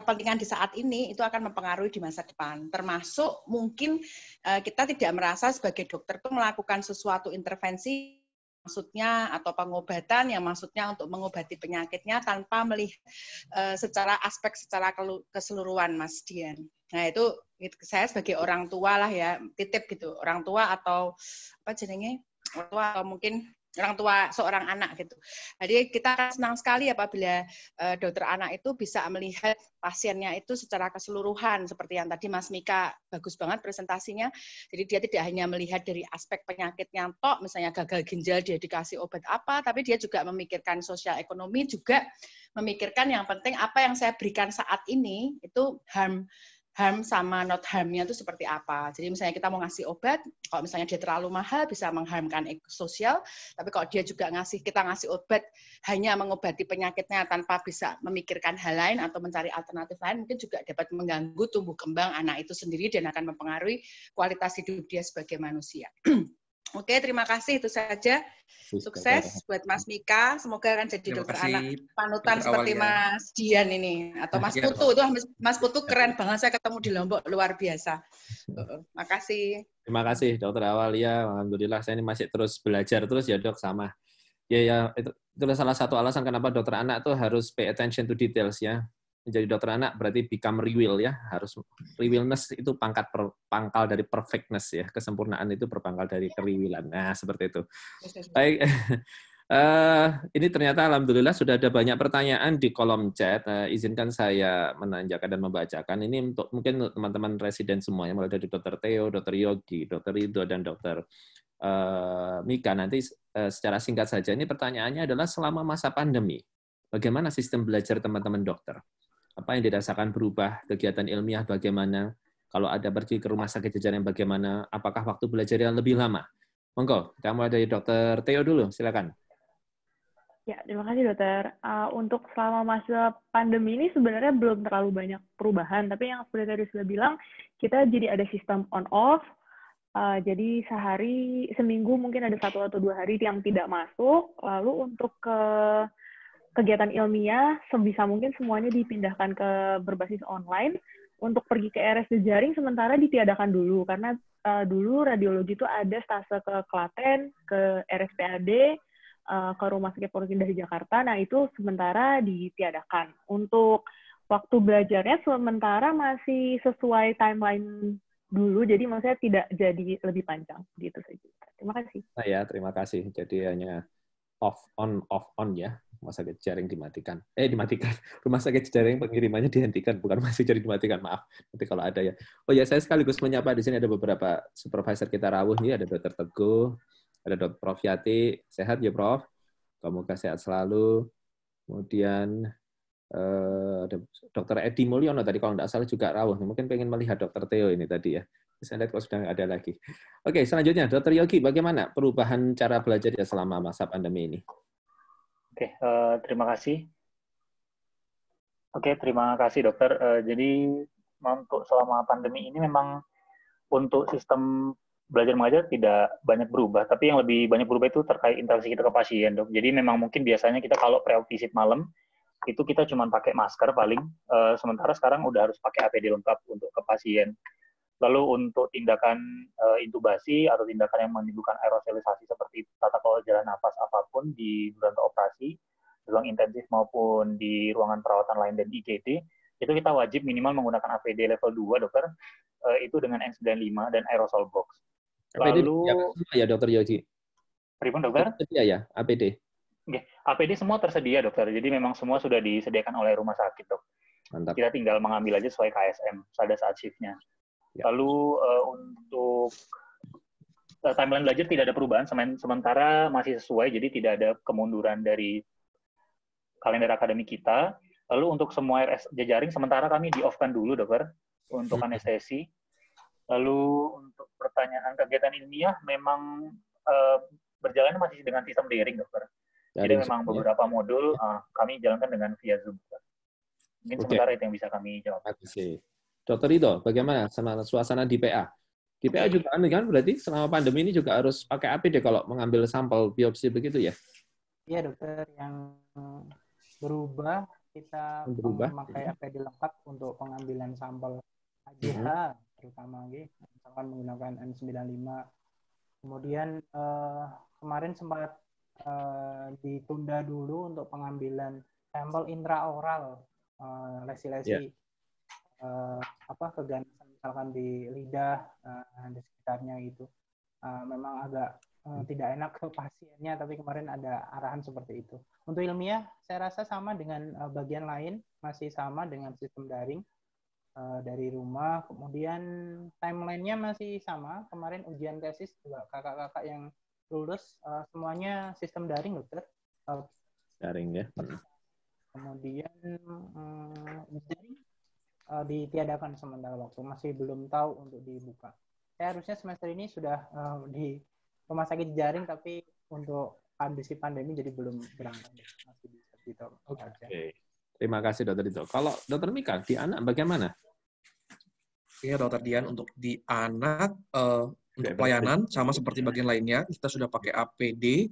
kepentingan di saat ini itu akan mempengaruhi di masa depan. Termasuk mungkin kita tidak merasa sebagai dokter itu melakukan sesuatu intervensi maksudnya atau pengobatan yang maksudnya untuk mengobati penyakitnya tanpa melihat e, eh, secara aspek secara keseluruhan Mas Dian. Nah itu saya sebagai orang tua lah ya titip gitu orang tua atau apa jenenge orang tua atau mungkin orang tua seorang anak gitu. Jadi kita akan senang sekali apabila uh, dokter anak itu bisa melihat pasiennya itu secara keseluruhan seperti yang tadi Mas Mika bagus banget presentasinya. Jadi dia tidak hanya melihat dari aspek penyakitnya tok misalnya gagal ginjal dia dikasih obat apa, tapi dia juga memikirkan sosial ekonomi juga memikirkan yang penting apa yang saya berikan saat ini itu harm harm sama not harmnya itu seperti apa. Jadi misalnya kita mau ngasih obat, kalau misalnya dia terlalu mahal bisa mengharmkan sosial, tapi kalau dia juga ngasih kita ngasih obat hanya mengobati penyakitnya tanpa bisa memikirkan hal lain atau mencari alternatif lain, mungkin juga dapat mengganggu tumbuh kembang anak itu sendiri dan akan mempengaruhi kualitas hidup dia sebagai manusia. Oke, terima kasih itu saja. Sukses buat Mas Mika. Semoga akan jadi dokter anak panutan seperti Mas Dian ini atau Mas iya, Putu. Itu Mas Putu iya, keren banget saya ketemu di Lombok luar biasa. Terima kasih. Terima kasih Dokter Awalia. Alhamdulillah saya ini masih terus belajar terus ya dok sama. Ya ya itu, itu salah satu alasan kenapa dokter anak tuh harus pay attention to details ya menjadi dokter anak berarti become real ya harus realness itu pangkat per, pangkal dari perfectness ya kesempurnaan itu berpangkal dari iya. keriwilan nah seperti itu baik Uh, ini ternyata alhamdulillah sudah ada banyak pertanyaan di kolom chat. Uh, izinkan saya menanjakan dan membacakan. Ini untuk mungkin teman-teman residen semuanya, mulai dari Dokter Theo, Dokter Yogi, Dokter Ridho, dan Dokter uh, Mika. Nanti uh, secara singkat saja. Ini pertanyaannya adalah selama masa pandemi, bagaimana sistem belajar teman-teman dokter? apa yang dirasakan berubah, kegiatan ilmiah bagaimana, kalau ada pergi ke rumah sakit jajaran bagaimana, apakah waktu belajar yang lebih lama. Monggo, kita mulai dari Dokter Theo dulu, silakan. Ya, terima kasih dokter. Uh, untuk selama masa pandemi ini sebenarnya belum terlalu banyak perubahan, tapi yang seperti tadi sudah bilang, kita jadi ada sistem on-off, uh, eh, jadi sehari, seminggu mungkin ada satu atau dua hari yang tidak masuk, lalu untuk ke kegiatan ilmiah sebisa mungkin semuanya dipindahkan ke berbasis online untuk pergi ke RS Jaring sementara ditiadakan dulu karena uh, dulu radiologi itu ada stase ke Klaten, ke RSPAD, uh, eh, ke Rumah Sakit Polri dari Jakarta. Nah, itu sementara ditiadakan. Untuk waktu belajarnya sementara masih sesuai timeline dulu, jadi maksudnya tidak jadi lebih panjang gitu saja. Terima kasih. Nah, ya, terima kasih. Jadi hanya off on off on ya rumah sakit jaring dimatikan eh dimatikan rumah sakit jaring pengirimannya dihentikan bukan masih jaring dimatikan maaf nanti kalau ada ya oh ya saya sekaligus menyapa di sini ada beberapa supervisor kita rawuh nih ada dokter teguh ada dokter prof yati sehat ya prof semoga sehat selalu kemudian eh, ada dokter Edi Mulyono tadi kalau tidak salah juga rawuh mungkin pengen melihat dokter Teo ini tadi ya saya lihat kalau sudah ada lagi. Oke, selanjutnya Dr. Yogi, bagaimana perubahan cara belajar ya selama masa pandemi ini? Oke, uh, terima kasih. Oke, terima kasih dokter. Uh, jadi untuk selama pandemi ini memang untuk sistem belajar mengajar tidak banyak berubah, tapi yang lebih banyak berubah itu terkait interaksi kita ke pasien, dok. Jadi memang mungkin biasanya kita kalau pre visit malam itu kita cuma pakai masker paling, uh, sementara sekarang udah harus pakai APD lengkap untuk ke pasien. Lalu untuk tindakan uh, intubasi atau tindakan yang menimbulkan aerosolisasi seperti tata kelola jalan nafas apapun di bulan operasi, ruang intensif maupun di ruangan perawatan lain dan IGD, itu kita wajib minimal menggunakan APD level 2, dokter, uh, itu dengan N95 dan aerosol box. APD Lalu, ya, dokter Yogi? Pripun, dokter? Iya, ya, APD. Okay. APD semua tersedia, dokter. Jadi memang semua sudah disediakan oleh rumah sakit, dok. Mantap. Kita tinggal mengambil aja sesuai KSM pada saat shiftnya. Ya. Lalu uh, untuk uh, timeline belajar tidak ada perubahan, sementara masih sesuai, jadi tidak ada kemunduran dari kalender akademik kita. Lalu untuk semua RS jejaring, sementara kami di-off-kan dulu, dokter, untuk hmm. anestesi. Lalu untuk pertanyaan kegiatan ilmiah, memang uh, eh, berjalan masih dengan sistem daring, dokter. Jadi daring memang beberapa modul uh, kami jalankan dengan via Zoom. Dokter. Mungkin okay. sementara itu yang bisa kami jawab. Dokter Rito, bagaimana sama suasana di PA? Di PA juga aneh kan? Berarti selama pandemi ini juga harus pakai APD kalau mengambil sampel biopsi begitu ya? Iya dokter, yang berubah kita berubah. memakai ya. APD lengkap untuk pengambilan sampel iya. AJH hmm. terutama lagi misalkan menggunakan N95. Kemudian eh, kemarin sempat eh, ditunda dulu untuk pengambilan sampel intraoral eh, lesi-lesi. Yeah uh, apa keganasan misalkan di lidah uh, eh, di sekitarnya itu uh, eh, memang agak hmm. tidak enak ke pasiennya tapi kemarin ada arahan seperti itu untuk ilmiah saya rasa sama dengan bagian lain masih sama dengan sistem daring dari rumah kemudian timelinenya masih sama kemarin ujian tesis juga kakak-kakak yang lulus semuanya sistem daring dokter daring ya kemudian um, daring uh, ditiadakan sementara waktu masih belum tahu untuk dibuka saya eh, harusnya semester ini sudah uh, di rumah sakit jaring tapi untuk kondisi pandemi jadi belum berangkat masih di gitu oke okay. terima kasih dokter Dito kalau dokter Mika di anak bagaimana Ya dokter Dian untuk di anak uh, untuk pelayanan sama seperti bagian lainnya kita sudah pakai APD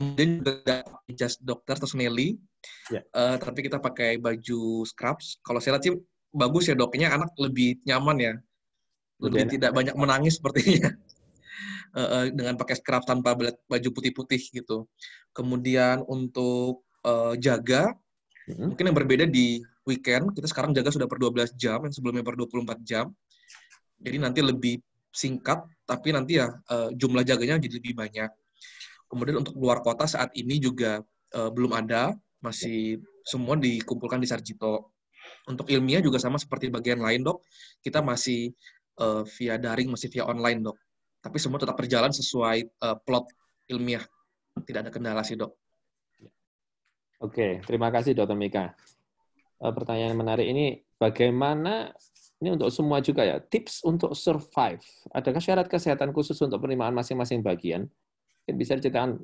mungkin juga jas dokter terus Nelly. Yeah. Ya. Uh, tapi kita pakai baju scrubs. Kalau saya lihat sih bagus ya doknya anak lebih nyaman ya lebih Udah tidak banyak menangis sepertinya eh, eh, dengan pakai scrub tanpa baju putih-putih gitu kemudian untuk uh, jaga hmm. mungkin yang berbeda di weekend kita sekarang jaga sudah per 12 jam yang sebelumnya per 24 jam jadi nanti lebih singkat tapi nanti ya uh, jumlah jaganya jadi lebih banyak kemudian untuk luar kota saat ini juga uh, belum ada masih semua dikumpulkan di Sarjito untuk ilmiah juga sama seperti bagian lain, dok. Kita masih uh, via daring, masih via online, dok. Tapi semua tetap berjalan sesuai uh, plot ilmiah. Tidak ada kendala sih, dok. Oke, terima kasih, Dokter Mika. Uh, pertanyaan menarik ini, bagaimana ini untuk semua juga ya, tips untuk survive. Adakah syarat kesehatan khusus untuk penerimaan masing-masing bagian? bisa diceritakan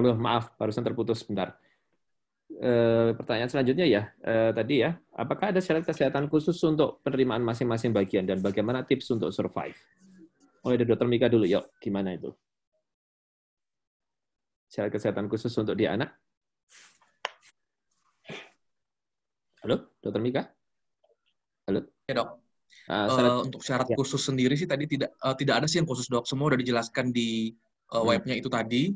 Halo, maaf, barusan terputus sebentar. E, pertanyaan selanjutnya ya, e, tadi ya, apakah ada syarat kesehatan khusus untuk penerimaan masing-masing bagian dan bagaimana tips untuk survive? Oleh dari dokter Mika dulu, yuk, gimana itu? Syarat kesehatan khusus untuk di anak? Halo, dokter Mika? Halo? Ya, dok. Uh, syarat, uh, untuk syarat ya. khusus sendiri sih tadi tidak uh, tidak ada sih yang khusus dok semua udah dijelaskan di uh, webnya itu tadi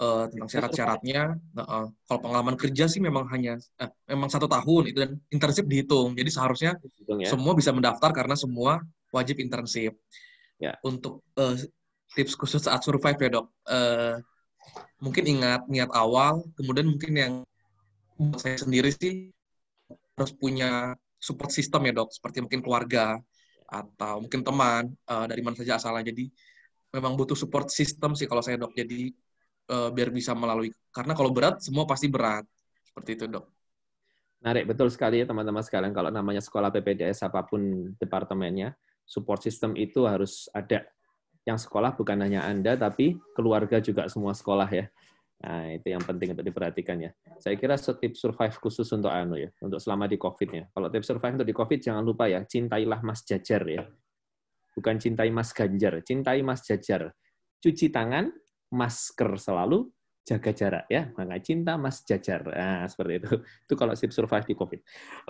uh, tentang syarat-syaratnya. Nah, uh, kalau pengalaman kerja sih memang hanya eh, memang satu tahun itu dan internship dihitung. Jadi seharusnya Hitung, ya? semua bisa mendaftar karena semua wajib internship. Ya. Untuk uh, tips khusus saat survive ya dok, uh, mungkin ingat niat awal, kemudian mungkin yang saya sendiri sih harus punya support system ya dok, seperti mungkin keluarga atau mungkin teman uh, dari mana saja asalnya. Jadi memang butuh support system sih kalau saya dok. Jadi uh, biar bisa melalui. Karena kalau berat, semua pasti berat. Seperti itu, dok. Menarik, betul sekali ya teman-teman sekalian. Kalau namanya sekolah PPDS apapun departemennya, support system itu harus ada. Yang sekolah bukan hanya Anda, tapi keluarga juga semua sekolah ya. Nah, itu yang penting untuk diperhatikan ya. Saya kira setiap survive khusus untuk anu ya, untuk selama di COVID ya. Kalau tips survive untuk di COVID jangan lupa ya, cintailah Mas Jajar ya. Bukan cintai Mas Ganjar, cintai Mas Jajar. Cuci tangan, masker selalu, jaga jarak ya. Maka cinta mas jajar. Nah, seperti itu. Itu kalau sip survive di COVID.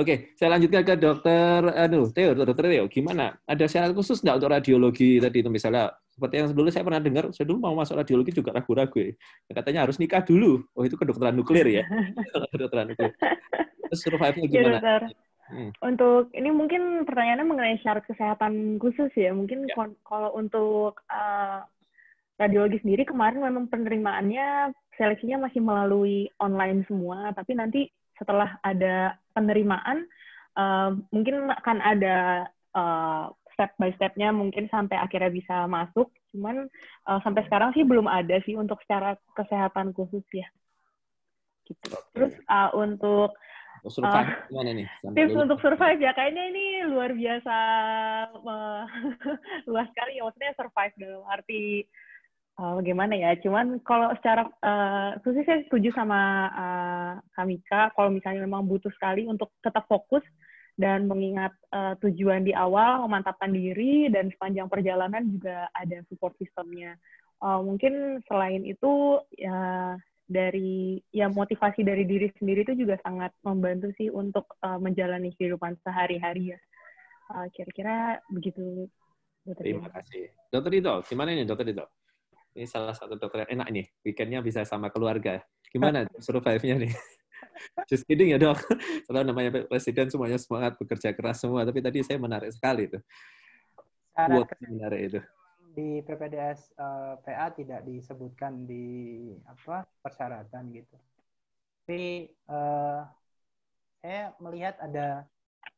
Oke, saya lanjutkan ke dokter anu, Teo, dokter Teo. Gimana? Ada syarat khusus nggak untuk radiologi tadi itu misalnya seperti yang sebelumnya saya pernah dengar, saya dulu mau masuk radiologi juga ragu-ragu. Ya. ya katanya harus nikah dulu. Oh, itu kedokteran nuklir ya. kedokteran nuklir. Terus survive-nya iya, gimana? Ya, Hmm. Untuk ini mungkin pertanyaannya mengenai syarat kesehatan khusus ya. Mungkin ya. kalau untuk uh, radiologi sendiri kemarin memang penerimaannya seleksinya masih melalui online semua, tapi nanti setelah ada penerimaan uh, mungkin akan ada uh, step by stepnya mungkin sampai akhirnya bisa masuk. Cuman uh, sampai sekarang sih belum ada sih untuk secara kesehatan khusus ya. Gitu. Okay. Terus uh, untuk uh, tips dulu. untuk gitu. survive ya, kayaknya ini luar biasa uh, luas sekali ya. Maksudnya survive dalam arti Bagaimana eh, ya? Cuman kalau secara uh, eh, Susi saya setuju sama uh, eh, Kamika kalau misalnya memang butuh sekali untuk tetap fokus dan mengingat uh, tujuan di awal, memantapkan diri dan sepanjang perjalanan juga ada support sistemnya. Uh, mungkin selain itu ya dari ya motivasi dari diri sendiri itu juga sangat membantu sih untuk uh, menjalani kehidupan sehari-hari ya. kira kira-kira begitu. Dr. Terima kasih. Dokter Dito, gimana ini Dokter Dito? Ini salah satu dokter yang enak nih. Weekendnya bisa sama keluarga. Gimana survive-nya nih? Just kidding ya dok. Kalau namanya presiden semuanya semangat bekerja keras semua. Tapi tadi saya menarik sekali itu. Buat menarik itu di PPDS uh, eh, PA tidak disebutkan di apa persyaratan gitu. Tapi uh, saya melihat ada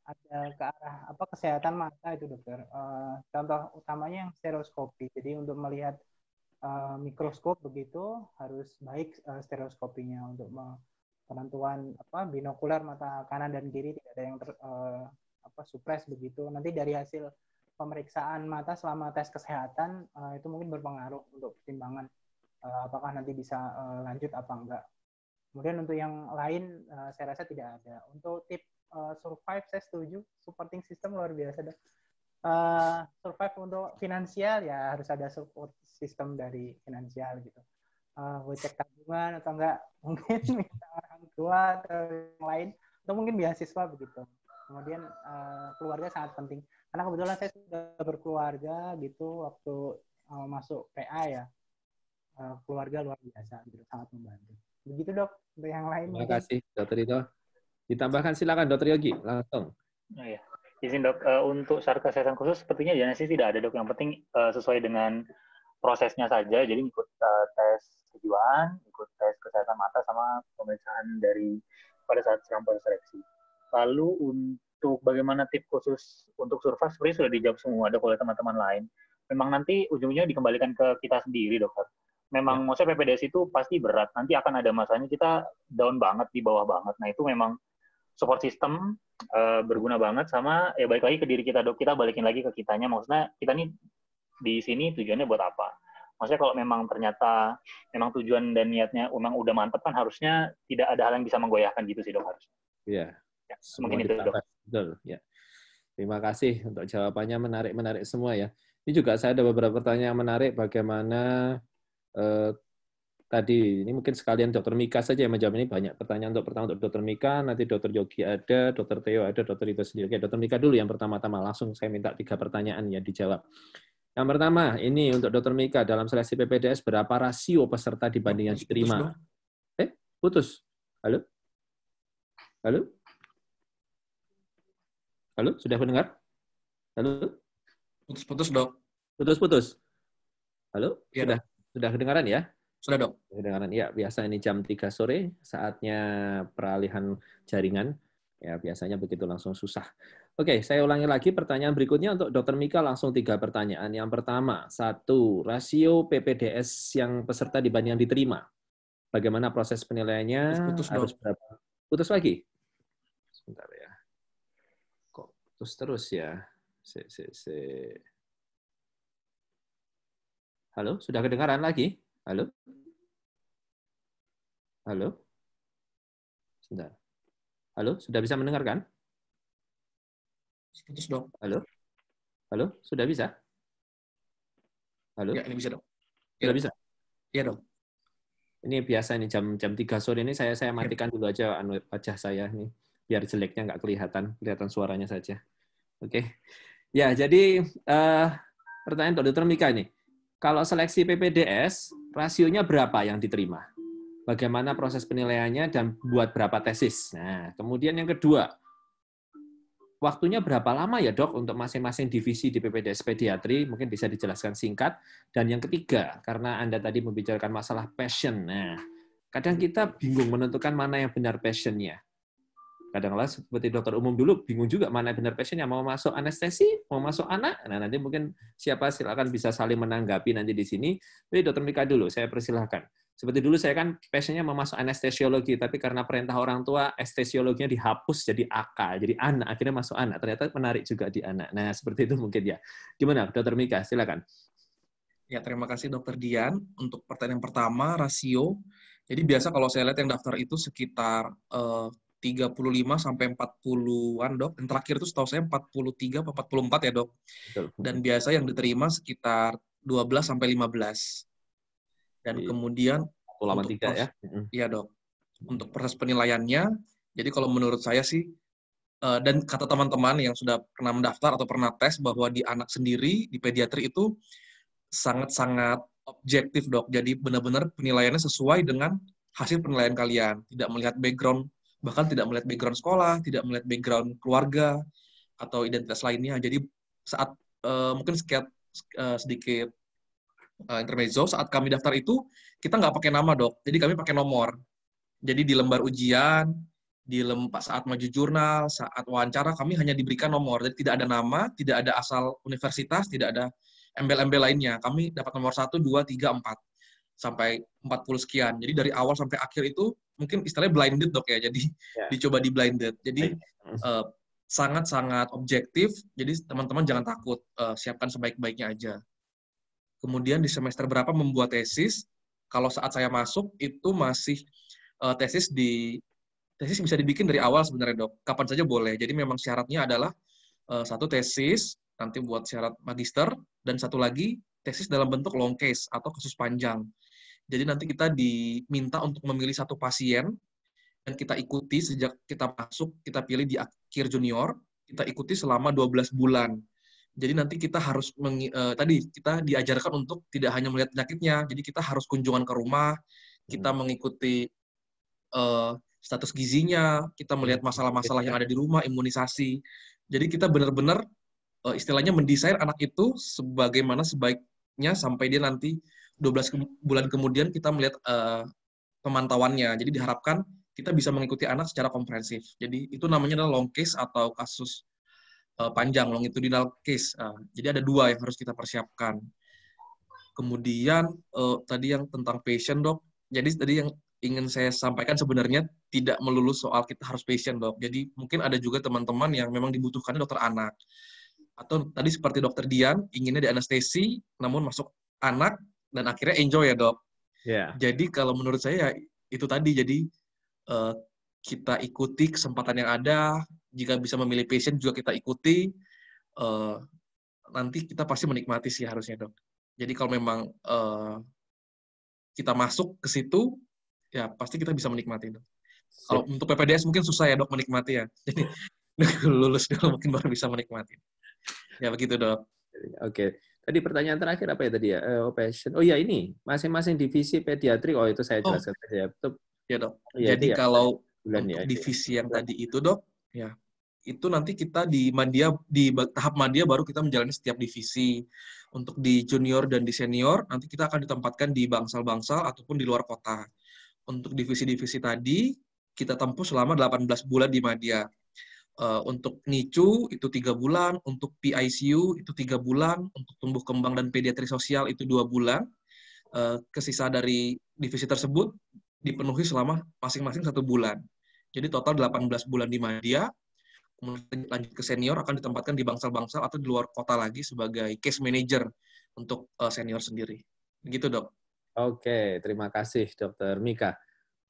ada ke arah apa kesehatan mata itu dokter. Uh, contoh utamanya yang stereoskopi. Jadi untuk melihat Eh, mikroskop begitu harus baik eh, stereoskopinya untuk penentuan apa binokular mata kanan dan kiri tidak ada yang ter, uh, apa supres begitu. Nanti dari hasil pemeriksaan mata selama tes kesehatan itu mungkin berpengaruh untuk pertimbangan apakah nanti bisa lanjut apa enggak. Kemudian untuk yang lain saya rasa tidak ada. Untuk tip uh, survive saya setuju, supporting system luar biasa dah uh, survive untuk finansial ya harus ada support sistem dari finansial gitu. Uh, cek tabungan atau enggak mungkin minta orang tua atau yang lain atau mungkin beasiswa begitu. Kemudian uh, keluarga sangat penting karena kebetulan saya sudah berkeluarga gitu waktu uh, masuk PA ya uh, keluarga luar biasa gitu sangat membantu. Begitu dok untuk yang lain. Terima kasih dokter itu. Ditambahkan silakan dokter Yogi langsung. Oh, ya. Izin dok, uh, untuk syarat kesehatan khusus sepertinya di sih tidak ada dok. Yang penting uh, sesuai dengan prosesnya saja. Jadi ikut uh, tes kejiwaan, ikut tes kesehatan mata sama pemeriksaan dari pada saat sampel seleksi. Lalu untuk bagaimana tip khusus untuk survei sebenarnya sudah dijawab semua ada oleh teman-teman lain. Memang nanti ujungnya dikembalikan ke kita sendiri dokter. Memang ya. maksudnya PPDS itu pasti berat. Nanti akan ada masanya kita down banget di bawah banget. Nah itu memang support system uh, berguna banget sama ya balik lagi ke diri kita dok kita balikin lagi ke kitanya maksudnya kita nih di sini tujuannya buat apa maksudnya kalau memang ternyata memang tujuan dan niatnya memang udah mantep kan harusnya tidak ada hal yang bisa menggoyahkan gitu sih dok harus yeah. ya, mungkin itu dok betul ya terima kasih untuk jawabannya menarik menarik semua ya ini juga saya ada beberapa pertanyaan menarik bagaimana eh, tadi. Ini mungkin sekalian Dokter Mika saja yang menjawab ini banyak pertanyaan untuk pertama untuk Dokter Mika, nanti Dokter Yogi ada, Dokter Theo ada, Dokter itu sendiri. Oke, Dokter Mika dulu yang pertama-tama langsung saya minta tiga pertanyaan ya dijawab. Yang pertama, ini untuk Dokter Mika dalam seleksi PPDS berapa rasio peserta dibanding yang diterima? eh, putus. Halo? Halo? Halo, sudah mendengar? Halo? Putus-putus, Dok. Putus-putus. Halo? Ya, sudah dok. sudah kedengaran ya? Sudah dok. Kedengaran ya biasa ini jam 3 sore saatnya peralihan jaringan ya biasanya begitu langsung susah. Oke, saya ulangi lagi pertanyaan berikutnya untuk Dr. Mika langsung tiga pertanyaan. Yang pertama, satu, rasio PPDS yang peserta dibanding yang diterima. Bagaimana proses penilaiannya? Putus, putus harus berapa? Putus lagi? Sebentar ya. Kok putus terus ya? Se, se, se. Halo, sudah kedengaran lagi? Halo? Halo? sudah Halo, sudah bisa mendengarkan? Putus dong. Halo? Halo, sudah bisa? Halo? Ya, ini bisa dong. Ya. Sudah bisa? Iya dong. Ini biasa nih jam jam 3 sore ini saya saya ya. matikan dulu aja anu wajah saya nih biar jeleknya nggak kelihatan, kelihatan suaranya saja. Oke. Okay. Ya, jadi uh, pertanyaan Dr. Mika nih. Kalau seleksi PPDS, rasionya berapa yang diterima? Bagaimana proses penilaiannya dan buat berapa tesis? Nah, kemudian yang kedua, waktunya berapa lama ya dok untuk masing-masing divisi di PPDS pediatri mungkin bisa dijelaskan singkat dan yang ketiga karena anda tadi membicarakan masalah passion nah kadang kita bingung menentukan mana yang benar passionnya kadang kadang-kadang seperti dokter umum dulu bingung juga mana benar pasiennya mau masuk anestesi mau masuk anak nah nanti mungkin siapa silakan bisa saling menanggapi nanti di sini tapi dokter Mika dulu saya persilahkan seperti dulu saya kan pasiennya mau masuk anestesiologi tapi karena perintah orang tua anestesiologinya dihapus jadi AK jadi anak akhirnya masuk anak ternyata menarik juga di anak nah seperti itu mungkin ya gimana dokter Mika silakan Ya, terima kasih Dokter Dian. Untuk pertanyaan pertama, rasio. Jadi biasa kalau saya lihat yang daftar itu sekitar uh, 35 sampai 40-an, Dok. Yang terakhir itu setahu saya 43 atau 44 ya, Dok. Dan biasa yang diterima sekitar 12 sampai 15. Dan Jadi, iya. kemudian ulama tiga ya. Iya, Dok. Untuk proses penilaiannya, jadi kalau menurut saya sih eh, dan kata teman-teman yang sudah pernah mendaftar atau pernah tes bahwa di anak sendiri di pediatri itu sangat-sangat objektif dok. Jadi benar-benar penilaiannya sesuai dengan hasil penilaian kalian. Tidak melihat background bahkan tidak melihat background sekolah, tidak melihat background keluarga atau identitas lainnya. Jadi saat uh, mungkin eh, sedikit, uh, eh, sedikit uh, intermezzo saat kami daftar itu kita nggak pakai nama dok, jadi kami pakai nomor. Jadi di lembar ujian, di lem saat maju jurnal, saat wawancara kami hanya diberikan nomor, jadi tidak ada nama, tidak ada asal universitas, tidak ada embel-embel lainnya. Kami dapat nomor satu, dua, tiga, empat sampai 40 sekian. Jadi dari awal sampai akhir itu mungkin istilahnya blinded dok ya. Jadi yeah. dicoba di blinded. Jadi eh, sangat-sangat uh, objektif. Jadi teman-teman jangan takut, uh, siapkan sebaik-baiknya aja. Kemudian di semester berapa membuat tesis? Kalau saat saya masuk itu masih uh, tesis di tesis bisa dibikin dari awal sebenarnya dok. Kapan saja boleh. Jadi memang syaratnya adalah uh, satu tesis nanti buat syarat magister dan satu lagi tesis dalam bentuk long case atau kasus panjang. Jadi nanti kita diminta untuk memilih satu pasien dan kita ikuti sejak kita masuk, kita pilih di akhir junior, kita ikuti selama 12 bulan. Jadi nanti kita harus meng, eh, tadi kita diajarkan untuk tidak hanya melihat penyakitnya, jadi kita harus kunjungan ke rumah, kita hmm. mengikuti eh, status gizinya, kita melihat masalah-masalah yang ada di rumah, imunisasi. Jadi kita benar-benar eh, istilahnya mendesain anak itu sebagaimana sebaiknya sampai dia nanti 12 ke bulan kemudian kita melihat uh, pemantauannya. Jadi diharapkan kita bisa mengikuti anak secara komprehensif. Jadi itu namanya adalah long case atau kasus uh, panjang, longitudinal case. Uh, jadi ada dua yang harus kita persiapkan. Kemudian uh, tadi yang tentang patient dok. Jadi tadi yang ingin saya sampaikan sebenarnya tidak melulu soal kita harus patient dok. Jadi mungkin ada juga teman-teman yang memang dibutuhkan dokter anak. Atau tadi seperti dokter Dian, inginnya di anestesi, namun masuk anak dan akhirnya enjoy ya dok. Yeah. Jadi kalau menurut saya itu tadi jadi uh, kita ikuti kesempatan yang ada. Jika bisa memilih passion juga kita ikuti. Uh, nanti kita pasti menikmati sih harusnya dok. Jadi kalau memang uh, kita masuk ke situ, ya pasti kita bisa menikmati dok. Kalau untuk PPDS mungkin susah ya dok menikmati ya. Jadi lulus dulu mungkin baru bisa menikmati. Ya begitu dok. Oke, okay. Tadi pertanyaan terakhir apa ya tadi ya? Eh, oh, passion. Oh ya ini, masing-masing divisi pediatrik. Oh itu saya oh. jelaskan oh. ya. Itu, ya dok. Ya, Jadi ya, kalau bulan ya, divisi ya. yang tadi itu dok, ya itu nanti kita di media di tahap media baru kita menjalani setiap divisi. Untuk di junior dan di senior nanti kita akan ditempatkan di bangsal-bangsal ataupun di luar kota. Untuk divisi-divisi tadi kita tempuh selama 18 bulan di media. Eh, untuk NICU itu tiga bulan, untuk PICU itu tiga bulan, untuk tumbuh kembang dan pediatri sosial itu dua bulan. Uh, kesisa dari divisi tersebut dipenuhi selama masing-masing satu bulan. Jadi total 18 bulan di media. kemudian lanjut ke senior akan ditempatkan di bangsal-bangsal atau di luar kota lagi sebagai case manager untuk eh, senior sendiri. Begitu dok. Oke, terima kasih dokter Mika.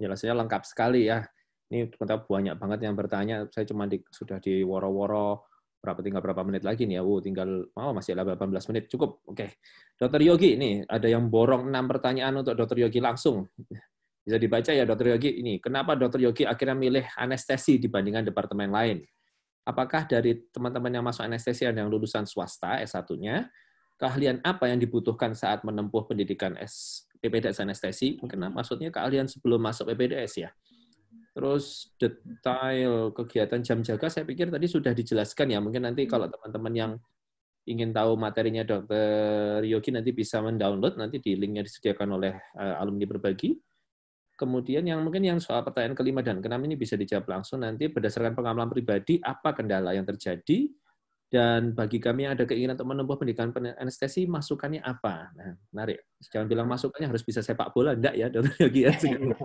Jelasnya lengkap sekali ya. Ini ternyata banyak banget yang bertanya. Saya cuma di, sudah di woro-woro berapa tinggal berapa menit lagi nih ya. Wow, tinggal mau oh, masih ada 18 menit. Cukup. Oke. Okay. Dokter Yogi ini ada yang borong enam pertanyaan untuk Dokter Yogi langsung. Bisa dibaca ya Dokter Yogi ini. Kenapa Dokter Yogi akhirnya milih anestesi dibandingkan departemen lain? Apakah dari teman-teman yang masuk anestesi ada yang lulusan swasta S1-nya? Keahlian apa yang dibutuhkan saat menempuh pendidikan S PPDS anestesi? Kenapa maksudnya keahlian sebelum masuk PPDS ya? Terus detail kegiatan jam jaga saya pikir tadi sudah dijelaskan ya. Mungkin nanti hmm. kalau teman-teman yang ingin tahu materinya Dr. Yogi nanti bisa mendownload nanti di linknya disediakan oleh eh, alumni berbagi. Kemudian yang mungkin yang soal pertanyaan kelima dan keenam ini bisa dijawab langsung nanti berdasarkan pengalaman pribadi apa kendala yang terjadi dan bagi kami yang ada keinginan untuk menempuh pendidikan anestesi, masukannya apa? Nah, menarik. Jangan bilang hmm. masukannya harus bisa sepak bola, enggak ya, dokter Yogi? Ya. Oke,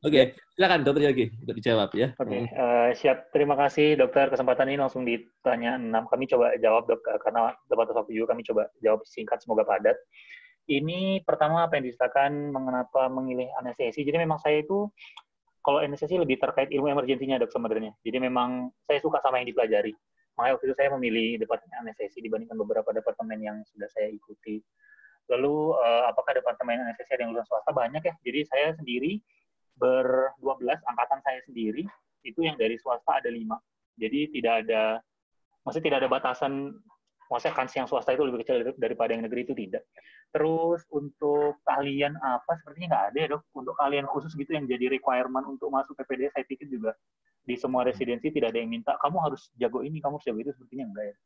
okay. silakan dokter Yogi untuk dijawab ya. Oke, okay. Hmm. uh, eh, siap. Terima kasih dokter kesempatan ini langsung ditanya enam. Kami coba jawab dok, eh, karena dapat waktu juga kami coba jawab singkat, semoga padat. Ini pertama apa yang diceritakan mengenapa mengilih anestesi. Jadi memang saya itu kalau NSC lebih terkait ilmu emergensinya dok, sebenarnya. Jadi memang saya suka sama yang dipelajari. Makanya waktu itu saya memilih departemen anestesi dibandingkan beberapa departemen yang sudah saya ikuti. Lalu uh, apakah departemen anestesi ada yang lulusan swasta? Banyak ya. Jadi saya sendiri ber 12 angkatan saya sendiri itu yang dari swasta ada lima. Jadi tidak ada masih tidak ada batasan maksudnya kans yang swasta itu lebih kecil daripada yang negeri itu tidak. Terus untuk keahlian apa sepertinya nggak ada ya dok. Untuk keahlian khusus gitu yang jadi requirement untuk masuk PPD saya pikir juga di semua hmm. residensi tidak ada yang minta kamu harus jago ini, kamu harus jago itu sepertinya enggak ya.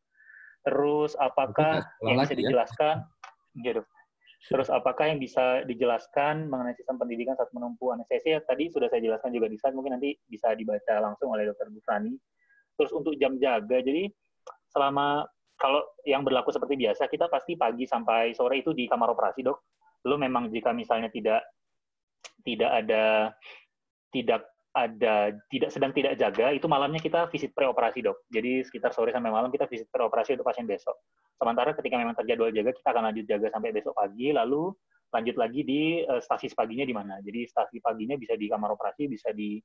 Terus apakah yang bisa ya? dijelaskan? Ya. dok. Terus apakah yang bisa dijelaskan mengenai sistem pendidikan saat menempuh anestesi? Ya, tadi sudah saya jelaskan juga di saat mungkin nanti bisa dibaca langsung oleh Dokter Busani. Terus untuk jam jaga, jadi selama kalau yang berlaku seperti biasa, kita pasti pagi sampai sore itu di kamar operasi, dok. Lu memang jika misalnya tidak tidak ada tidak ada tidak sedang tidak jaga itu malamnya kita visit preoperasi dok jadi sekitar sore sampai malam kita visit preoperasi untuk pasien besok sementara ketika memang terjadwal jaga kita akan lanjut jaga sampai besok pagi lalu lanjut lagi di uh, stasi paginya di mana jadi stasi paginya bisa di kamar operasi bisa di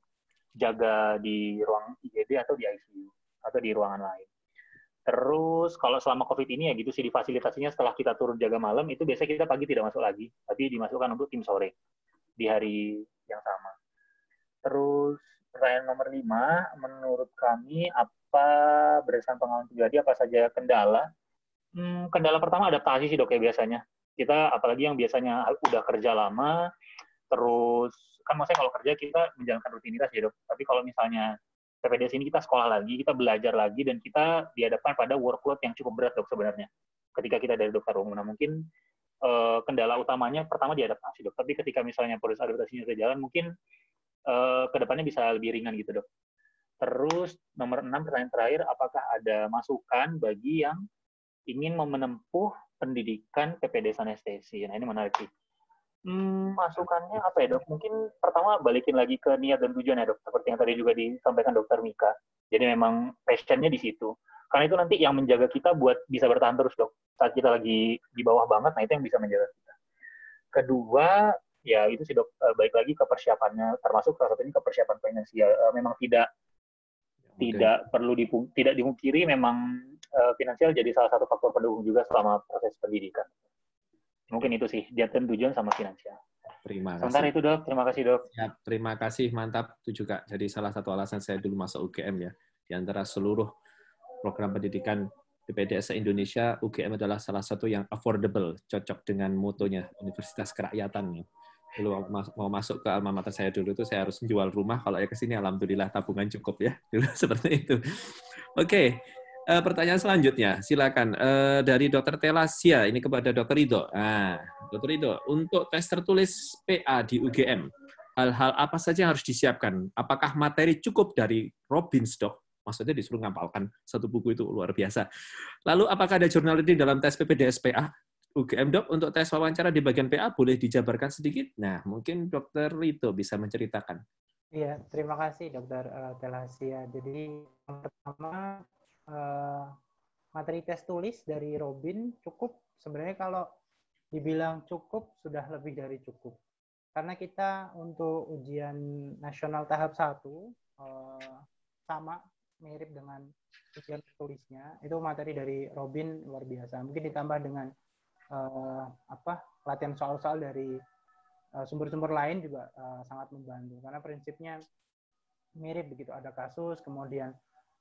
jaga di ruang IGD atau di ICU atau di ruangan lain Terus kalau selama COVID ini ya gitu sih difasilitasinya setelah kita turun jaga malam itu biasanya kita pagi tidak masuk lagi, tapi dimasukkan untuk tim sore di hari yang sama. Terus pertanyaan nomor lima, menurut kami apa berdasarkan pengalaman pribadi apa saja kendala? Hmm, kendala pertama adaptasi sih dok ya biasanya. Kita apalagi yang biasanya udah kerja lama, terus kan maksudnya kalau kerja kita menjalankan rutinitas ya dok. Tapi kalau misalnya PPDS ini sini kita sekolah lagi, kita belajar lagi, dan kita dihadapkan pada workload yang cukup berat dok sebenarnya. Ketika kita dari dokter umum, nah mungkin uh, kendala utamanya pertama diadaptasi dok. Tapi ketika misalnya proses adaptasinya sudah jalan, mungkin uh, eh, kedepannya bisa lebih ringan gitu dok. Terus nomor enam pertanyaan terakhir, apakah ada masukan bagi yang ingin menempuh pendidikan PPD anestesi? Nah ini menarik sih Hmm, masukannya apa ya dok? Mungkin pertama balikin lagi ke niat dan tujuan ya dok. Seperti yang tadi juga disampaikan dokter Mika. Jadi memang passionnya di situ. Karena itu nanti yang menjaga kita buat bisa bertahan terus dok. Saat kita lagi di bawah banget, nah itu yang bisa menjaga kita. Kedua, ya itu sih dok, eh, balik lagi ke persiapannya. Termasuk salah satunya ke persiapan finansial. Eh, memang tidak okay. Ya, tidak perlu dipung, tidak dimungkiri memang eh, finansial jadi salah satu faktor pendukung juga selama proses pendidikan. Mungkin itu sih, dan tujuan sama finansial. Terima kasih. Sementara itu dok, terima kasih dok. Ya, terima kasih, mantap. Itu juga jadi salah satu alasan saya dulu masuk UGM ya. Di antara seluruh program pendidikan di PDS Indonesia, UGM adalah salah satu yang affordable, cocok dengan motonya, universitas kerakyatan. Ya. Dulu mau masuk ke alma mater saya dulu itu saya harus jual rumah, kalau ya ke sini alhamdulillah tabungan cukup ya. Dulu seperti itu. Oke, okay uh, pertanyaan selanjutnya, silakan uh, dari Dokter Telasia ini kepada Dokter Ridho. Nah, Dokter Ridho, untuk tes tertulis PA di UGM, hal-hal apa saja yang harus disiapkan? Apakah materi cukup dari Robbins, dok? Maksudnya disuruh ngapalkan satu buku itu luar biasa. Lalu apakah ada jurnal ini dalam tes PPDS PA UGM dok, untuk tes wawancara di bagian PA boleh dijabarkan sedikit? Nah, mungkin dokter Rito bisa menceritakan. Iya, terima kasih dokter eh, Telasia. Jadi yang pertama Eh, materi tes tulis dari Robin cukup. Sebenarnya kalau dibilang cukup, sudah lebih dari cukup. Karena kita untuk ujian nasional tahap 1, eh, sama mirip dengan ujian tulisnya, itu materi dari Robin luar biasa. Mungkin ditambah dengan eh, apa latihan soal-soal dari sumber-sumber lain juga sangat membantu karena prinsipnya mirip begitu ada kasus kemudian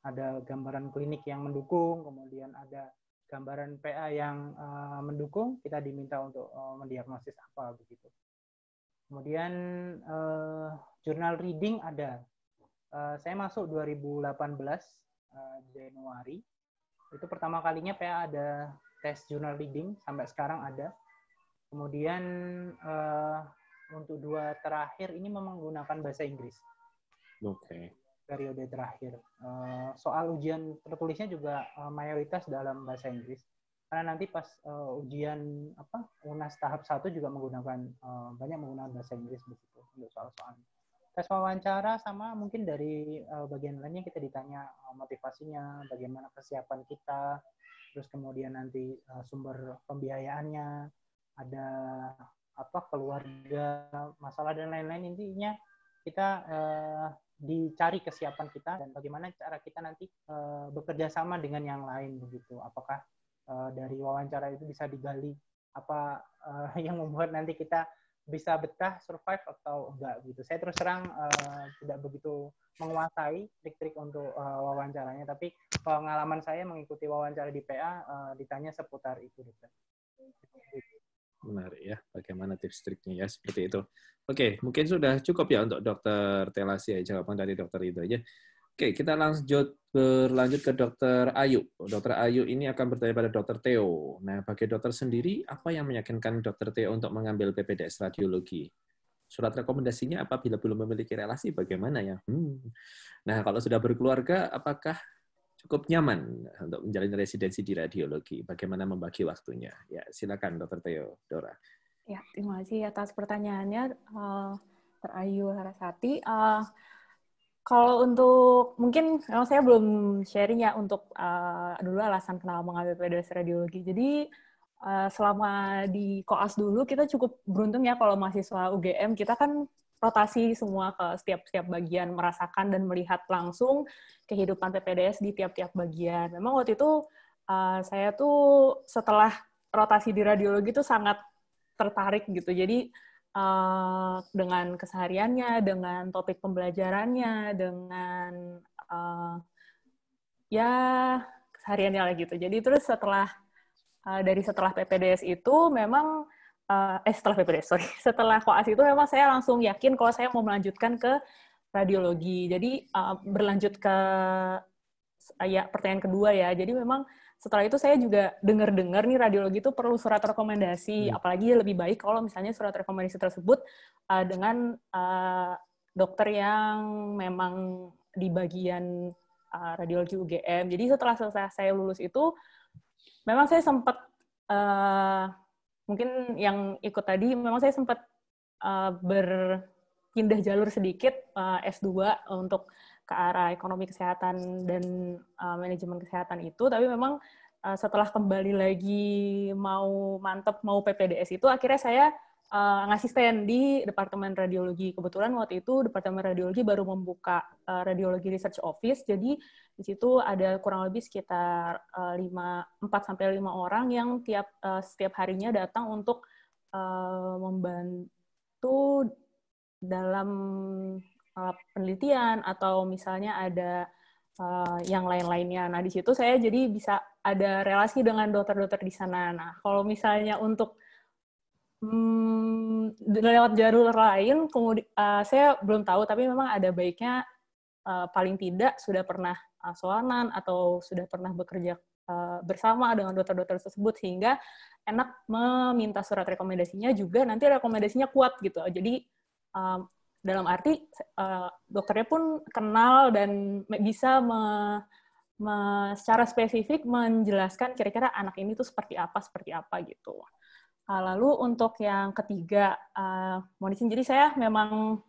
ada gambaran klinik yang mendukung, kemudian ada gambaran PA yang eh, mendukung, kita diminta untuk eh, mendiagnosis apa begitu. Kemudian uh, jurnal reading ada. saya masuk 2018 Januari. Itu pertama kalinya PA ada tes jurnal reading sampai sekarang ada. Kemudian untuk dua terakhir ini memang menggunakan bahasa Inggris. Oke. Okay periode terakhir. Uh, soal ujian tertulisnya juga uh, mayoritas dalam bahasa Inggris. Karena nanti pas uh, ujian apa UNAS tahap 1 juga menggunakan uh, banyak menggunakan bahasa Inggris begitu untuk soal-soal. Tes wawancara sama mungkin dari uh, bagian lainnya kita ditanya uh, motivasinya, bagaimana kesiapan kita, terus kemudian nanti uh, sumber pembiayaannya, ada apa keluarga, masalah dan lain-lain intinya kita uh, dicari kesiapan kita dan bagaimana cara kita nanti uh, bekerja sama dengan yang lain begitu. Apakah uh, dari wawancara itu bisa digali apa uh, yang membuat nanti kita bisa betah survive atau enggak gitu. Saya terus terang uh, tidak begitu menguasai trik-trik untuk uh, wawancaranya, tapi pengalaman saya mengikuti wawancara di PA uh, ditanya seputar itu, Gitu menarik ya. Bagaimana tips triknya ya seperti itu. Oke, mungkin sudah cukup ya untuk Dokter Telasi ya jawaban dari Dokter itu aja. Oke, kita lanjut berlanjut ke Dokter Ayu. Dokter Ayu ini akan bertanya pada Dokter Theo. Nah, bagi dokter sendiri, apa yang meyakinkan Dokter Theo untuk mengambil PPDS radiologi? Surat rekomendasinya apabila belum memiliki relasi bagaimana ya? Hmm. Nah, kalau sudah berkeluarga, apakah cukup nyaman eh, untuk menjalani residensi di radiologi. Bagaimana membagi waktunya? Ya, silakan Dokter Teo Dora. Ya, terima kasih atas pertanyaannya, uh, Ayu Harasati. Uh, kalau untuk mungkin memang saya belum sharing ya untuk uh, dulu alasan kenal mengambil PDS radiologi. Jadi uh, selama di koas dulu kita cukup beruntung ya kalau mahasiswa UGM kita kan rotasi semua ke setiap-setiap bagian, merasakan dan melihat langsung kehidupan PPDS di tiap-tiap bagian. Memang waktu itu uh, saya tuh setelah rotasi di radiologi tuh sangat tertarik gitu. Jadi uh, dengan kesehariannya, dengan topik pembelajarannya, dengan uh, ya kesehariannya lagi gitu. Jadi terus setelah uh, dari setelah PPDS itu memang uh, eh setelah PPD sorry setelah koas itu memang saya langsung yakin kalau saya mau melanjutkan ke radiologi jadi uh, berlanjut ke uh, ya pertanyaan kedua ya jadi memang setelah itu saya juga dengar-dengar nih radiologi itu perlu surat rekomendasi hmm. apalagi lebih baik kalau misalnya surat rekomendasi tersebut uh, dengan uh, dokter yang memang di bagian uh, radiologi UGM jadi setelah selesai saya lulus itu memang saya sempat uh, mungkin yang ikut tadi memang saya sempat uh, berpindah jalur sedikit uh, eh, S2 untuk ke arah ekonomi kesehatan dan uh, manajemen kesehatan itu tapi memang uh, setelah kembali lagi mau mantep mau PPDS itu akhirnya saya uh, ngasisten di Departemen Radiologi. Kebetulan waktu itu Departemen Radiologi baru membuka uh, Radiologi Research Office, jadi di situ ada kurang lebih sekitar uh, 4 5 orang yang tiap uh, setiap harinya datang untuk uh, membantu dalam uh, penelitian atau misalnya ada uh, yang lain-lainnya. Nah, di situ saya jadi bisa ada relasi dengan dokter-dokter di sana. Nah, kalau misalnya untuk Hmm, lewat jalur lain, kemudian uh, eh, saya belum tahu, tapi memang ada baiknya uh, paling tidak sudah pernah uh, atau sudah pernah bekerja uh, bersama dengan dokter-dokter tersebut sehingga enak meminta surat rekomendasinya juga nanti rekomendasinya kuat gitu. Jadi uh, dalam arti uh, dokternya pun kenal dan bisa me, me, secara spesifik menjelaskan kira-kira anak ini tuh seperti apa seperti apa gitu. Ah, lalu untuk yang ketiga, uh, ah, Monisin, jadi saya memang,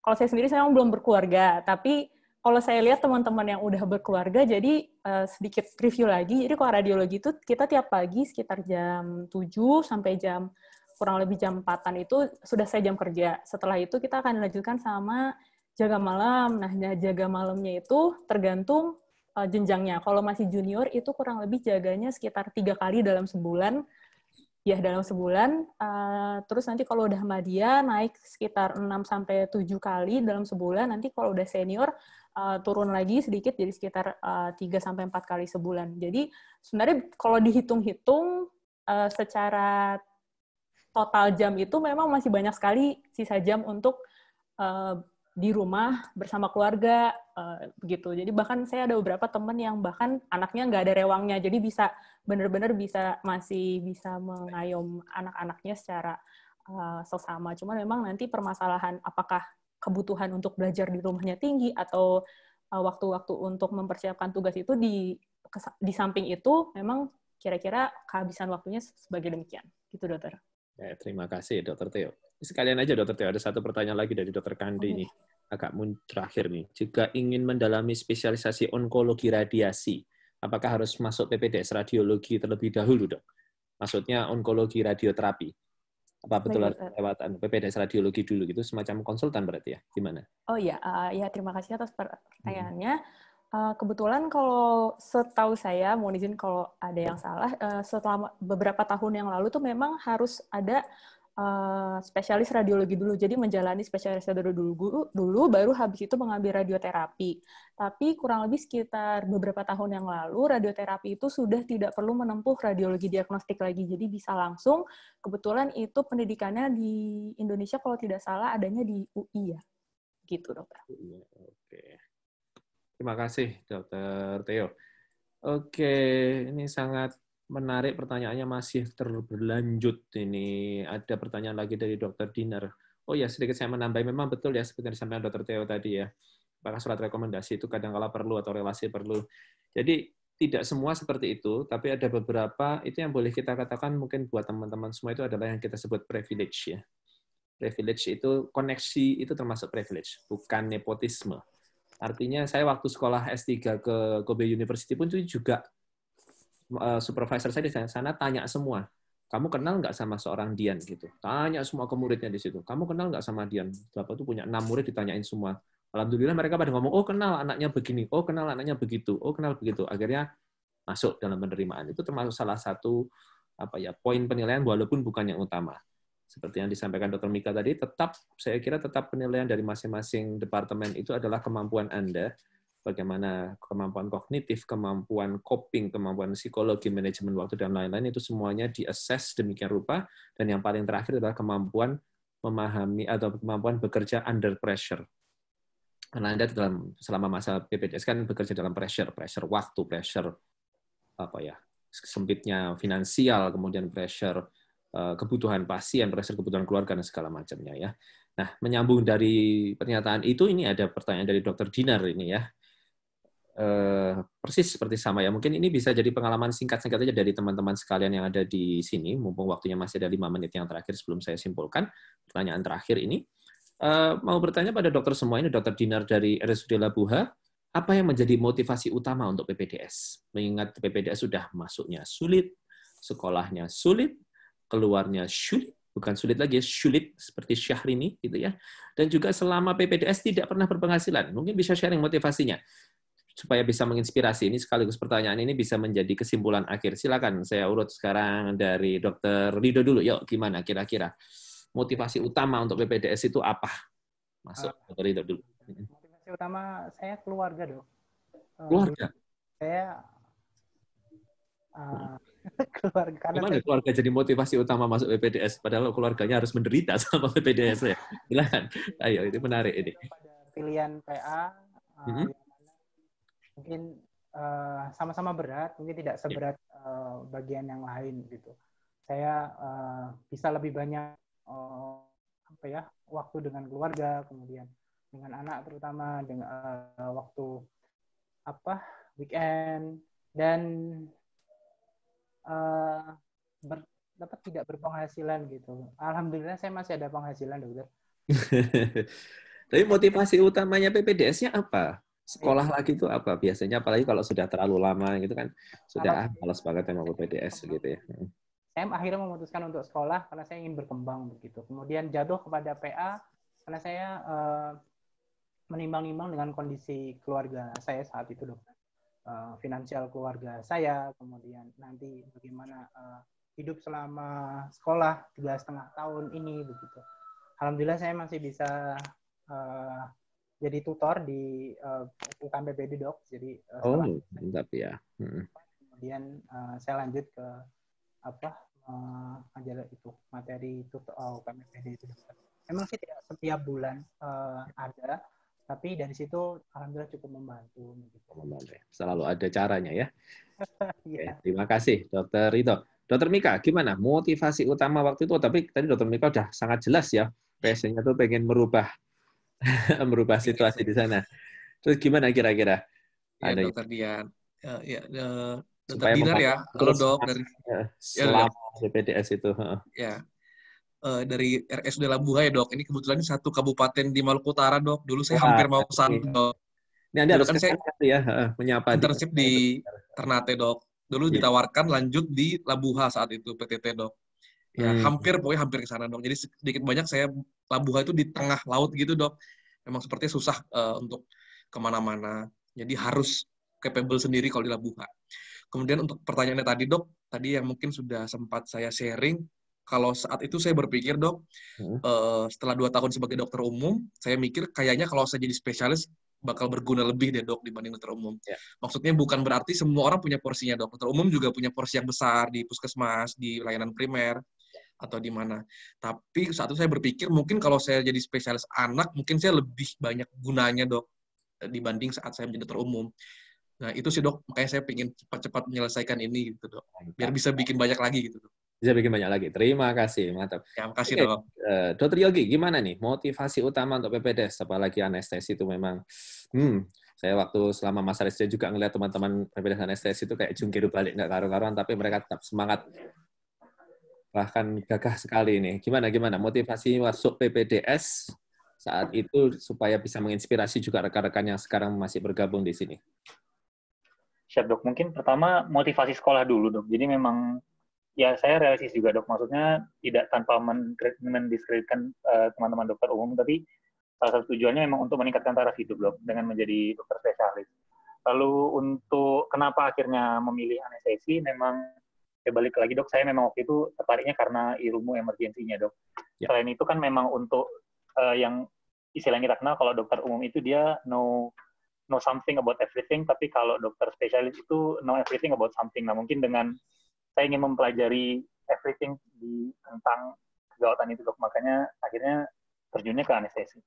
kalau saya sendiri saya memang belum berkeluarga, tapi kalau saya lihat teman-teman yang udah berkeluarga, jadi uh, sedikit review lagi. Jadi kalau radiologi itu kita tiap pagi sekitar jam 7 sampai jam kurang lebih jam 4-an itu sudah saya jam kerja. Setelah itu kita akan dilanjutkan sama jaga malam. Nah, nah jaga malamnya itu tergantung uh, jenjangnya. Kalau masih junior itu kurang lebih jaganya sekitar tiga kali dalam sebulan ya dalam sebulan uh, terus nanti kalau udah Madia naik sekitar 6 sampai 7 kali dalam sebulan nanti kalau udah senior uh, turun lagi sedikit jadi sekitar uh, eh, 3 sampai 4 kali sebulan. Jadi sebenarnya kalau dihitung-hitung uh, secara total jam itu memang masih banyak sekali sisa jam untuk uh, di rumah bersama keluarga uh, eh, begitu. Jadi bahkan saya ada beberapa teman yang bahkan anaknya nggak ada rewangnya, jadi bisa benar-benar bisa masih bisa mengayom anak-anaknya secara uh, sesama. Cuma memang nanti permasalahan apakah kebutuhan untuk belajar di rumahnya tinggi atau eh, waktu-waktu uh, untuk mempersiapkan tugas itu di di samping itu memang kira-kira kehabisan waktunya sebagai demikian. Gitu dokter. Ya, terima kasih dokter Teo sekalian aja dokter Teo, ada satu pertanyaan lagi dari dokter Kandi ini. Agak terakhir nih. Jika ingin mendalami spesialisasi onkologi radiasi, apakah harus masuk PPDS radiologi terlebih dahulu dok? Maksudnya onkologi radioterapi. Apa betul lewatan PPDS radiologi dulu gitu, semacam konsultan berarti ya? Gimana? Oh ya uh, ya terima kasih atas pertanyaannya. Hmm. Uh, kebetulan kalau setahu saya, mohon izin kalau ada yang salah, uh, eh, setelah beberapa tahun yang lalu tuh memang harus ada Eh, spesialis radiologi dulu. Jadi menjalani spesialis radiologi dulu, dulu baru habis itu mengambil radioterapi. Tapi kurang lebih sekitar beberapa tahun yang lalu radioterapi itu sudah tidak perlu menempuh radiologi diagnostik lagi. Jadi bisa langsung kebetulan itu pendidikannya di Indonesia kalau tidak salah adanya di UI ya. Gitu, Dokter. Ya, oke. Terima kasih, Dokter Theo. Oke, ini sangat menarik pertanyaannya masih terberlanjut ini. Ada pertanyaan lagi dari Dokter Dinar. Oh ya, sedikit saya menambah. Memang betul ya, seperti yang disampaikan Dr. Theo tadi ya. Apakah surat rekomendasi itu kadang-kala perlu atau relasi perlu. Jadi tidak semua seperti itu, tapi ada beberapa itu yang boleh kita katakan mungkin buat teman-teman semua itu adalah yang kita sebut privilege ya. Privilege itu koneksi itu termasuk privilege, bukan nepotisme. Artinya saya waktu sekolah S3 ke Kobe University pun itu juga Eh, supervisor saya di sana tanya semua kamu kenal nggak sama seorang Dian gitu tanya semua ke muridnya di situ kamu kenal nggak sama Dian bapak tuh punya enam murid ditanyain semua alhamdulillah mereka pada ngomong oh kenal anaknya begini oh kenal anaknya begitu oh kenal begitu akhirnya masuk dalam penerimaan itu termasuk salah satu apa ya poin penilaian walaupun bukan yang utama seperti yang disampaikan Dr. Mika tadi tetap saya kira tetap penilaian dari masing-masing departemen itu adalah kemampuan anda bagaimana kemampuan kognitif, kemampuan coping, kemampuan psikologi, manajemen waktu, dan lain-lain, itu semuanya diassess demikian rupa. Dan yang paling terakhir adalah kemampuan memahami atau kemampuan bekerja under pressure. Karena Anda dalam, selama masa BPJS kan bekerja dalam pressure, pressure waktu, pressure apa ya sempitnya finansial, kemudian pressure eh, kebutuhan pasien, pressure kebutuhan keluarga, dan segala macamnya ya. Nah, menyambung dari pernyataan itu, ini ada pertanyaan dari Dr. Dinar ini ya eh, persis seperti sama ya. Mungkin ini bisa jadi pengalaman singkat-singkat aja dari teman-teman sekalian yang ada di sini, mumpung waktunya masih ada lima menit yang terakhir sebelum saya simpulkan pertanyaan terakhir ini. Eh, mau bertanya pada dokter semua ini, dokter Dinar dari RSUD Labuha, apa yang menjadi motivasi utama untuk PPDS? Mengingat PPDS sudah masuknya sulit, sekolahnya sulit, keluarnya sulit, bukan sulit lagi, ya, sulit seperti Syahrini gitu ya. Dan juga selama PPDS tidak pernah berpenghasilan. Mungkin bisa sharing motivasinya supaya bisa menginspirasi ini sekaligus pertanyaan ini bisa menjadi kesimpulan akhir. Silakan saya urut sekarang dari Dr. Rido dulu. Yuk, gimana kira-kira motivasi utama untuk BPDS itu apa? Masuk uh, eh, Dr. Rido dulu. Motivasi utama saya keluarga, Dok. Eh, keluarga. Saya hmm. eh, keluarga Gimana saya... keluarga jadi motivasi utama masuk BPDS padahal keluarganya harus menderita sama BPDS ya. Silakan. Iya, Ayo, itu menarik ini. Pada pilihan PA mm -hmm mungkin eh, sama-sama uh, berat, mungkin tidak iya. seberat uh, bagian yang lain gitu. Saya uh, bisa lebih banyak uh, apa ya waktu dengan keluarga, kemudian dengan anak terutama dengan uh, waktu apa weekend dan uh, ber, dapat tidak berpenghasilan gitu. Alhamdulillah saya masih ada penghasilan dokter. Tapi motivasi utamanya PPDS-nya apa? sekolah lagi itu apa biasanya apalagi kalau sudah terlalu lama gitu kan sudah ah, malas banget sama UPTS gitu ya. Saya akhirnya memutuskan untuk sekolah karena saya ingin berkembang begitu. Kemudian jatuh kepada PA karena saya uh, eh, menimbang-nimbang dengan kondisi keluarga saya saat itu dok. Uh, finansial keluarga saya, kemudian nanti bagaimana uh, hidup selama sekolah tiga setengah tahun ini begitu. Alhamdulillah saya masih bisa uh, jadi tutor di uh, eh, UKM BPD dok Jadi uh, oh, mantap ya. Hmm. Kemudian uh, saya lanjut ke apa uh, ajar itu materi tutor oh, UKM BPD itu. emang sih tidak setiap bulan uh, ada, tapi dari situ alhamdulillah cukup membantu. Gitu. Membantu. Ya. Selalu ada caranya ya. ya. terima kasih, Dokter Rito. Dokter Mika, gimana motivasi utama waktu itu? Tapi tadi Dokter Mika sudah sangat jelas ya, passionnya tuh pengen merubah merubah iya, situasi iya. di sana. Terus gimana kira-kira? Ya, Ada dokter Dian. Ya, ya, uh, dokter Dinar ya. kalau dok. Ya, ya, dari, selama ya, CPDS itu. Ya. dari RSUD Labuha ya dok. Ini kebetulan satu kabupaten di Maluku Utara dok. Dulu saya ya, hampir mau ke sana dok. Ini Anda harus kan saya ya, menyapa. Internship di Ternate dok. Dulu ya. ditawarkan lanjut di Labuha saat itu PTT dok ya hmm. hampir pokoknya hampir ke sana dok jadi sedikit banyak saya Labuha itu di tengah laut gitu dok memang sepertinya susah uh, untuk kemana-mana jadi harus capable sendiri kalau di Labuha kemudian untuk pertanyaannya tadi dok tadi yang mungkin sudah sempat saya sharing kalau saat itu saya berpikir dok hmm. uh, setelah dua tahun sebagai dokter umum saya mikir kayaknya kalau saya jadi spesialis bakal berguna lebih deh dok dibanding dokter umum. Yeah. Maksudnya bukan berarti semua orang punya porsinya dok. Dokter umum juga punya porsi yang besar di puskesmas, di layanan primer atau di mana. Tapi satu saya berpikir mungkin kalau saya jadi spesialis anak mungkin saya lebih banyak gunanya dok dibanding saat saya menjadi dokter umum. Nah itu sih dok makanya saya ingin cepat-cepat menyelesaikan ini gitu dok. Biar bisa bikin banyak lagi gitu dok. Bisa bikin banyak lagi. Terima kasih, mantap. Ya, terima kasih dok. Eh, dokter Yogi, gimana nih motivasi utama untuk PPDS? Apalagi anestesi itu memang, hmm, saya waktu selama masa residen juga ngeliat teman-teman PPDS anestesi itu kayak jungkir balik nggak karu-karuan, tapi mereka tetap semangat bahkan gagah sekali ini. Gimana gimana motivasi masuk PPDS saat itu supaya bisa menginspirasi juga rekan-rekan yang sekarang masih bergabung di sini. Siap dok, mungkin pertama motivasi sekolah dulu dok. Jadi memang ya saya realistis juga dok, maksudnya tidak tanpa mendiskreditkan uh, eh, teman-teman dokter umum, tapi salah satu tujuannya memang untuk meningkatkan taraf hidup dok dengan menjadi dokter spesialis. Lalu untuk kenapa akhirnya memilih anestesi, memang saya balik lagi dok, saya memang waktu itu tertariknya karena ilmu emergensinya dok. Ya. Selain itu kan memang untuk uh, yang istilahnya kita kenal kalau dokter umum itu dia no know something about everything, tapi kalau dokter spesialis itu know everything about something. Nah, mungkin dengan saya ingin mempelajari everything di tentang kegawatan itu, dok. Makanya akhirnya terjunnya ke anestesi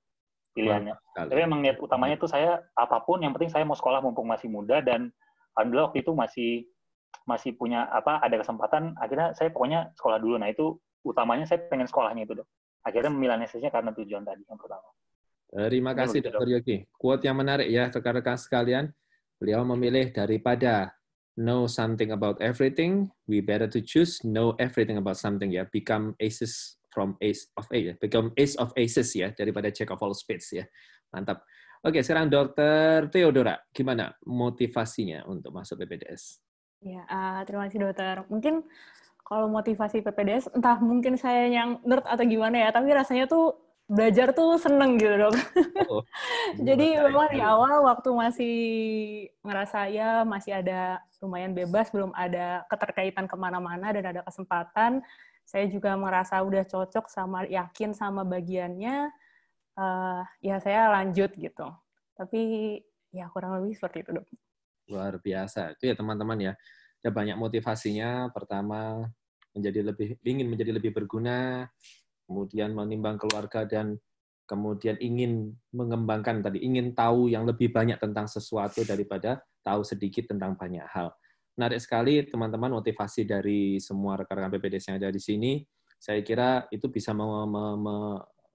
pilihannya. tapi emang niat utamanya itu saya apapun yang penting saya mau sekolah mumpung masih muda dan alhamdulillah waktu itu masih masih punya apa ada kesempatan akhirnya saya pokoknya sekolah dulu nah itu utamanya saya pengen sekolahnya itu dok akhirnya memilih anestesinya karena tujuan tadi yang pertama eh, terima kasih dokter Yogi quote yang menarik ya rekan-rekan sekalian beliau memilih daripada know something about everything we better to choose know everything about something ya become aces from ace of ace ya. become ace of aces ya daripada check of all spades ya mantap Oke, sekarang Dokter Theodora, gimana motivasinya untuk masuk PPDS? Ya, uh, terima kasih dokter. Mungkin kalau motivasi PPDS, entah mungkin saya yang nerd atau gimana ya, tapi rasanya tuh belajar tuh seneng gitu dok. Oh, Jadi memang di awal waktu masih ngerasa ya masih ada lumayan bebas, belum ada keterkaitan kemana-mana dan ada kesempatan, saya juga merasa udah cocok sama yakin sama bagiannya, uh, ya saya lanjut gitu. Tapi ya kurang lebih seperti itu dok luar biasa. Itu ya teman-teman ya. Ada banyak motivasinya. Pertama, menjadi lebih ingin menjadi lebih berguna, kemudian menimbang keluarga dan kemudian ingin mengembangkan tadi ingin tahu yang lebih banyak tentang sesuatu daripada tahu sedikit tentang banyak hal. Menarik sekali teman-teman motivasi dari semua rekan-rekan PPDS yang ada di sini. Saya kira itu bisa me me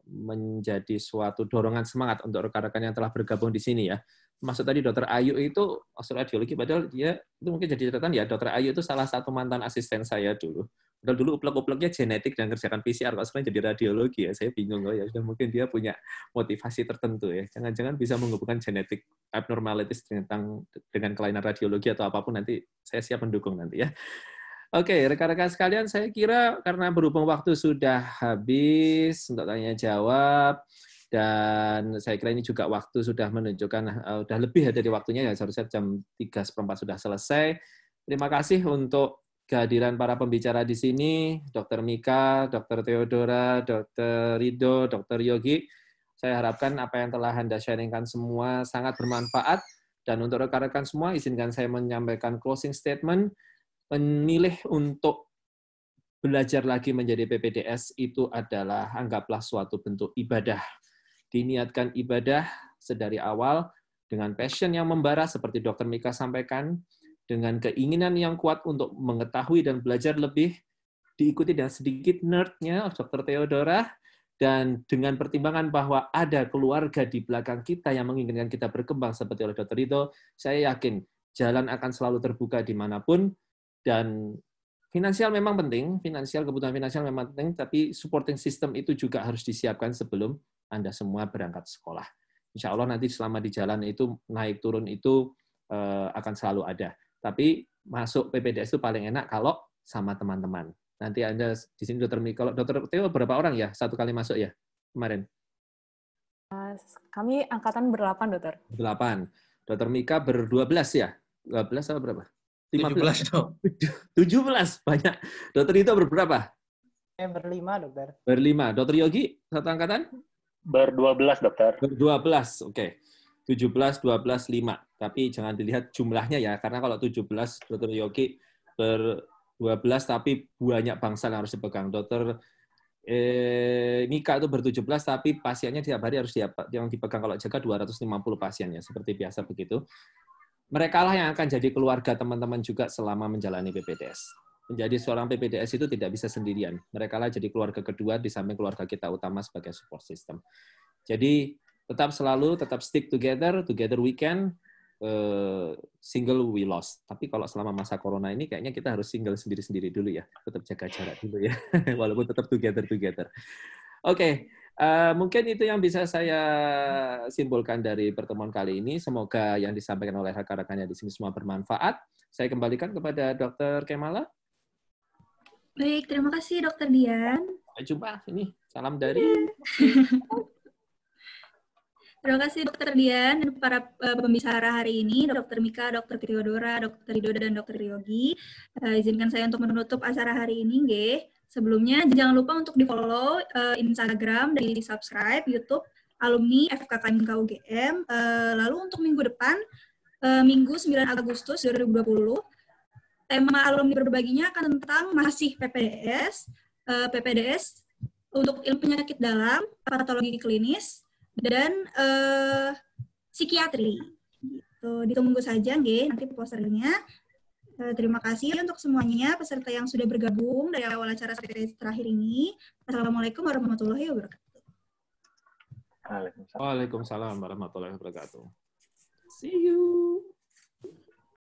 menjadi suatu dorongan semangat untuk rekan-rekan yang telah bergabung di sini ya maksud tadi dokter Ayu itu maksud radiologi padahal dia itu mungkin jadi catatan ya dokter Ayu itu salah satu mantan asisten saya dulu padahal dulu uplek-upleknya genetik dan kerjakan PCR pas sekarang jadi radiologi ya saya bingung loh ya dan mungkin dia punya motivasi tertentu ya jangan-jangan bisa menghubungkan genetik abnormalitas tentang dengan kelainan radiologi atau apapun nanti saya siap mendukung nanti ya Oke, rekan-rekan sekalian, saya kira karena berhubung waktu sudah habis untuk tanya jawab, dan saya kira ini juga waktu sudah menunjukkan uh, sudah lebih dari waktunya ya seharusnya jam tiga seperempat sudah selesai. Terima kasih untuk kehadiran para pembicara di sini, Dr. Mika, Dr. Theodora, Dr. Rido, Dr. Yogi. Saya harapkan apa yang telah Anda sharingkan semua sangat bermanfaat. Dan untuk rekan-rekan semua, izinkan saya menyampaikan closing statement. Memilih untuk belajar lagi menjadi PPDS itu adalah anggaplah suatu bentuk ibadah diniatkan ibadah sedari awal dengan passion yang membara seperti dokter Mika sampaikan, dengan keinginan yang kuat untuk mengetahui dan belajar lebih, diikuti dengan sedikit nerdnya dokter Theodora, dan dengan pertimbangan bahwa ada keluarga di belakang kita yang menginginkan kita berkembang seperti oleh dokter Rito, saya yakin jalan akan selalu terbuka dimanapun, dan finansial memang penting, finansial kebutuhan finansial memang penting, tapi supporting system itu juga harus disiapkan sebelum anda semua berangkat sekolah. Insya Allah nanti selama di jalan itu naik turun itu eh, akan selalu ada. Tapi masuk PPDS itu paling enak kalau sama teman-teman. Nanti Anda di sini dokter kalau dokter Teo berapa orang ya satu kali masuk ya kemarin? Eh, kami angkatan berdelapan, dokter. Delapan. Dokter Mika berdua belas ya? Dua belas atau berapa? belas dong. belas banyak. Dokter itu berapa? Eh, berlima, dokter. Berlima. Dokter Yogi, satu angkatan? Ber-12, dokter. Ber-12, oke. Okay. 17, 12, 5. Tapi jangan dilihat jumlahnya ya, karena kalau 17, dokter Yogi, ber-12 tapi banyak bangsa yang harus dipegang. Dokter eh, Mika itu ber-17, tapi pasiennya tiap hari harus yang dipegang kalau jaga 250 pasien ya, seperti biasa begitu. Mereka lah yang akan jadi keluarga teman-teman juga selama menjalani BPDS menjadi seorang PPDS itu tidak bisa sendirian. Mereka lah jadi keluarga kedua di samping keluarga kita utama sebagai support system. Jadi tetap selalu, tetap stick together, together we can, uh, single we lost. Tapi kalau selama masa corona ini kayaknya kita harus single sendiri-sendiri dulu ya. Tetap jaga jarak dulu ya, walaupun tetap together-together. Oke, okay. uh, eh, mungkin itu yang bisa saya simpulkan dari pertemuan kali ini. Semoga yang disampaikan oleh rekan rekannya di sini semua bermanfaat. Saya kembalikan kepada Dr. Kemala. Baik, terima kasih Dokter Dian. Sampai jumpa. Ini salam dari. Iya. terima kasih Dokter Dian dan para uh, pembicara hari ini, Dokter Mika, Dokter Triodora, Dokter Ridoda dan Dokter yogi Uh, izinkan saya untuk menutup acara hari ini, ge Sebelumnya jangan lupa untuk di follow uh, eh, Instagram dan di subscribe YouTube alumni FKKMK UGM. Uh, lalu untuk minggu depan, uh, Minggu 9 Agustus 2020 tema alumni berbaginya akan tentang masih PPDS, uh, eh, PPDS untuk ilmu penyakit dalam, patologi klinis, dan uh, psikiatri. Gitu. Ditunggu saja, nge, nanti posternya. Uh, terima kasih untuk semuanya peserta yang sudah bergabung dari awal acara terakhir ini. Assalamualaikum warahmatullahi wabarakatuh. Waalaikumsalam warahmatullahi wabarakatuh. See you.